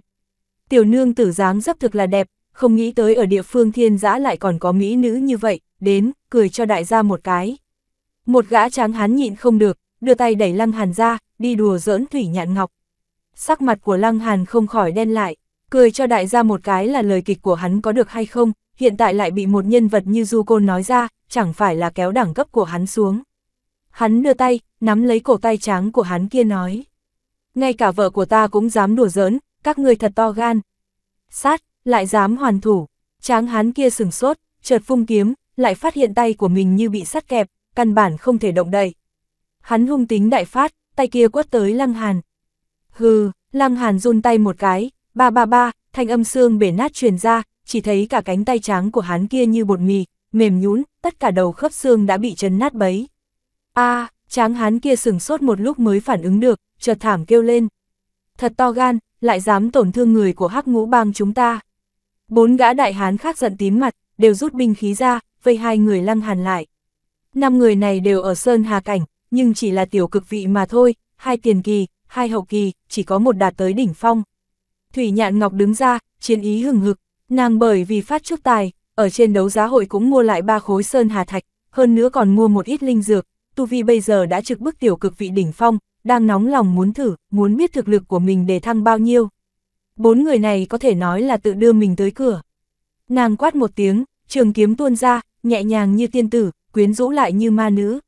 A: Tiểu nương tử dáng dấp thực là đẹp, không nghĩ tới ở địa phương thiên giã lại còn có mỹ nữ như vậy, đến, cười cho đại gia một cái. Một gã tráng hán nhịn không được, đưa tay đẩy Lăng Hàn ra, đi đùa giỡn Thủy Nhạn Ngọc. Sắc mặt của Lăng Hàn không khỏi đen lại, cười cho đại gia một cái là lời kịch của hắn có được hay không, hiện tại lại bị một nhân vật như Du Côn nói ra, chẳng phải là kéo đẳng cấp của hắn xuống. Hắn đưa tay, nắm lấy cổ tay trắng của hắn kia nói. Ngay cả vợ của ta cũng dám đùa giỡn, các người thật to gan. Sát, lại dám hoàn thủ, tráng hắn kia sừng sốt, chợt phung kiếm, lại phát hiện tay của mình như bị sắt kẹp, căn bản không thể động đậy. Hắn hung tính đại phát, tay kia quất tới Lăng Hàn. Hừ, Lăng Hàn run tay một cái, ba ba ba, thanh âm xương bể nát truyền ra, chỉ thấy cả cánh tay trắng của hắn kia như bột mì, mềm nhũn tất cả đầu khớp xương đã bị chấn nát bấy. A, tráng hắn kia sừng sốt một lúc mới phản ứng được, chợt thảm kêu lên. Thật to gan, lại dám tổn thương người của hắc ngũ bang chúng ta. Bốn gã đại hán khác giận tím mặt, đều rút binh khí ra, vây hai người lăng hàn lại. Năm người này đều ở Sơn Hà Cảnh, nhưng chỉ là tiểu cực vị mà thôi, hai tiền kỳ, hai hậu kỳ, chỉ có một đạt tới đỉnh phong. Thủy Nhạn Ngọc đứng ra, chiến ý hừng hực, nàng bởi vì phát chút tài, ở trên đấu giá hội cũng mua lại ba khối Sơn Hà Thạch, hơn nữa còn mua một ít linh dược, tu vi bây giờ đã trực bức tiểu cực vị đỉnh phong, đang nóng lòng muốn thử, muốn biết thực lực của mình để thăng bao nhiêu. Bốn người này có thể nói là tự đưa mình tới cửa. Nàng quát một tiếng, trường kiếm tuôn ra, nhẹ nhàng như tiên tử, quyến rũ lại như ma nữ.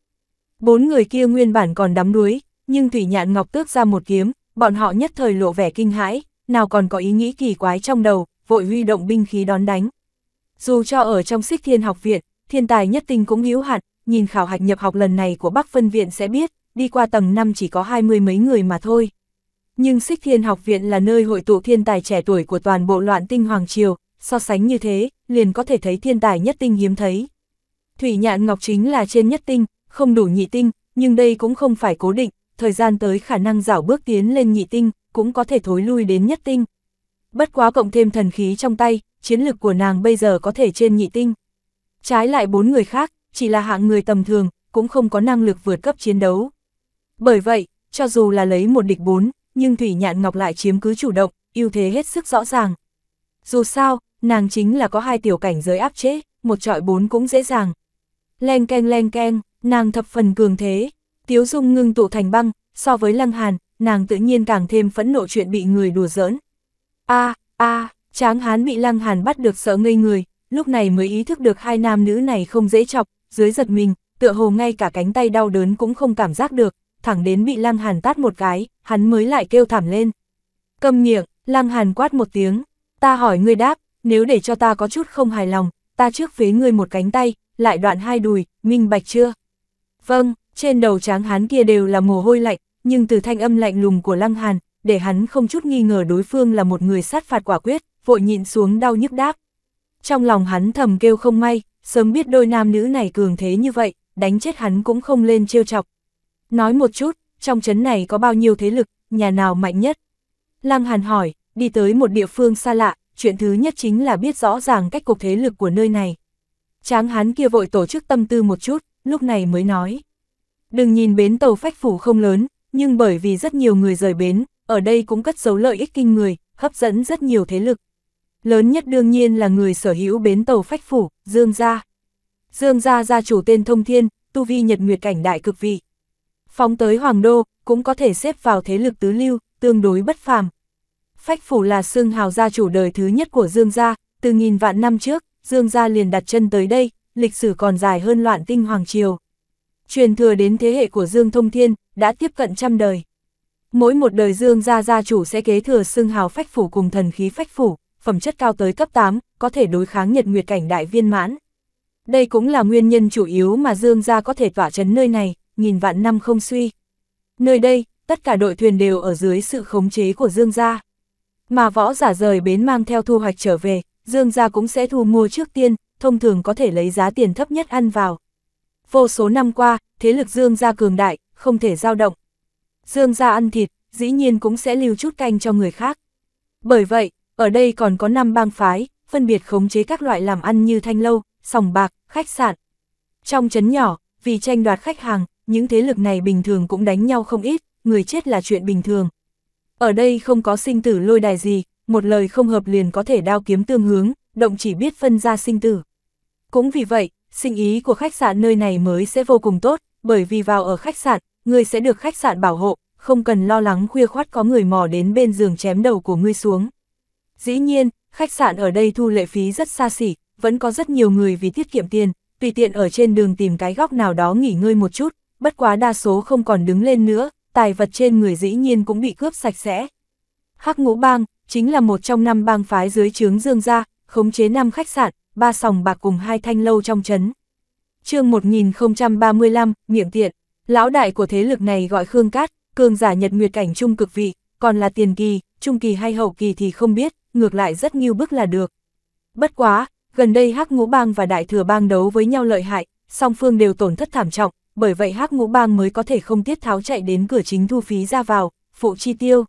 A: Bốn người kia nguyên bản còn đắm đuối, nhưng Thủy Nhạn Ngọc tước ra một kiếm, bọn họ nhất thời lộ vẻ kinh hãi, nào còn có ý nghĩ kỳ quái trong đầu, vội huy động binh khí đón đánh. Dù cho ở trong xích thiên học viện, thiên tài nhất tinh cũng hữu hạn, nhìn khảo hạch nhập học lần này của Bắc Phân Viện sẽ biết, đi qua tầng 5 chỉ có hai mươi mấy người mà thôi. Nhưng xích thiên học viện là nơi hội tụ thiên tài trẻ tuổi của toàn bộ loạn tinh Hoàng Triều, so sánh như thế, liền có thể thấy thiên tài nhất tinh hiếm thấy. Thủy nhạn ngọc chính là trên nhất tinh, không đủ nhị tinh, nhưng đây cũng không phải cố định, thời gian tới khả năng rảo bước tiến lên nhị tinh, cũng có thể thối lui đến nhất tinh. Bất quá cộng thêm thần khí trong tay, chiến lực của nàng bây giờ có thể trên nhị tinh. Trái lại bốn người khác, chỉ là hạng người tầm thường, cũng không có năng lực vượt cấp chiến đấu. Bởi vậy, cho dù là lấy một địch bốn, nhưng Thủy Nhạn Ngọc lại chiếm cứ chủ động, ưu thế hết sức rõ ràng. Dù sao, nàng chính là có hai tiểu cảnh giới áp chế, một trọi bốn cũng dễ dàng, len keng len keng, nàng thập phần cường thế. Tiếu Dung ngưng tụ thành băng, so với Lăng Hàn, nàng tự nhiên càng thêm phẫn nộ chuyện bị người đùa giỡn. A, a, à, Tráng Hán bị Lăng Hàn bắt được sợ ngây người, lúc này mới ý thức được hai nam nữ này không dễ chọc, dưới giật mình, tựa hồ ngay cả cánh tay đau đớn cũng không cảm giác được, thẳng đến bị Lăng Hàn tát một cái, hắn mới lại kêu thảm lên. Câm miệng, Lăng Hàn quát một tiếng, ta hỏi ngươi đáp, nếu để cho ta có chút không hài lòng, ta trước phế ngươi một cánh tay, lại đoạn hai đùi, minh bạch chưa? Vâng, trên đầu tráng hán kia đều là mồ hôi lạnh, nhưng từ thanh âm lạnh lùng của Lăng Hàn, để hắn không chút nghi ngờ đối phương là một người sát phạt quả quyết, vội nhịn xuống đau nhức đáp. Trong lòng hắn thầm kêu không may, sớm biết đôi nam nữ này cường thế như vậy, đánh chết hắn cũng không lên trêu chọc. Nói một chút, trong chấn này có bao nhiêu thế lực, nhà nào mạnh nhất? Lăng Hàn hỏi, đi tới một địa phương xa lạ, chuyện thứ nhất chính là biết rõ ràng cách cục thế lực của nơi này. Tráng hán kia vội tổ chức tâm tư một chút, lúc này mới nói. Đừng nhìn bến tàu phách phủ không lớn, nhưng bởi vì rất nhiều người rời bến, ở đây cũng cất dấu lợi ích kinh người, hấp dẫn rất nhiều thế lực. Lớn nhất đương nhiên là người sở hữu bến tàu phách phủ, Dương Gia. Dương Gia gia chủ tên Thông Thiên, tu vi nhật nguyệt cảnh đại cực vị. Phóng tới Hoàng Đô, cũng có thể xếp vào thế lực tứ lưu, tương đối bất phàm, Phách Phủ là xương hào gia chủ đời thứ nhất của Dương gia, từ nghìn vạn năm trước, Dương gia liền đặt chân tới đây, lịch sử còn dài hơn loạn tinh Hoàng Triều. Truyền thừa đến thế hệ của Dương Thông Thiên, đã tiếp cận trăm đời. Mỗi một đời Dương gia gia chủ sẽ kế thừa xương hào Phách Phủ cùng thần khí Phách Phủ, phẩm chất cao tới cấp 8, có thể đối kháng nhật nguyệt cảnh đại viên mãn. Đây cũng là nguyên nhân chủ yếu mà Dương gia có thể tỏa chấn nơi này, nghìn vạn năm không suy. Nơi đây, tất cả đội thuyền đều ở dưới sự khống chế của Dương gia mà võ giả rời bến mang theo thu hoạch trở về, dương gia cũng sẽ thu mua trước tiên, thông thường có thể lấy giá tiền thấp nhất ăn vào. Vô số năm qua, thế lực dương gia cường đại, không thể dao động. Dương gia ăn thịt, dĩ nhiên cũng sẽ lưu chút canh cho người khác. Bởi vậy, ở đây còn có năm bang phái, phân biệt khống chế các loại làm ăn như thanh lâu, sòng bạc, khách sạn. Trong chấn nhỏ, vì tranh đoạt khách hàng, những thế lực này bình thường cũng đánh nhau không ít, người chết là chuyện bình thường, ở đây không có sinh tử lôi đài gì, một lời không hợp liền có thể đao kiếm tương hướng, động chỉ biết phân ra sinh tử. Cũng vì vậy, sinh ý của khách sạn nơi này mới sẽ vô cùng tốt, bởi vì vào ở khách sạn, người sẽ được khách sạn bảo hộ, không cần lo lắng khuya khoát có người mò đến bên giường chém đầu của ngươi xuống. Dĩ nhiên, khách sạn ở đây thu lệ phí rất xa xỉ, vẫn có rất nhiều người vì tiết kiệm tiền, tùy tiện ở trên đường tìm cái góc nào đó nghỉ ngơi một chút, bất quá đa số không còn đứng lên nữa, tài vật trên người dĩ nhiên cũng bị cướp sạch sẽ. Hắc ngũ bang, chính là một trong năm bang phái dưới trướng Dương Gia, khống chế năm khách sạn, ba sòng bạc cùng hai thanh lâu trong chấn. chương 1035, miệng tiện, lão đại của thế lực này gọi Khương Cát, cường giả nhật nguyệt cảnh trung cực vị, còn là tiền kỳ, trung kỳ hay hậu kỳ thì không biết, ngược lại rất nghiêu bức là được. Bất quá, gần đây Hắc Ngũ Bang và Đại Thừa Bang đấu với nhau lợi hại, song phương đều tổn thất thảm trọng, bởi vậy hắc ngũ bang mới có thể không tiết tháo chạy đến cửa chính thu phí ra vào, phụ chi tiêu.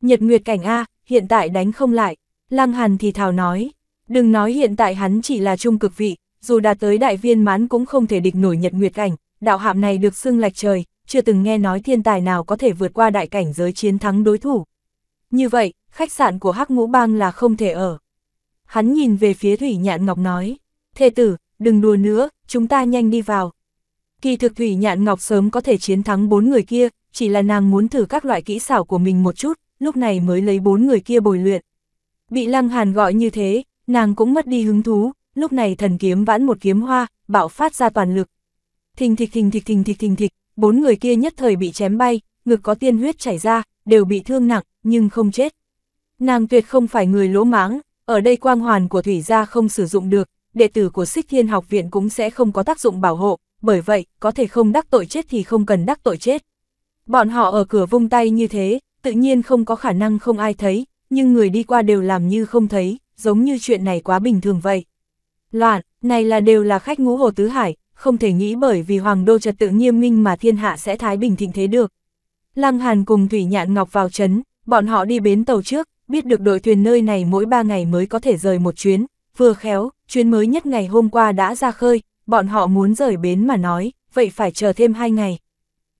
A: Nhật Nguyệt cảnh A, hiện tại đánh không lại, Lăng Hàn thì thào nói, đừng nói hiện tại hắn chỉ là trung cực vị, dù đạt tới đại viên mãn cũng không thể địch nổi Nhật Nguyệt cảnh, đạo hạm này được xưng lạch trời, chưa từng nghe nói thiên tài nào có thể vượt qua đại cảnh giới chiến thắng đối thủ. Như vậy, khách sạn của Hắc Ngũ Bang là không thể ở. Hắn nhìn về phía Thủy Nhạn Ngọc nói, thê tử, đừng đùa nữa, chúng ta nhanh đi vào, Kỳ thực Thủy Nhạn Ngọc sớm có thể chiến thắng bốn người kia, chỉ là nàng muốn thử các loại kỹ xảo của mình một chút, lúc này mới lấy bốn người kia bồi luyện. Bị Lăng Hàn gọi như thế, nàng cũng mất đi hứng thú, lúc này thần kiếm vãn một kiếm hoa, bạo phát ra toàn lực. Thình thịch thình thịch thình thịch thình thịch, bốn người kia nhất thời bị chém bay, ngực có tiên huyết chảy ra, đều bị thương nặng, nhưng không chết. Nàng tuyệt không phải người lỗ mãng, ở đây quang hoàn của thủy gia không sử dụng được, đệ tử của Sích Thiên học viện cũng sẽ không có tác dụng bảo hộ, bởi vậy, có thể không đắc tội chết thì không cần đắc tội chết. Bọn họ ở cửa vung tay như thế, tự nhiên không có khả năng không ai thấy, nhưng người đi qua đều làm như không thấy, giống như chuyện này quá bình thường vậy. Loạn, này là đều là khách ngũ hồ tứ hải, không thể nghĩ bởi vì hoàng đô trật tự nghiêm minh mà thiên hạ sẽ thái bình thịnh thế được. Lăng Hàn cùng Thủy Nhạn Ngọc vào chấn bọn họ đi bến tàu trước, biết được đội thuyền nơi này mỗi ba ngày mới có thể rời một chuyến, vừa khéo, chuyến mới nhất ngày hôm qua đã ra khơi, bọn họ muốn rời bến mà nói, vậy phải chờ thêm hai ngày.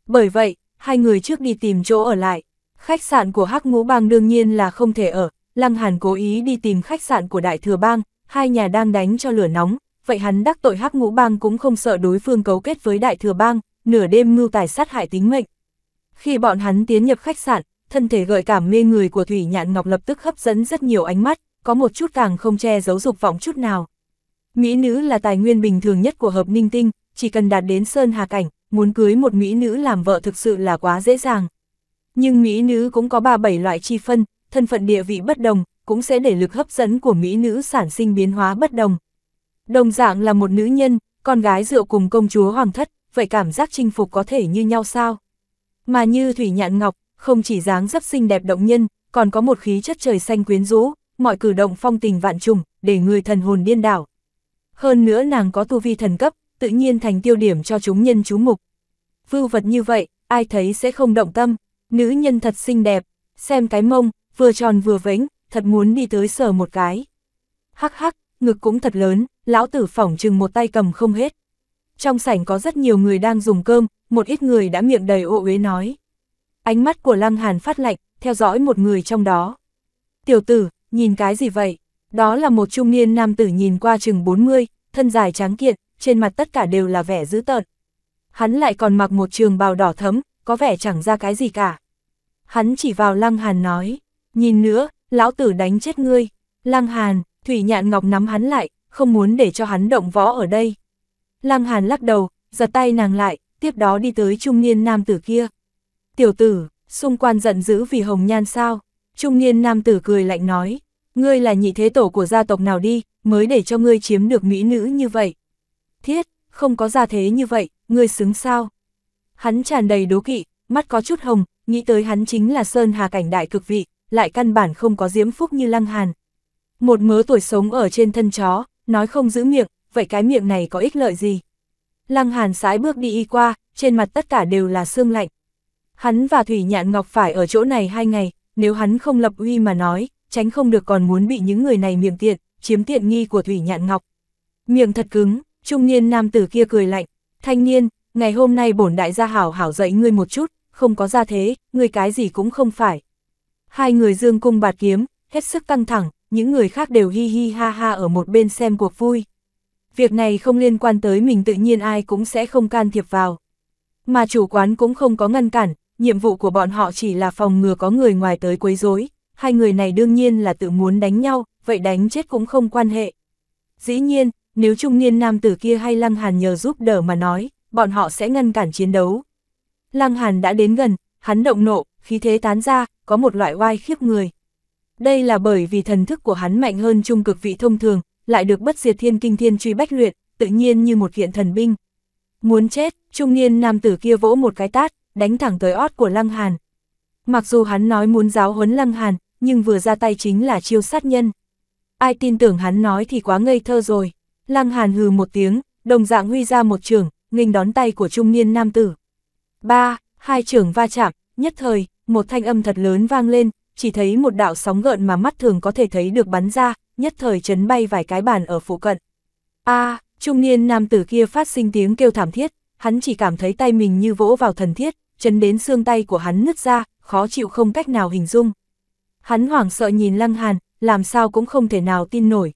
A: Bởi vậy, hai người trước đi tìm chỗ ở lại, khách sạn của Hắc Ngũ Bang đương nhiên là không thể ở, Lăng Hàn cố ý đi tìm khách sạn của Đại Thừa Bang, hai nhà đang đánh cho lửa nóng, vậy hắn đắc tội Hắc Ngũ Bang cũng không sợ đối phương cấu kết với Đại Thừa Bang, nửa đêm mưu tài sát hại tính mệnh. Khi bọn hắn tiến nhập khách sạn, thân thể gợi cảm mê người của Thủy Nhạn Ngọc lập tức hấp dẫn rất nhiều ánh mắt, có một chút càng không che giấu dục vọng chút nào. Mỹ nữ là tài nguyên bình thường nhất của hợp ninh tinh, chỉ cần đạt đến sơn hà cảnh, muốn cưới một Mỹ nữ làm vợ thực sự là quá dễ dàng. Nhưng Mỹ nữ cũng có 37 loại chi phân, thân phận địa vị bất đồng, cũng sẽ để lực hấp dẫn của Mỹ nữ sản sinh biến hóa bất đồng. Đồng dạng là một nữ nhân, con gái dựa cùng công chúa hoàng thất, vậy cảm giác chinh phục có thể như nhau sao? Mà như Thủy Nhạn Ngọc, không chỉ dáng dấp xinh đẹp động nhân, còn có một khí chất trời xanh quyến rũ, mọi cử động phong tình vạn trùng, để người thần hồn điên đảo. Hơn nữa nàng có tu vi thần cấp, tự nhiên thành tiêu điểm cho chúng nhân chú mục. Vưu vật như vậy, ai thấy sẽ không động tâm, nữ nhân thật xinh đẹp, xem cái mông, vừa tròn vừa vĩnh, thật muốn đi tới sờ một cái. Hắc hắc, ngực cũng thật lớn, lão tử phỏng chừng một tay cầm không hết. Trong sảnh có rất nhiều người đang dùng cơm, một ít người đã miệng đầy ô uế nói. Ánh mắt của Lăng Hàn phát lạnh, theo dõi một người trong đó. Tiểu tử, nhìn cái gì vậy? Đó là một trung niên nam tử nhìn qua chừng 40, thân dài tráng kiện, trên mặt tất cả đều là vẻ dữ tợn. Hắn lại còn mặc một trường bào đỏ thấm, có vẻ chẳng ra cái gì cả. Hắn chỉ vào Lăng Hàn nói, nhìn nữa, lão tử đánh chết ngươi. Lăng Hàn, Thủy Nhạn Ngọc nắm hắn lại, không muốn để cho hắn động võ ở đây. Lăng Hàn lắc đầu, giật tay nàng lại, tiếp đó đi tới trung niên nam tử kia. Tiểu tử, xung quan giận dữ vì hồng nhan sao? Trung niên nam tử cười lạnh nói, ngươi là nhị thế tổ của gia tộc nào đi, mới để cho ngươi chiếm được mỹ nữ như vậy. Thiết, không có gia thế như vậy, ngươi xứng sao? Hắn tràn đầy đố kỵ, mắt có chút hồng, nghĩ tới hắn chính là Sơn Hà cảnh đại cực vị, lại căn bản không có diễm phúc như Lăng Hàn. Một mớ tuổi sống ở trên thân chó, nói không giữ miệng, vậy cái miệng này có ích lợi gì? Lăng Hàn sái bước đi y qua, trên mặt tất cả đều là sương lạnh. Hắn và Thủy Nhạn Ngọc phải ở chỗ này hai ngày, nếu hắn không lập uy mà nói, tránh không được còn muốn bị những người này miệng tiện, chiếm tiện nghi của Thủy Nhạn Ngọc. Miệng thật cứng, trung niên nam tử kia cười lạnh, thanh niên, ngày hôm nay bổn đại gia hảo hảo dạy ngươi một chút, không có ra thế, ngươi cái gì cũng không phải. Hai người dương cung bạt kiếm, hết sức căng thẳng, những người khác đều hi hi ha ha ở một bên xem cuộc vui. Việc này không liên quan tới mình tự nhiên ai cũng sẽ không can thiệp vào. Mà chủ quán cũng không có ngăn cản, nhiệm vụ của bọn họ chỉ là phòng ngừa có người ngoài tới quấy rối hai người này đương nhiên là tự muốn đánh nhau, vậy đánh chết cũng không quan hệ. Dĩ nhiên, nếu trung niên nam tử kia hay Lăng Hàn nhờ giúp đỡ mà nói, bọn họ sẽ ngăn cản chiến đấu. Lăng Hàn đã đến gần, hắn động nộ, khí thế tán ra, có một loại oai khiếp người. Đây là bởi vì thần thức của hắn mạnh hơn trung cực vị thông thường, lại được bất diệt thiên kinh thiên truy bách luyện, tự nhiên như một kiện thần binh. Muốn chết, trung niên nam tử kia vỗ một cái tát, đánh thẳng tới ót của Lăng Hàn. Mặc dù hắn nói muốn giáo huấn Lăng Hàn, nhưng vừa ra tay chính là chiêu sát nhân. Ai tin tưởng hắn nói thì quá ngây thơ rồi. Lăng Hàn hừ một tiếng, đồng dạng huy ra một trường, nghênh đón tay của trung niên nam tử. Ba, hai trường va chạm, nhất thời, một thanh âm thật lớn vang lên, chỉ thấy một đạo sóng gợn mà mắt thường có thể thấy được bắn ra, nhất thời chấn bay vài cái bàn ở phụ cận. A, trung niên nam tử kia phát sinh tiếng kêu thảm thiết, hắn chỉ cảm thấy tay mình như vỗ vào thần thiết, chấn đến xương tay của hắn nứt ra, khó chịu không cách nào hình dung. Hắn hoảng sợ nhìn Lăng Hàn, làm sao cũng không thể nào tin nổi.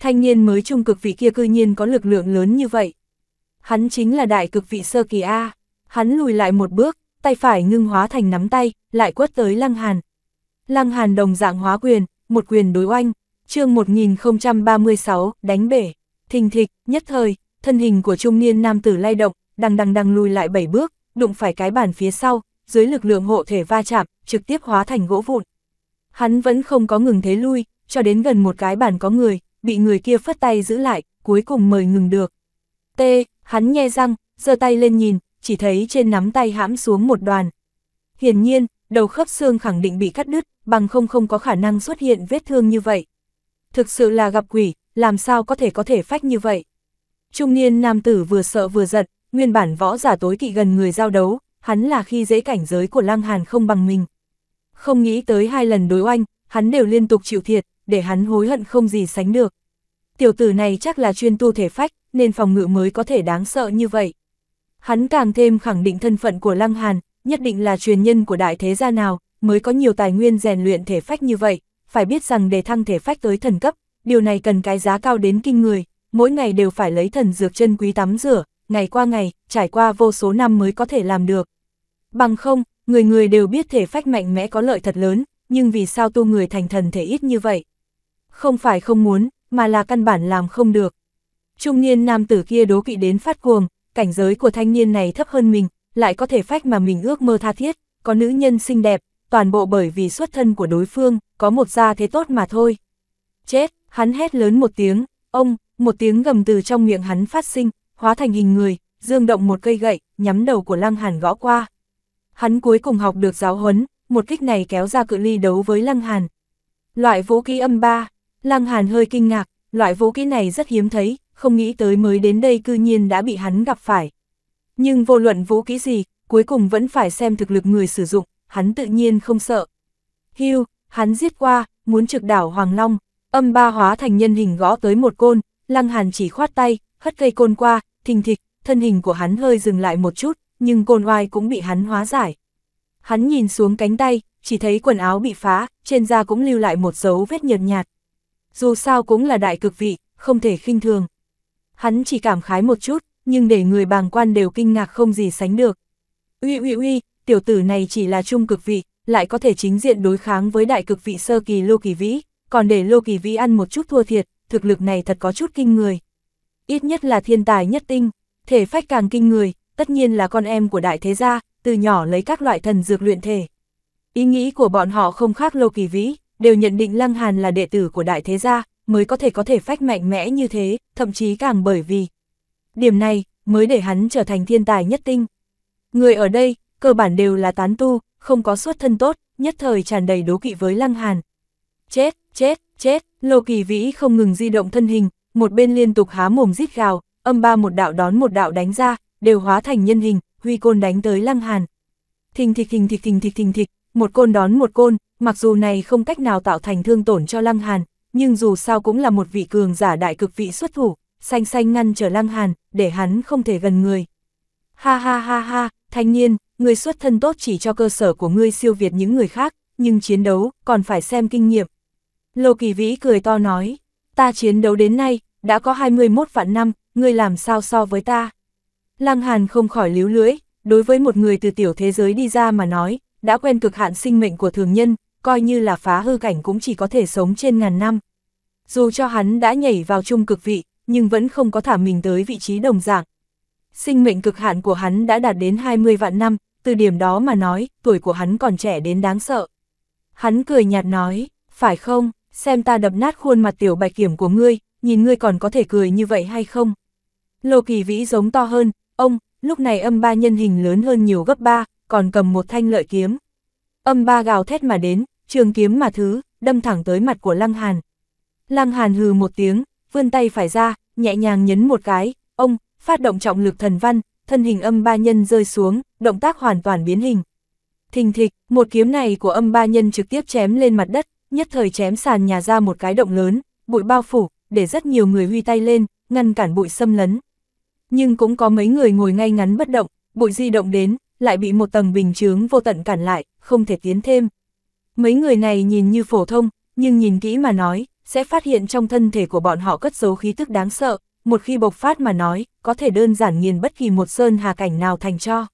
A: Thanh niên mới trung cực vị kia cư nhiên có lực lượng lớn như vậy. Hắn chính là đại cực vị sơ kỳ A. Hắn lùi lại một bước, tay phải ngưng hóa thành nắm tay, lại quất tới Lăng Hàn. Lăng Hàn đồng dạng hóa quyền, một quyền đối oanh, chương 1036, đánh bể, thình thịch, nhất thời, thân hình của trung niên nam tử lay động, đằng đằng đằng lùi lại bảy bước, đụng phải cái bàn phía sau, dưới lực lượng hộ thể va chạm, trực tiếp hóa thành gỗ vụn. Hắn vẫn không có ngừng thế lui, cho đến gần một cái bàn có người, bị người kia phất tay giữ lại, cuối cùng mời ngừng được. T, hắn nghe răng, giơ tay lên nhìn, chỉ thấy trên nắm tay hãm xuống một đoàn. Hiển nhiên, đầu khớp xương khẳng định bị cắt đứt, bằng không không có khả năng xuất hiện vết thương như vậy. Thực sự là gặp quỷ, làm sao có thể có thể phách như vậy. Trung niên nam tử vừa sợ vừa giật, nguyên bản võ giả tối kỵ gần người giao đấu, hắn là khi dễ cảnh giới của lang Hàn không bằng mình không nghĩ tới hai lần đối oanh, hắn đều liên tục chịu thiệt, để hắn hối hận không gì sánh được. Tiểu tử này chắc là chuyên tu thể phách, nên phòng ngự mới có thể đáng sợ như vậy. Hắn càng thêm khẳng định thân phận của Lăng Hàn, nhất định là truyền nhân của đại thế gia nào, mới có nhiều tài nguyên rèn luyện thể phách như vậy, phải biết rằng để thăng thể phách tới thần cấp, điều này cần cái giá cao đến kinh người, mỗi ngày đều phải lấy thần dược chân quý tắm rửa, ngày qua ngày, trải qua vô số năm mới có thể làm được. Bằng không, Người người đều biết thể phách mạnh mẽ có lợi thật lớn, nhưng vì sao tu người thành thần thể ít như vậy? Không phải không muốn, mà là căn bản làm không được. Trung niên nam tử kia đố kỵ đến phát cuồng, cảnh giới của thanh niên này thấp hơn mình, lại có thể phách mà mình ước mơ tha thiết, có nữ nhân xinh đẹp, toàn bộ bởi vì xuất thân của đối phương, có một gia thế tốt mà thôi. Chết, hắn hét lớn một tiếng, ông, một tiếng gầm từ trong miệng hắn phát sinh, hóa thành hình người, dương động một cây gậy, nhắm đầu của Lăng Hàn gõ qua. Hắn cuối cùng học được giáo huấn, một kích này kéo ra cự ly đấu với Lăng Hàn. Loại vũ kỹ âm ba, Lăng Hàn hơi kinh ngạc, loại vũ kỹ này rất hiếm thấy, không nghĩ tới mới đến đây cư nhiên đã bị hắn gặp phải. Nhưng vô luận vũ kỹ gì, cuối cùng vẫn phải xem thực lực người sử dụng, hắn tự nhiên không sợ. Hưu, hắn giết qua, muốn trực đảo Hoàng Long, âm ba hóa thành nhân hình gõ tới một côn, Lăng Hàn chỉ khoát tay, hất cây côn qua, thình thịch, thân hình của hắn hơi dừng lại một chút, nhưng côn oai cũng bị hắn hóa giải. Hắn nhìn xuống cánh tay, chỉ thấy quần áo bị phá, trên da cũng lưu lại một dấu vết nhợt nhạt. Dù sao cũng là đại cực vị, không thể khinh thường. Hắn chỉ cảm khái một chút, nhưng để người bàng quan đều kinh ngạc không gì sánh được. Uy uy uy, tiểu tử này chỉ là trung cực vị, lại có thể chính diện đối kháng với đại cực vị sơ kỳ Lô Kỳ Vĩ, còn để Lô Kỳ Vĩ ăn một chút thua thiệt, thực lực này thật có chút kinh người. Ít nhất là thiên tài nhất tinh, thể phách càng kinh người, tất nhiên là con em của đại thế gia, từ nhỏ lấy các loại thần dược luyện thể. Ý nghĩ của bọn họ không khác Lô Kỳ Vĩ, đều nhận định Lăng Hàn là đệ tử của đại thế gia, mới có thể có thể phách mạnh mẽ như thế, thậm chí càng bởi vì. Điểm này, mới để hắn trở thành thiên tài nhất tinh. Người ở đây, cơ bản đều là tán tu, không có xuất thân tốt, nhất thời tràn đầy đố kỵ với Lăng Hàn. Chết, chết, chết, Lô Kỳ Vĩ không ngừng di động thân hình, một bên liên tục há mồm rít gào, âm ba một đạo đón một đạo đánh ra, đều hóa thành nhân hình, huy côn đánh tới Lăng Hàn. Thình thịch thình thịch thình thịch thình thịch, một côn đón một côn, mặc dù này không cách nào tạo thành thương tổn cho Lăng Hàn, nhưng dù sao cũng là một vị cường giả đại cực vị xuất thủ, xanh xanh ngăn trở Lăng Hàn, để hắn không thể gần người. Ha ha ha ha, thanh niên, người xuất thân tốt chỉ cho cơ sở của ngươi siêu việt những người khác, nhưng chiến đấu còn phải xem kinh nghiệm. Lô Kỳ Vĩ cười to nói, ta chiến đấu đến nay, đã có 21 vạn năm, ngươi làm sao so với ta? Lăng Hàn không khỏi líu lưỡi, đối với một người từ tiểu thế giới đi ra mà nói, đã quen cực hạn sinh mệnh của thường nhân, coi như là phá hư cảnh cũng chỉ có thể sống trên ngàn năm. Dù cho hắn đã nhảy vào chung cực vị, nhưng vẫn không có thả mình tới vị trí đồng dạng. Sinh mệnh cực hạn của hắn đã đạt đến 20 vạn năm, từ điểm đó mà nói, tuổi của hắn còn trẻ đến đáng sợ. Hắn cười nhạt nói, phải không, xem ta đập nát khuôn mặt tiểu bạch kiểm của ngươi, nhìn ngươi còn có thể cười như vậy hay không. Lô kỳ vĩ giống to hơn, Ông, lúc này âm ba nhân hình lớn hơn nhiều gấp ba, còn cầm một thanh lợi kiếm. Âm ba gào thét mà đến, trường kiếm mà thứ, đâm thẳng tới mặt của Lăng Hàn. Lăng Hàn hừ một tiếng, vươn tay phải ra, nhẹ nhàng nhấn một cái, ông, phát động trọng lực thần văn, thân hình âm ba nhân rơi xuống, động tác hoàn toàn biến hình. Thình thịch, một kiếm này của âm ba nhân trực tiếp chém lên mặt đất, nhất thời chém sàn nhà ra một cái động lớn, bụi bao phủ, để rất nhiều người huy tay lên, ngăn cản bụi xâm lấn nhưng cũng có mấy người ngồi ngay ngắn bất động, bụi di động đến, lại bị một tầng bình chướng vô tận cản lại, không thể tiến thêm. Mấy người này nhìn như phổ thông, nhưng nhìn kỹ mà nói, sẽ phát hiện trong thân thể của bọn họ cất dấu khí tức đáng sợ, một khi bộc phát mà nói, có thể đơn giản nghiền bất kỳ một sơn hà cảnh nào thành cho.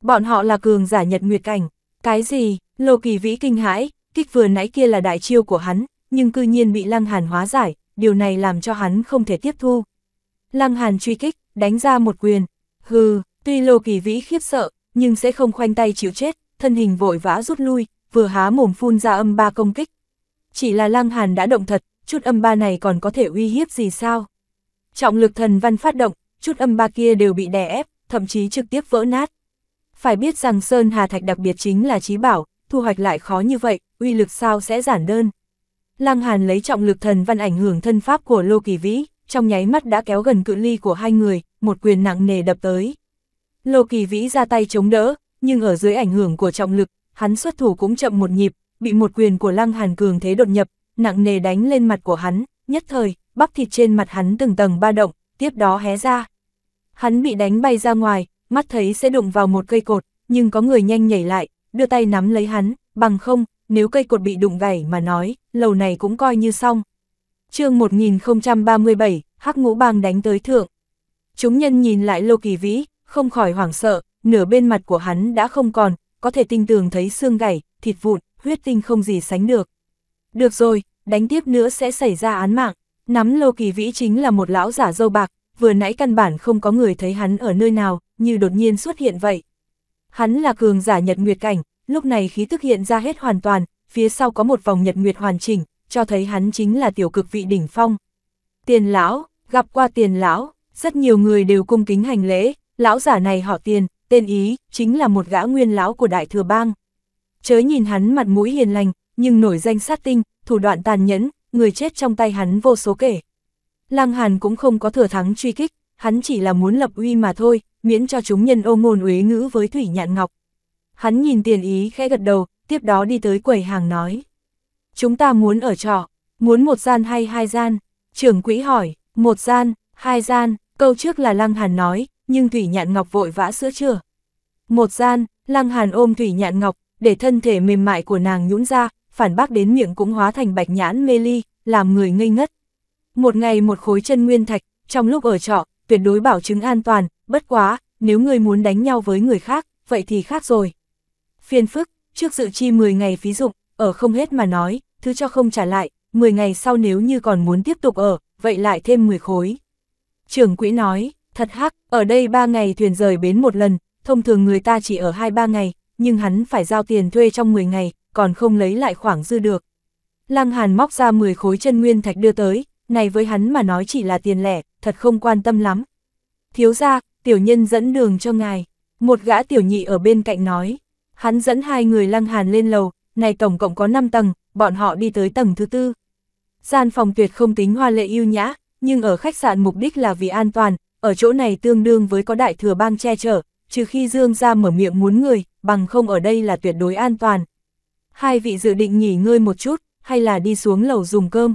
A: Bọn họ là cường giả nhật nguyệt cảnh, cái gì, lô kỳ vĩ kinh hãi, kích vừa nãy kia là đại chiêu của hắn, nhưng cư nhiên bị lăng hàn hóa giải, điều này làm cho hắn không thể tiếp thu. Lăng hàn truy kích, đánh ra một quyền. Hừ, tuy Lô Kỳ Vĩ khiếp sợ, nhưng sẽ không khoanh tay chịu chết, thân hình vội vã rút lui, vừa há mồm phun ra âm ba công kích. Chỉ là Lăng Hàn đã động thật, chút âm ba này còn có thể uy hiếp gì sao? Trọng lực thần văn phát động, chút âm ba kia đều bị đè ép, thậm chí trực tiếp vỡ nát. Phải biết rằng Sơn Hà Thạch đặc biệt chính là trí bảo, thu hoạch lại khó như vậy, uy lực sao sẽ giản đơn. Lăng Hàn lấy trọng lực thần văn ảnh hưởng thân pháp của Lô Kỳ Vĩ, trong nháy mắt đã kéo gần cự ly của hai người, một quyền nặng nề đập tới. Lô Kỳ Vĩ ra tay chống đỡ, nhưng ở dưới ảnh hưởng của trọng lực, hắn xuất thủ cũng chậm một nhịp, bị một quyền của Lăng Hàn cường thế đột nhập, nặng nề đánh lên mặt của hắn, nhất thời, bắp thịt trên mặt hắn từng tầng ba động, tiếp đó hé ra. Hắn bị đánh bay ra ngoài, mắt thấy sẽ đụng vào một cây cột, nhưng có người nhanh nhảy lại, đưa tay nắm lấy hắn, bằng không, nếu cây cột bị đụng gãy mà nói, lầu này cũng coi như xong, chương 1037, Hắc Ngũ Bang đánh tới thượng. Chúng nhân nhìn lại Lô Kỳ Vĩ, không khỏi hoảng sợ, nửa bên mặt của hắn đã không còn, có thể tinh tường thấy xương gãy, thịt vụn, huyết tinh không gì sánh được. Được rồi, đánh tiếp nữa sẽ xảy ra án mạng. Nắm Lô Kỳ Vĩ chính là một lão giả dâu bạc, vừa nãy căn bản không có người thấy hắn ở nơi nào, như đột nhiên xuất hiện vậy. Hắn là cường giả nhật nguyệt cảnh, lúc này khí tức hiện ra hết hoàn toàn, phía sau có một vòng nhật nguyệt hoàn chỉnh, cho thấy hắn chính là tiểu cực vị đỉnh phong. Tiền lão, gặp qua tiền lão, rất nhiều người đều cung kính hành lễ, lão giả này họ tiền, tên ý, chính là một gã nguyên lão của đại thừa bang. Chớ nhìn hắn mặt mũi hiền lành, nhưng nổi danh sát tinh, thủ đoạn tàn nhẫn, người chết trong tay hắn vô số kể. Lăng Hàn cũng không có thừa thắng truy kích, hắn chỉ là muốn lập uy mà thôi, miễn cho chúng nhân ô ngôn uế ngữ với Thủy Nhạn Ngọc. Hắn nhìn tiền ý khẽ gật đầu, tiếp đó đi tới quầy hàng nói chúng ta muốn ở trọ, muốn một gian hay hai gian? Trưởng quỹ hỏi, một gian, hai gian, câu trước là Lăng Hàn nói, nhưng Thủy Nhạn Ngọc vội vã sữa chưa. Một gian, Lăng Hàn ôm Thủy Nhạn Ngọc, để thân thể mềm mại của nàng nhũn ra, phản bác đến miệng cũng hóa thành bạch nhãn mê ly, làm người ngây ngất. Một ngày một khối chân nguyên thạch, trong lúc ở trọ, tuyệt đối bảo chứng an toàn, bất quá, nếu người muốn đánh nhau với người khác, vậy thì khác rồi. Phiền phức, trước dự chi 10 ngày phí dụng, ở không hết mà nói, thứ cho không trả lại, 10 ngày sau nếu như còn muốn tiếp tục ở, vậy lại thêm 10 khối. Trưởng quỹ nói, thật hắc, ở đây 3 ngày thuyền rời bến một lần, thông thường người ta chỉ ở 2-3 ngày, nhưng hắn phải giao tiền thuê trong 10 ngày, còn không lấy lại khoảng dư được. Lăng Hàn móc ra 10 khối chân nguyên thạch đưa tới, này với hắn mà nói chỉ là tiền lẻ, thật không quan tâm lắm. Thiếu ra, tiểu nhân dẫn đường cho ngài. Một gã tiểu nhị ở bên cạnh nói, hắn dẫn hai người Lăng Hàn lên lầu, này tổng cộng có 5 tầng, bọn họ đi tới tầng thứ tư. Gian phòng tuyệt không tính hoa lệ yêu nhã, nhưng ở khách sạn mục đích là vì an toàn, ở chỗ này tương đương với có đại thừa bang che chở, trừ khi Dương ra mở miệng muốn người, bằng không ở đây là tuyệt đối an toàn. Hai vị dự định nghỉ ngơi một chút, hay là đi xuống lầu dùng cơm?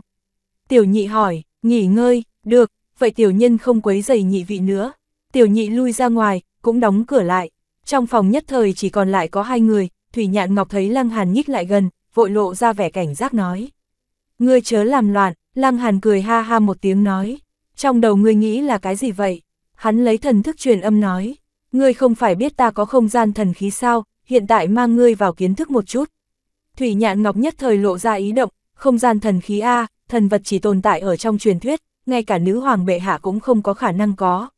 A: Tiểu nhị hỏi, nghỉ ngơi, được, vậy tiểu nhân không quấy giày nhị vị nữa. Tiểu nhị lui ra ngoài, cũng đóng cửa lại. Trong phòng nhất thời chỉ còn lại có hai người, Thủy Nhạn Ngọc thấy Lăng Hàn nhích lại gần, vội lộ ra vẻ cảnh giác nói. Ngươi chớ làm loạn, Lăng Hàn cười ha ha một tiếng nói. Trong đầu ngươi nghĩ là cái gì vậy? Hắn lấy thần thức truyền âm nói. Ngươi không phải biết ta có không gian thần khí sao, hiện tại mang ngươi vào kiến thức một chút. Thủy Nhạn Ngọc nhất thời lộ ra ý động, không gian thần khí A, thần vật chỉ tồn tại ở trong truyền thuyết, ngay cả nữ hoàng bệ hạ cũng không có khả năng có.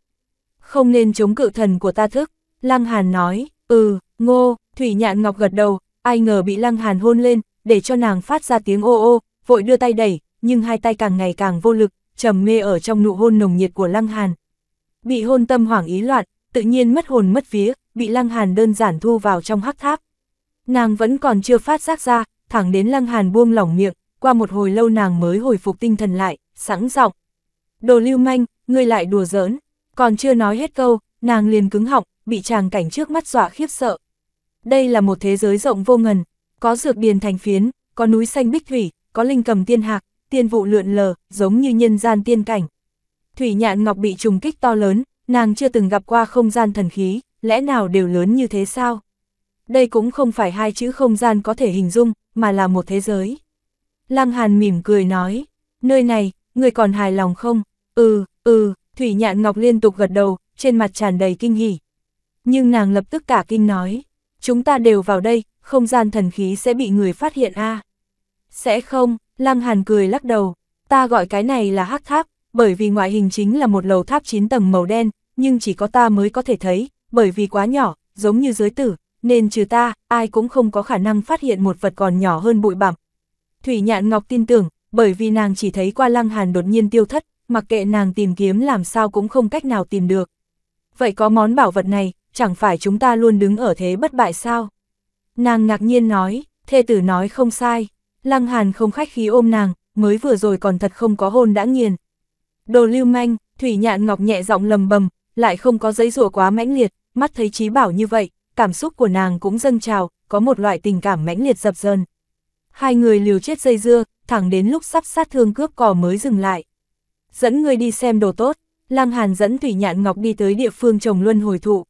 A: Không nên chống cự thần của ta thức, Lăng Hàn nói, ừ, ngô, Thủy nhạn ngọc gật đầu, ai ngờ bị lăng hàn hôn lên, để cho nàng phát ra tiếng ô ô, vội đưa tay đẩy, nhưng hai tay càng ngày càng vô lực, trầm mê ở trong nụ hôn nồng nhiệt của lăng hàn. Bị hôn tâm hoảng ý loạn, tự nhiên mất hồn mất vía, bị lăng hàn đơn giản thu vào trong hắc tháp. Nàng vẫn còn chưa phát giác ra, thẳng đến lăng hàn buông lỏng miệng, qua một hồi lâu nàng mới hồi phục tinh thần lại, sẵn giọng Đồ lưu manh, ngươi lại đùa giỡn, còn chưa nói hết câu, nàng liền cứng họng, bị chàng cảnh trước mắt dọa khiếp sợ, đây là một thế giới rộng vô ngần, có dược điền thành phiến, có núi xanh bích thủy, có linh cầm tiên hạc, tiên vụ lượn lờ, giống như nhân gian tiên cảnh. Thủy nhạn ngọc bị trùng kích to lớn, nàng chưa từng gặp qua không gian thần khí, lẽ nào đều lớn như thế sao? Đây cũng không phải hai chữ không gian có thể hình dung, mà là một thế giới. Lăng Hàn mỉm cười nói, nơi này, người còn hài lòng không? Ừ, ừ, Thủy Nhạn Ngọc liên tục gật đầu, trên mặt tràn đầy kinh hỉ. Nhưng nàng lập tức cả kinh nói, chúng ta đều vào đây, không gian thần khí sẽ bị người phát hiện a Sẽ không, Lăng Hàn cười lắc đầu, ta gọi cái này là hắc tháp, bởi vì ngoại hình chính là một lầu tháp 9 tầng màu đen, nhưng chỉ có ta mới có thể thấy, bởi vì quá nhỏ, giống như giới tử, nên trừ ta, ai cũng không có khả năng phát hiện một vật còn nhỏ hơn bụi bặm. Thủy Nhạn Ngọc tin tưởng, bởi vì nàng chỉ thấy qua Lăng Hàn đột nhiên tiêu thất, mặc kệ nàng tìm kiếm làm sao cũng không cách nào tìm được. Vậy có món bảo vật này, chẳng phải chúng ta luôn đứng ở thế bất bại sao? Nàng ngạc nhiên nói, thê tử nói không sai, Lăng Hàn không khách khí ôm nàng, mới vừa rồi còn thật không có hôn đã nghiền. Đồ lưu manh, Thủy Nhạn Ngọc nhẹ giọng lầm bầm, lại không có giấy rùa quá mãnh liệt, mắt thấy trí bảo như vậy, cảm xúc của nàng cũng dâng trào, có một loại tình cảm mãnh liệt dập dờn. Hai người liều chết dây dưa, thẳng đến lúc sắp sát thương cướp cò mới dừng lại. Dẫn người đi xem đồ tốt, Lăng Hàn dẫn Thủy Nhạn Ngọc đi tới địa phương trồng luân hồi thụ.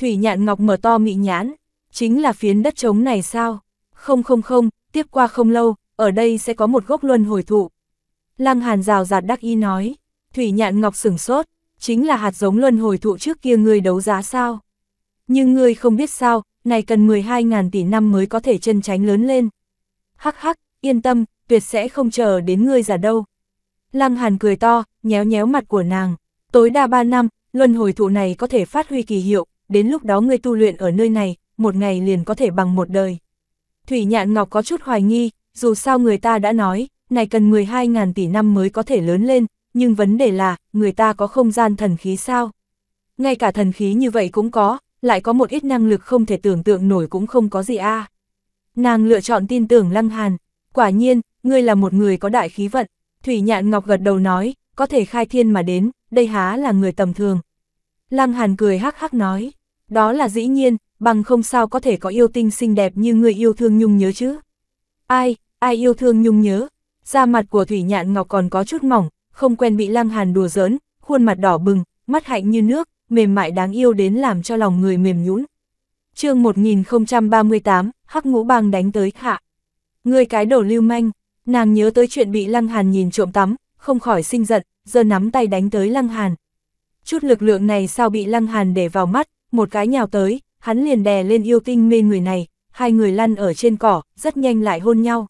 A: Thủy nhạn ngọc mở to mị nhãn, chính là phiến đất trống này sao? Không không không, tiếp qua không lâu, ở đây sẽ có một gốc luân hồi thụ. Lăng hàn rào rạt đắc y nói, Thủy nhạn ngọc sửng sốt, chính là hạt giống luân hồi thụ trước kia ngươi đấu giá sao? Nhưng ngươi không biết sao, này cần 12.000 tỷ năm mới có thể chân tránh lớn lên. Hắc hắc, yên tâm, tuyệt sẽ không chờ đến ngươi giả đâu. Lăng Hàn cười to, nhéo nhéo mặt của nàng. Tối đa 3 năm, luân hồi thụ này có thể phát huy kỳ hiệu, đến lúc đó ngươi tu luyện ở nơi này, một ngày liền có thể bằng một đời. Thủy Nhạn Ngọc có chút hoài nghi, dù sao người ta đã nói, này cần 12.000 tỷ năm mới có thể lớn lên, nhưng vấn đề là, người ta có không gian thần khí sao? Ngay cả thần khí như vậy cũng có, lại có một ít năng lực không thể tưởng tượng nổi cũng không có gì a. Nàng lựa chọn tin tưởng Lăng Hàn, quả nhiên, ngươi là một người có đại khí vận, Thủy Nhạn Ngọc gật đầu nói, có thể khai thiên mà đến, đây há là người tầm thường. Lăng Hàn cười hắc hắc nói, đó là dĩ nhiên, bằng không sao có thể có yêu tinh xinh đẹp như người yêu thương nhung nhớ chứ. Ai, ai yêu thương nhung nhớ, da mặt của Thủy Nhạn Ngọc còn có chút mỏng, không quen bị Lăng Hàn đùa giỡn, khuôn mặt đỏ bừng, mắt hạnh như nước, mềm mại đáng yêu đến làm cho lòng người mềm nhũn. chương 1038, Hắc Ngũ Bang đánh tới hạ. Người cái đổ lưu manh, nàng nhớ tới chuyện bị Lăng Hàn nhìn trộm tắm, không khỏi sinh giận, giờ nắm tay đánh tới Lăng Hàn, chút lực lượng này sao bị Lăng Hàn để vào mắt, một cái nhào tới, hắn liền đè lên yêu tinh mê người này, hai người lăn ở trên cỏ, rất nhanh lại hôn nhau.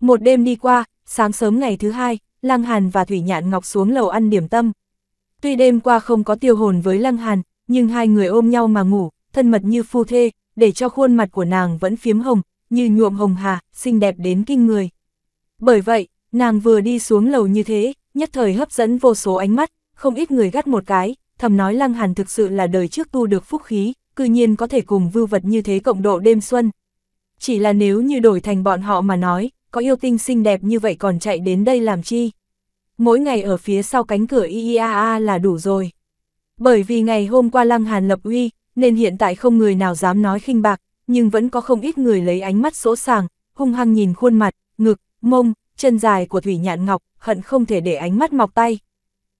A: Một đêm đi qua, sáng sớm ngày thứ hai, Lăng Hàn và Thủy Nhạn Ngọc xuống lầu ăn điểm tâm. Tuy đêm qua không có tiêu hồn với Lăng Hàn, nhưng hai người ôm nhau mà ngủ, thân mật như phu thê, để cho khuôn mặt của nàng vẫn phiếm hồng, như nhuộm hồng hà, xinh đẹp đến kinh người. Bởi vậy, nàng vừa đi xuống lầu như thế, nhất thời hấp dẫn vô số ánh mắt, không ít người gắt một cái, thầm nói Lăng Hàn thực sự là đời trước tu được phúc khí, cư nhiên có thể cùng vưu vật như thế cộng độ đêm xuân. Chỉ là nếu như đổi thành bọn họ mà nói, có yêu tinh xinh đẹp như vậy còn chạy đến đây làm chi? Mỗi ngày ở phía sau cánh cửa IIAA là đủ rồi. Bởi vì ngày hôm qua Lăng Hàn lập uy, nên hiện tại không người nào dám nói khinh bạc, nhưng vẫn có không ít người lấy ánh mắt sỗ sàng, hung hăng nhìn khuôn mặt, ngực, mông, chân dài của Thủy Nhạn Ngọc, hận không thể để ánh mắt mọc tay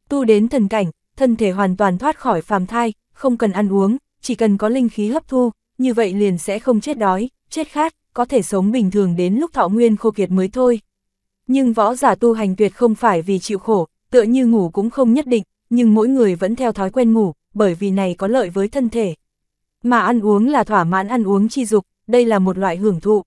A: tu đến thần cảnh, thân thể hoàn toàn thoát khỏi phàm thai, không cần ăn uống, chỉ cần có linh khí hấp thu, như vậy liền sẽ không chết đói, chết khát, có thể sống bình thường đến lúc thọ nguyên khô kiệt mới thôi. Nhưng võ giả tu hành tuyệt không phải vì chịu khổ, tựa như ngủ cũng không nhất định, nhưng mỗi người vẫn theo thói quen ngủ, bởi vì này có lợi với thân thể. Mà ăn uống là thỏa mãn ăn uống chi dục, đây là một loại hưởng thụ.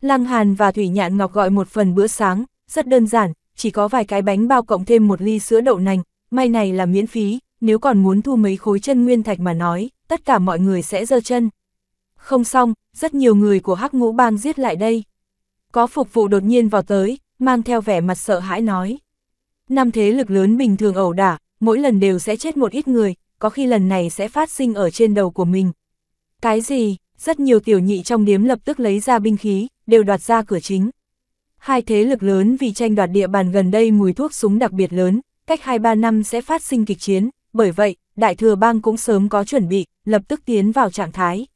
A: Lăng Hàn và Thủy Nhạn Ngọc gọi một phần bữa sáng, rất đơn giản, chỉ có vài cái bánh bao cộng thêm một ly sữa đậu nành, may này là miễn phí, nếu còn muốn thu mấy khối chân nguyên thạch mà nói, tất cả mọi người sẽ giơ chân. Không xong, rất nhiều người của hắc ngũ bang giết lại đây. Có phục vụ đột nhiên vào tới, mang theo vẻ mặt sợ hãi nói. Năm thế lực lớn bình thường ẩu đả, mỗi lần đều sẽ chết một ít người, có khi lần này sẽ phát sinh ở trên đầu của mình. Cái gì, rất nhiều tiểu nhị trong điếm lập tức lấy ra binh khí, đều đoạt ra cửa chính, Hai thế lực lớn vì tranh đoạt địa bàn gần đây mùi thuốc súng đặc biệt lớn, cách 2-3 năm sẽ phát sinh kịch chiến, bởi vậy, Đại Thừa Bang cũng sớm có chuẩn bị, lập tức tiến vào trạng thái.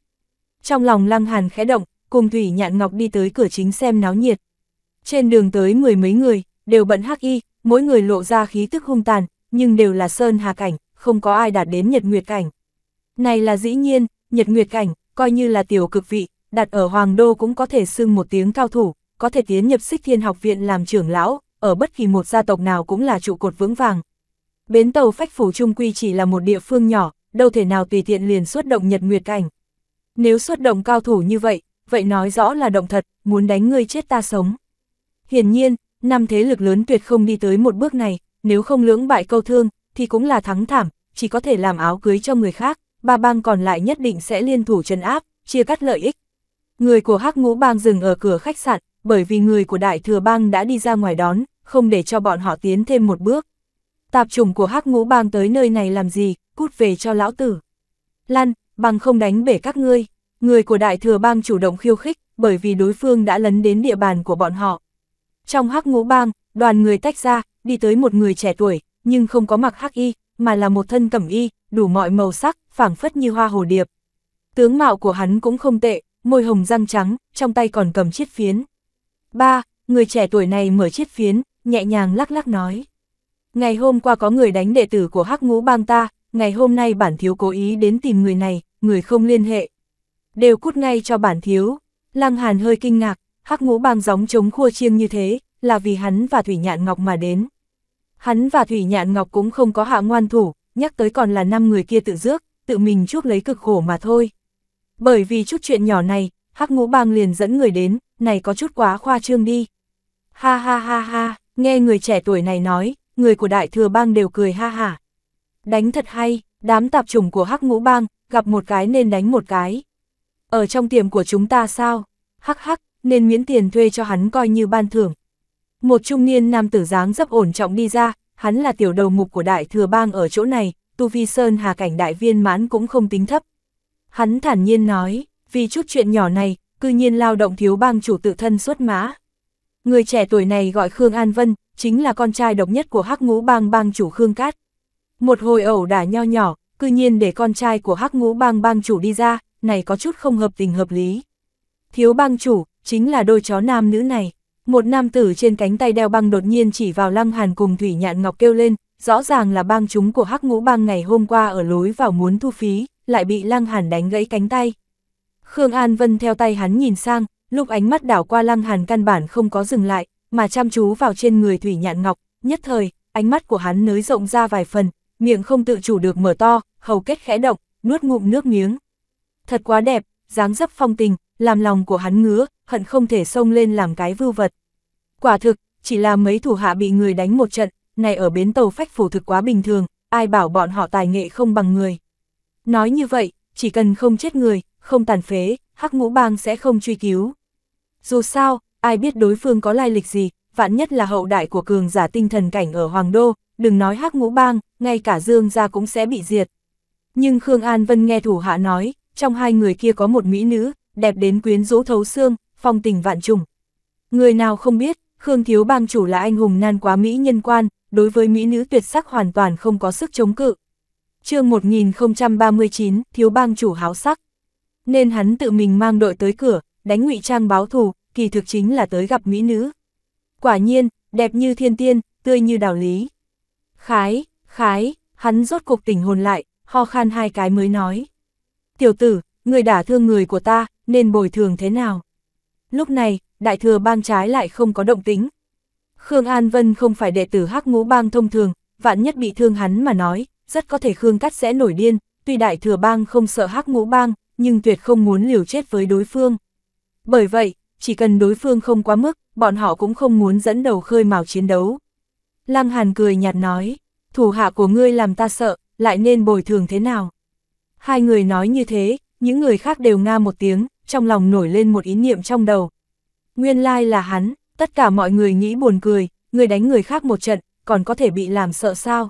A: Trong lòng Lăng Hàn khẽ động, cùng Thủy Nhạn Ngọc đi tới cửa chính xem náo nhiệt. Trên đường tới mười mấy người, đều bận hắc y, mỗi người lộ ra khí tức hung tàn, nhưng đều là sơn hà cảnh, không có ai đạt đến nhật nguyệt cảnh. Này là dĩ nhiên, nhật nguyệt cảnh, coi như là tiểu cực vị, đặt ở Hoàng Đô cũng có thể xưng một tiếng cao thủ, có thể tiến nhập xích thiên học viện làm trưởng lão, ở bất kỳ một gia tộc nào cũng là trụ cột vững vàng. Bến tàu phách phủ trung quy chỉ là một địa phương nhỏ, đâu thể nào tùy tiện liền xuất động nhật nguyệt cảnh. Nếu xuất động cao thủ như vậy, vậy nói rõ là động thật, muốn đánh ngươi chết ta sống. Hiển nhiên, năm thế lực lớn tuyệt không đi tới một bước này, nếu không lưỡng bại câu thương, thì cũng là thắng thảm, chỉ có thể làm áo cưới cho người khác, ba bang còn lại nhất định sẽ liên thủ trấn áp, chia cắt lợi ích. Người của hắc ngũ bang dừng ở cửa khách sạn, bởi vì người của Đại Thừa Bang đã đi ra ngoài đón, không để cho bọn họ tiến thêm một bước. Tạp chủng của Hắc Ngũ Bang tới nơi này làm gì, cút về cho lão tử. Lan, bằng không đánh bể các ngươi. Người của Đại Thừa Bang chủ động khiêu khích, bởi vì đối phương đã lấn đến địa bàn của bọn họ. Trong Hắc Ngũ Bang, đoàn người tách ra, đi tới một người trẻ tuổi, nhưng không có mặc hắc y, mà là một thân cẩm y, đủ mọi màu sắc, phảng phất như hoa hồ điệp. Tướng mạo của hắn cũng không tệ, môi hồng răng trắng, trong tay còn cầm chiếc phiến. Ba, người trẻ tuổi này mở chiếc phiến, nhẹ nhàng lắc lắc nói. Ngày hôm qua có người đánh đệ tử của hắc ngũ bang ta, ngày hôm nay bản thiếu cố ý đến tìm người này, người không liên hệ. Đều cút ngay cho bản thiếu. Lăng Hàn hơi kinh ngạc, hắc ngũ bang giống chống khua chiêng như thế, là vì hắn và Thủy Nhạn Ngọc mà đến. Hắn và Thủy Nhạn Ngọc cũng không có hạ ngoan thủ, nhắc tới còn là năm người kia tự rước, tự mình chuốc lấy cực khổ mà thôi. Bởi vì chút chuyện nhỏ này, hắc ngũ bang liền dẫn người đến, này có chút quá khoa trương đi. Ha ha ha ha, nghe người trẻ tuổi này nói, người của đại thừa bang đều cười ha hả. Đánh thật hay, đám tạp chủng của hắc ngũ bang, gặp một cái nên đánh một cái. Ở trong tiệm của chúng ta sao? Hắc hắc, nên miễn tiền thuê cho hắn coi như ban thưởng. Một trung niên nam tử dáng dấp ổn trọng đi ra, hắn là tiểu đầu mục của đại thừa bang ở chỗ này, tu vi sơn hà cảnh đại viên mãn cũng không tính thấp. Hắn thản nhiên nói, vì chút chuyện nhỏ này, cư nhiên lao động thiếu bang chủ tự thân xuất mã. Người trẻ tuổi này gọi Khương An Vân, chính là con trai độc nhất của Hắc Ngũ Bang bang chủ Khương Cát. Một hồi ẩu đả nho nhỏ, cư nhiên để con trai của Hắc Ngũ Bang bang chủ đi ra, này có chút không hợp tình hợp lý. Thiếu bang chủ, chính là đôi chó nam nữ này. Một nam tử trên cánh tay đeo băng đột nhiên chỉ vào Lăng Hàn cùng Thủy Nhạn Ngọc kêu lên, rõ ràng là bang chúng của Hắc Ngũ Bang ngày hôm qua ở lối vào muốn thu phí, lại bị Lăng Hàn đánh gãy cánh tay, Khương An Vân theo tay hắn nhìn sang, lúc ánh mắt đảo qua lăng hàn căn bản không có dừng lại, mà chăm chú vào trên người Thủy Nhạn Ngọc, nhất thời, ánh mắt của hắn nới rộng ra vài phần, miệng không tự chủ được mở to, hầu kết khẽ động, nuốt ngụm nước miếng. Thật quá đẹp, dáng dấp phong tình, làm lòng của hắn ngứa, hận không thể xông lên làm cái vưu vật. Quả thực, chỉ là mấy thủ hạ bị người đánh một trận, này ở bến tàu phách phủ thực quá bình thường, ai bảo bọn họ tài nghệ không bằng người. Nói như vậy, chỉ cần không chết người, không tàn phế, hắc ngũ bang sẽ không truy cứu. Dù sao, ai biết đối phương có lai lịch gì, vạn nhất là hậu đại của cường giả tinh thần cảnh ở Hoàng Đô, đừng nói hắc ngũ bang, ngay cả Dương gia cũng sẽ bị diệt. Nhưng Khương An Vân nghe thủ hạ nói, trong hai người kia có một mỹ nữ, đẹp đến quyến rũ thấu xương, phong tình vạn trùng. Người nào không biết, Khương Thiếu Bang chủ là anh hùng nan quá mỹ nhân quan, đối với mỹ nữ tuyệt sắc hoàn toàn không có sức chống cự. chương 1039, Thiếu Bang chủ háo sắc nên hắn tự mình mang đội tới cửa, đánh ngụy trang báo thù, kỳ thực chính là tới gặp mỹ nữ. Quả nhiên, đẹp như thiên tiên, tươi như đảo lý. Khái, khái, hắn rốt cục tỉnh hồn lại, ho khan hai cái mới nói. Tiểu tử, người đả thương người của ta, nên bồi thường thế nào? Lúc này, đại thừa bang trái lại không có động tính. Khương An Vân không phải đệ tử hắc ngũ bang thông thường, vạn nhất bị thương hắn mà nói, rất có thể Khương Cắt sẽ nổi điên, tuy đại thừa bang không sợ hắc ngũ bang, nhưng tuyệt không muốn liều chết với đối phương. Bởi vậy, chỉ cần đối phương không quá mức, bọn họ cũng không muốn dẫn đầu khơi mào chiến đấu. Lăng Hàn cười nhạt nói, thủ hạ của ngươi làm ta sợ, lại nên bồi thường thế nào? Hai người nói như thế, những người khác đều nga một tiếng, trong lòng nổi lên một ý niệm trong đầu. Nguyên lai là hắn, tất cả mọi người nghĩ buồn cười, người đánh người khác một trận, còn có thể bị làm sợ sao?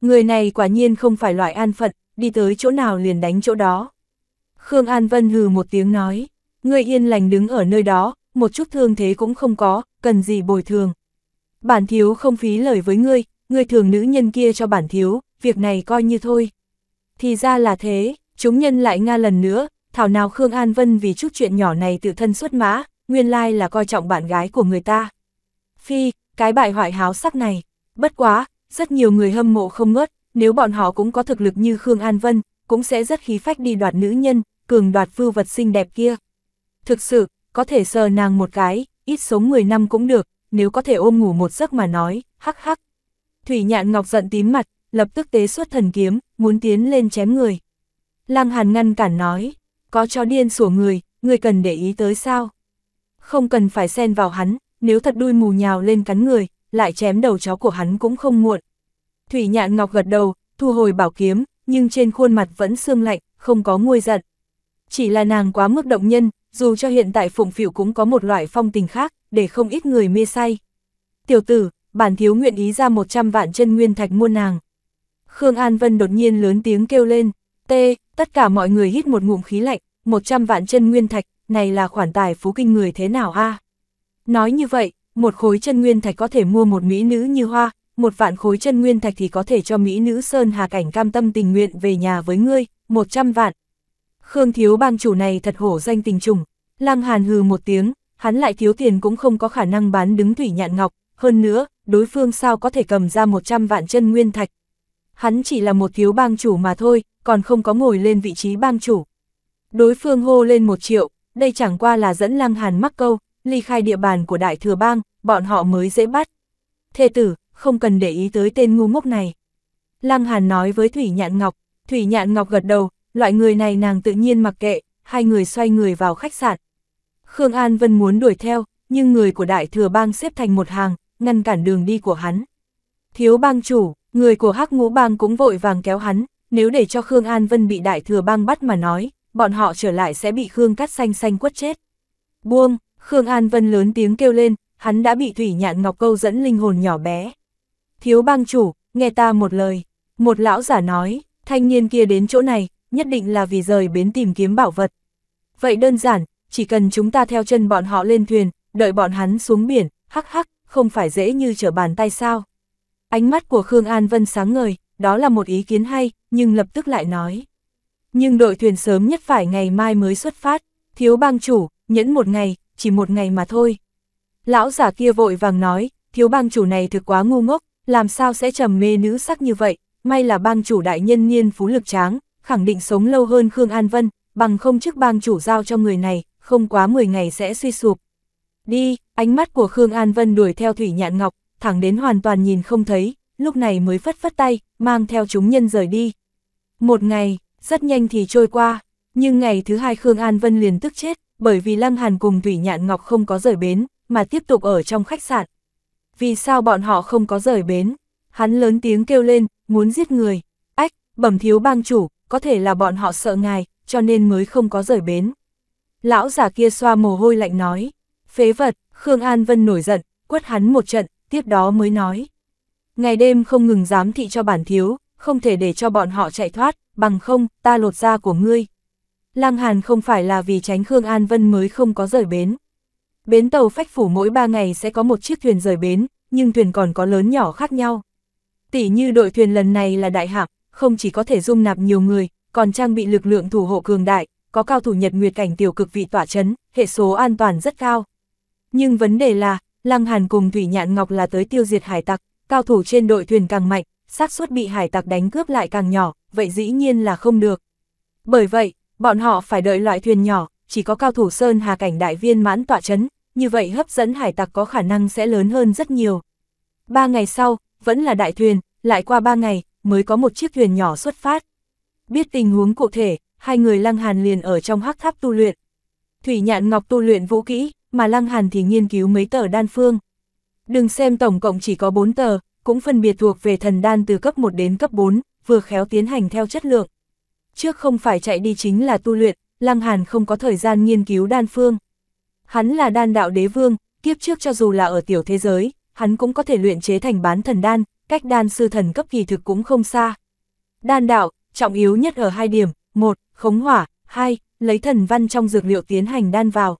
A: Người này quả nhiên không phải loại an phận, đi tới chỗ nào liền đánh chỗ đó. Khương An Vân hừ một tiếng nói, ngươi yên lành đứng ở nơi đó, một chút thương thế cũng không có, cần gì bồi thường. Bản thiếu không phí lời với ngươi, ngươi thường nữ nhân kia cho bản thiếu, việc này coi như thôi. Thì ra là thế, chúng nhân lại nga lần nữa, thảo nào Khương An Vân vì chút chuyện nhỏ này tự thân xuất mã, nguyên lai là coi trọng bạn gái của người ta. Phi, cái bại hoại háo sắc này, bất quá, rất nhiều người hâm mộ không ngớt, nếu bọn họ cũng có thực lực như Khương An Vân, cũng sẽ rất khí phách đi đoạt nữ nhân, cường đoạt vưu vật xinh đẹp kia. Thực sự, có thể sờ nàng một cái, ít sống 10 năm cũng được, nếu có thể ôm ngủ một giấc mà nói, hắc hắc. Thủy nhạn ngọc giận tím mặt, lập tức tế xuất thần kiếm, muốn tiến lên chém người. Lăng hàn ngăn cản nói, có chó điên sủa người, người cần để ý tới sao? Không cần phải xen vào hắn, nếu thật đuôi mù nhào lên cắn người, lại chém đầu chó của hắn cũng không muộn. Thủy nhạn ngọc gật đầu, thu hồi bảo kiếm, nhưng trên khuôn mặt vẫn sương lạnh, không có nguôi giận. Chỉ là nàng quá mức động nhân, dù cho hiện tại phụng phỉu cũng có một loại phong tình khác, để không ít người mê say. Tiểu tử, bản thiếu nguyện ý ra 100 vạn chân nguyên thạch mua nàng. Khương An Vân đột nhiên lớn tiếng kêu lên, tê, tất cả mọi người hít một ngụm khí lạnh, 100 vạn chân nguyên thạch, này là khoản tài phú kinh người thế nào a Nói như vậy, một khối chân nguyên thạch có thể mua một mỹ nữ như hoa, một vạn khối chân nguyên thạch thì có thể cho Mỹ nữ Sơn Hà Cảnh cam tâm tình nguyện về nhà với ngươi, 100 vạn. Khương thiếu bang chủ này thật hổ danh tình trùng, Lăng Hàn hừ một tiếng, hắn lại thiếu tiền cũng không có khả năng bán đứng thủy nhạn ngọc, hơn nữa, đối phương sao có thể cầm ra 100 vạn chân nguyên thạch. Hắn chỉ là một thiếu bang chủ mà thôi, còn không có ngồi lên vị trí bang chủ. Đối phương hô lên một triệu, đây chẳng qua là dẫn Lăng Hàn mắc câu, ly khai địa bàn của đại thừa bang, bọn họ mới dễ bắt. Thê tử, không cần để ý tới tên ngu ngốc này. Lăng Hàn nói với Thủy Nhạn Ngọc, Thủy Nhạn Ngọc gật đầu, loại người này nàng tự nhiên mặc kệ, hai người xoay người vào khách sạn. Khương An Vân muốn đuổi theo, nhưng người của đại thừa bang xếp thành một hàng, ngăn cản đường đi của hắn. Thiếu bang chủ, người của hắc ngũ bang cũng vội vàng kéo hắn, nếu để cho Khương An Vân bị đại thừa bang bắt mà nói, bọn họ trở lại sẽ bị Khương cắt Xanh xanh quất chết. Buông, Khương An Vân lớn tiếng kêu lên, hắn đã bị Thủy Nhạn Ngọc câu dẫn linh hồn nhỏ bé thiếu bang chủ, nghe ta một lời. Một lão giả nói, thanh niên kia đến chỗ này, nhất định là vì rời bến tìm kiếm bảo vật. Vậy đơn giản, chỉ cần chúng ta theo chân bọn họ lên thuyền, đợi bọn hắn xuống biển, hắc hắc, không phải dễ như trở bàn tay sao. Ánh mắt của Khương An Vân sáng ngời, đó là một ý kiến hay, nhưng lập tức lại nói. Nhưng đội thuyền sớm nhất phải ngày mai mới xuất phát, thiếu bang chủ, nhẫn một ngày, chỉ một ngày mà thôi. Lão giả kia vội vàng nói, thiếu bang chủ này thực quá ngu ngốc, làm sao sẽ trầm mê nữ sắc như vậy, may là bang chủ đại nhân niên phú lực tráng, khẳng định sống lâu hơn Khương An Vân, bằng không chức bang chủ giao cho người này, không quá 10 ngày sẽ suy sụp. Đi, ánh mắt của Khương An Vân đuổi theo Thủy Nhạn Ngọc, thẳng đến hoàn toàn nhìn không thấy, lúc này mới phất phất tay, mang theo chúng nhân rời đi. Một ngày, rất nhanh thì trôi qua, nhưng ngày thứ hai Khương An Vân liền tức chết, bởi vì Lăng Hàn cùng Thủy Nhạn Ngọc không có rời bến, mà tiếp tục ở trong khách sạn, vì sao bọn họ không có rời bến? Hắn lớn tiếng kêu lên, muốn giết người. Ách, bẩm thiếu bang chủ, có thể là bọn họ sợ ngài, cho nên mới không có rời bến. Lão giả kia xoa mồ hôi lạnh nói. Phế vật, Khương An Vân nổi giận, quất hắn một trận, tiếp đó mới nói. Ngày đêm không ngừng giám thị cho bản thiếu, không thể để cho bọn họ chạy thoát, bằng không, ta lột da của ngươi. Lăng Hàn không phải là vì tránh Khương An Vân mới không có rời bến, Bến tàu phách phủ mỗi 3 ngày sẽ có một chiếc thuyền rời bến, nhưng thuyền còn có lớn nhỏ khác nhau. Tỷ như đội thuyền lần này là đại hạm không chỉ có thể dung nạp nhiều người, còn trang bị lực lượng thủ hộ cường đại, có cao thủ nhật nguyệt cảnh tiểu cực vị tỏa chấn, hệ số an toàn rất cao. Nhưng vấn đề là, Lăng Hàn cùng Thủy Nhạn Ngọc là tới tiêu diệt hải tặc, cao thủ trên đội thuyền càng mạnh, xác suất bị hải tặc đánh cướp lại càng nhỏ, vậy dĩ nhiên là không được. Bởi vậy, bọn họ phải đợi loại thuyền nhỏ, chỉ có cao thủ Sơn Hà cảnh đại viên mãn tọa chấn, như vậy hấp dẫn hải tặc có khả năng sẽ lớn hơn rất nhiều. Ba ngày sau, vẫn là đại thuyền, lại qua ba ngày, mới có một chiếc thuyền nhỏ xuất phát. Biết tình huống cụ thể, hai người Lăng Hàn liền ở trong hắc tháp tu luyện. Thủy Nhạn Ngọc tu luyện vũ kỹ, mà Lăng Hàn thì nghiên cứu mấy tờ đan phương. Đừng xem tổng cộng chỉ có 4 tờ, cũng phân biệt thuộc về thần đan từ cấp 1 đến cấp 4, vừa khéo tiến hành theo chất lượng. Trước không phải chạy đi chính là tu luyện, Lăng Hàn không có thời gian nghiên cứu đan phương. Hắn là đan đạo đế vương, kiếp trước cho dù là ở tiểu thế giới, hắn cũng có thể luyện chế thành bán thần đan, cách đan sư thần cấp kỳ thực cũng không xa. Đan đạo, trọng yếu nhất ở hai điểm, một, khống hỏa, hai, lấy thần văn trong dược liệu tiến hành đan vào.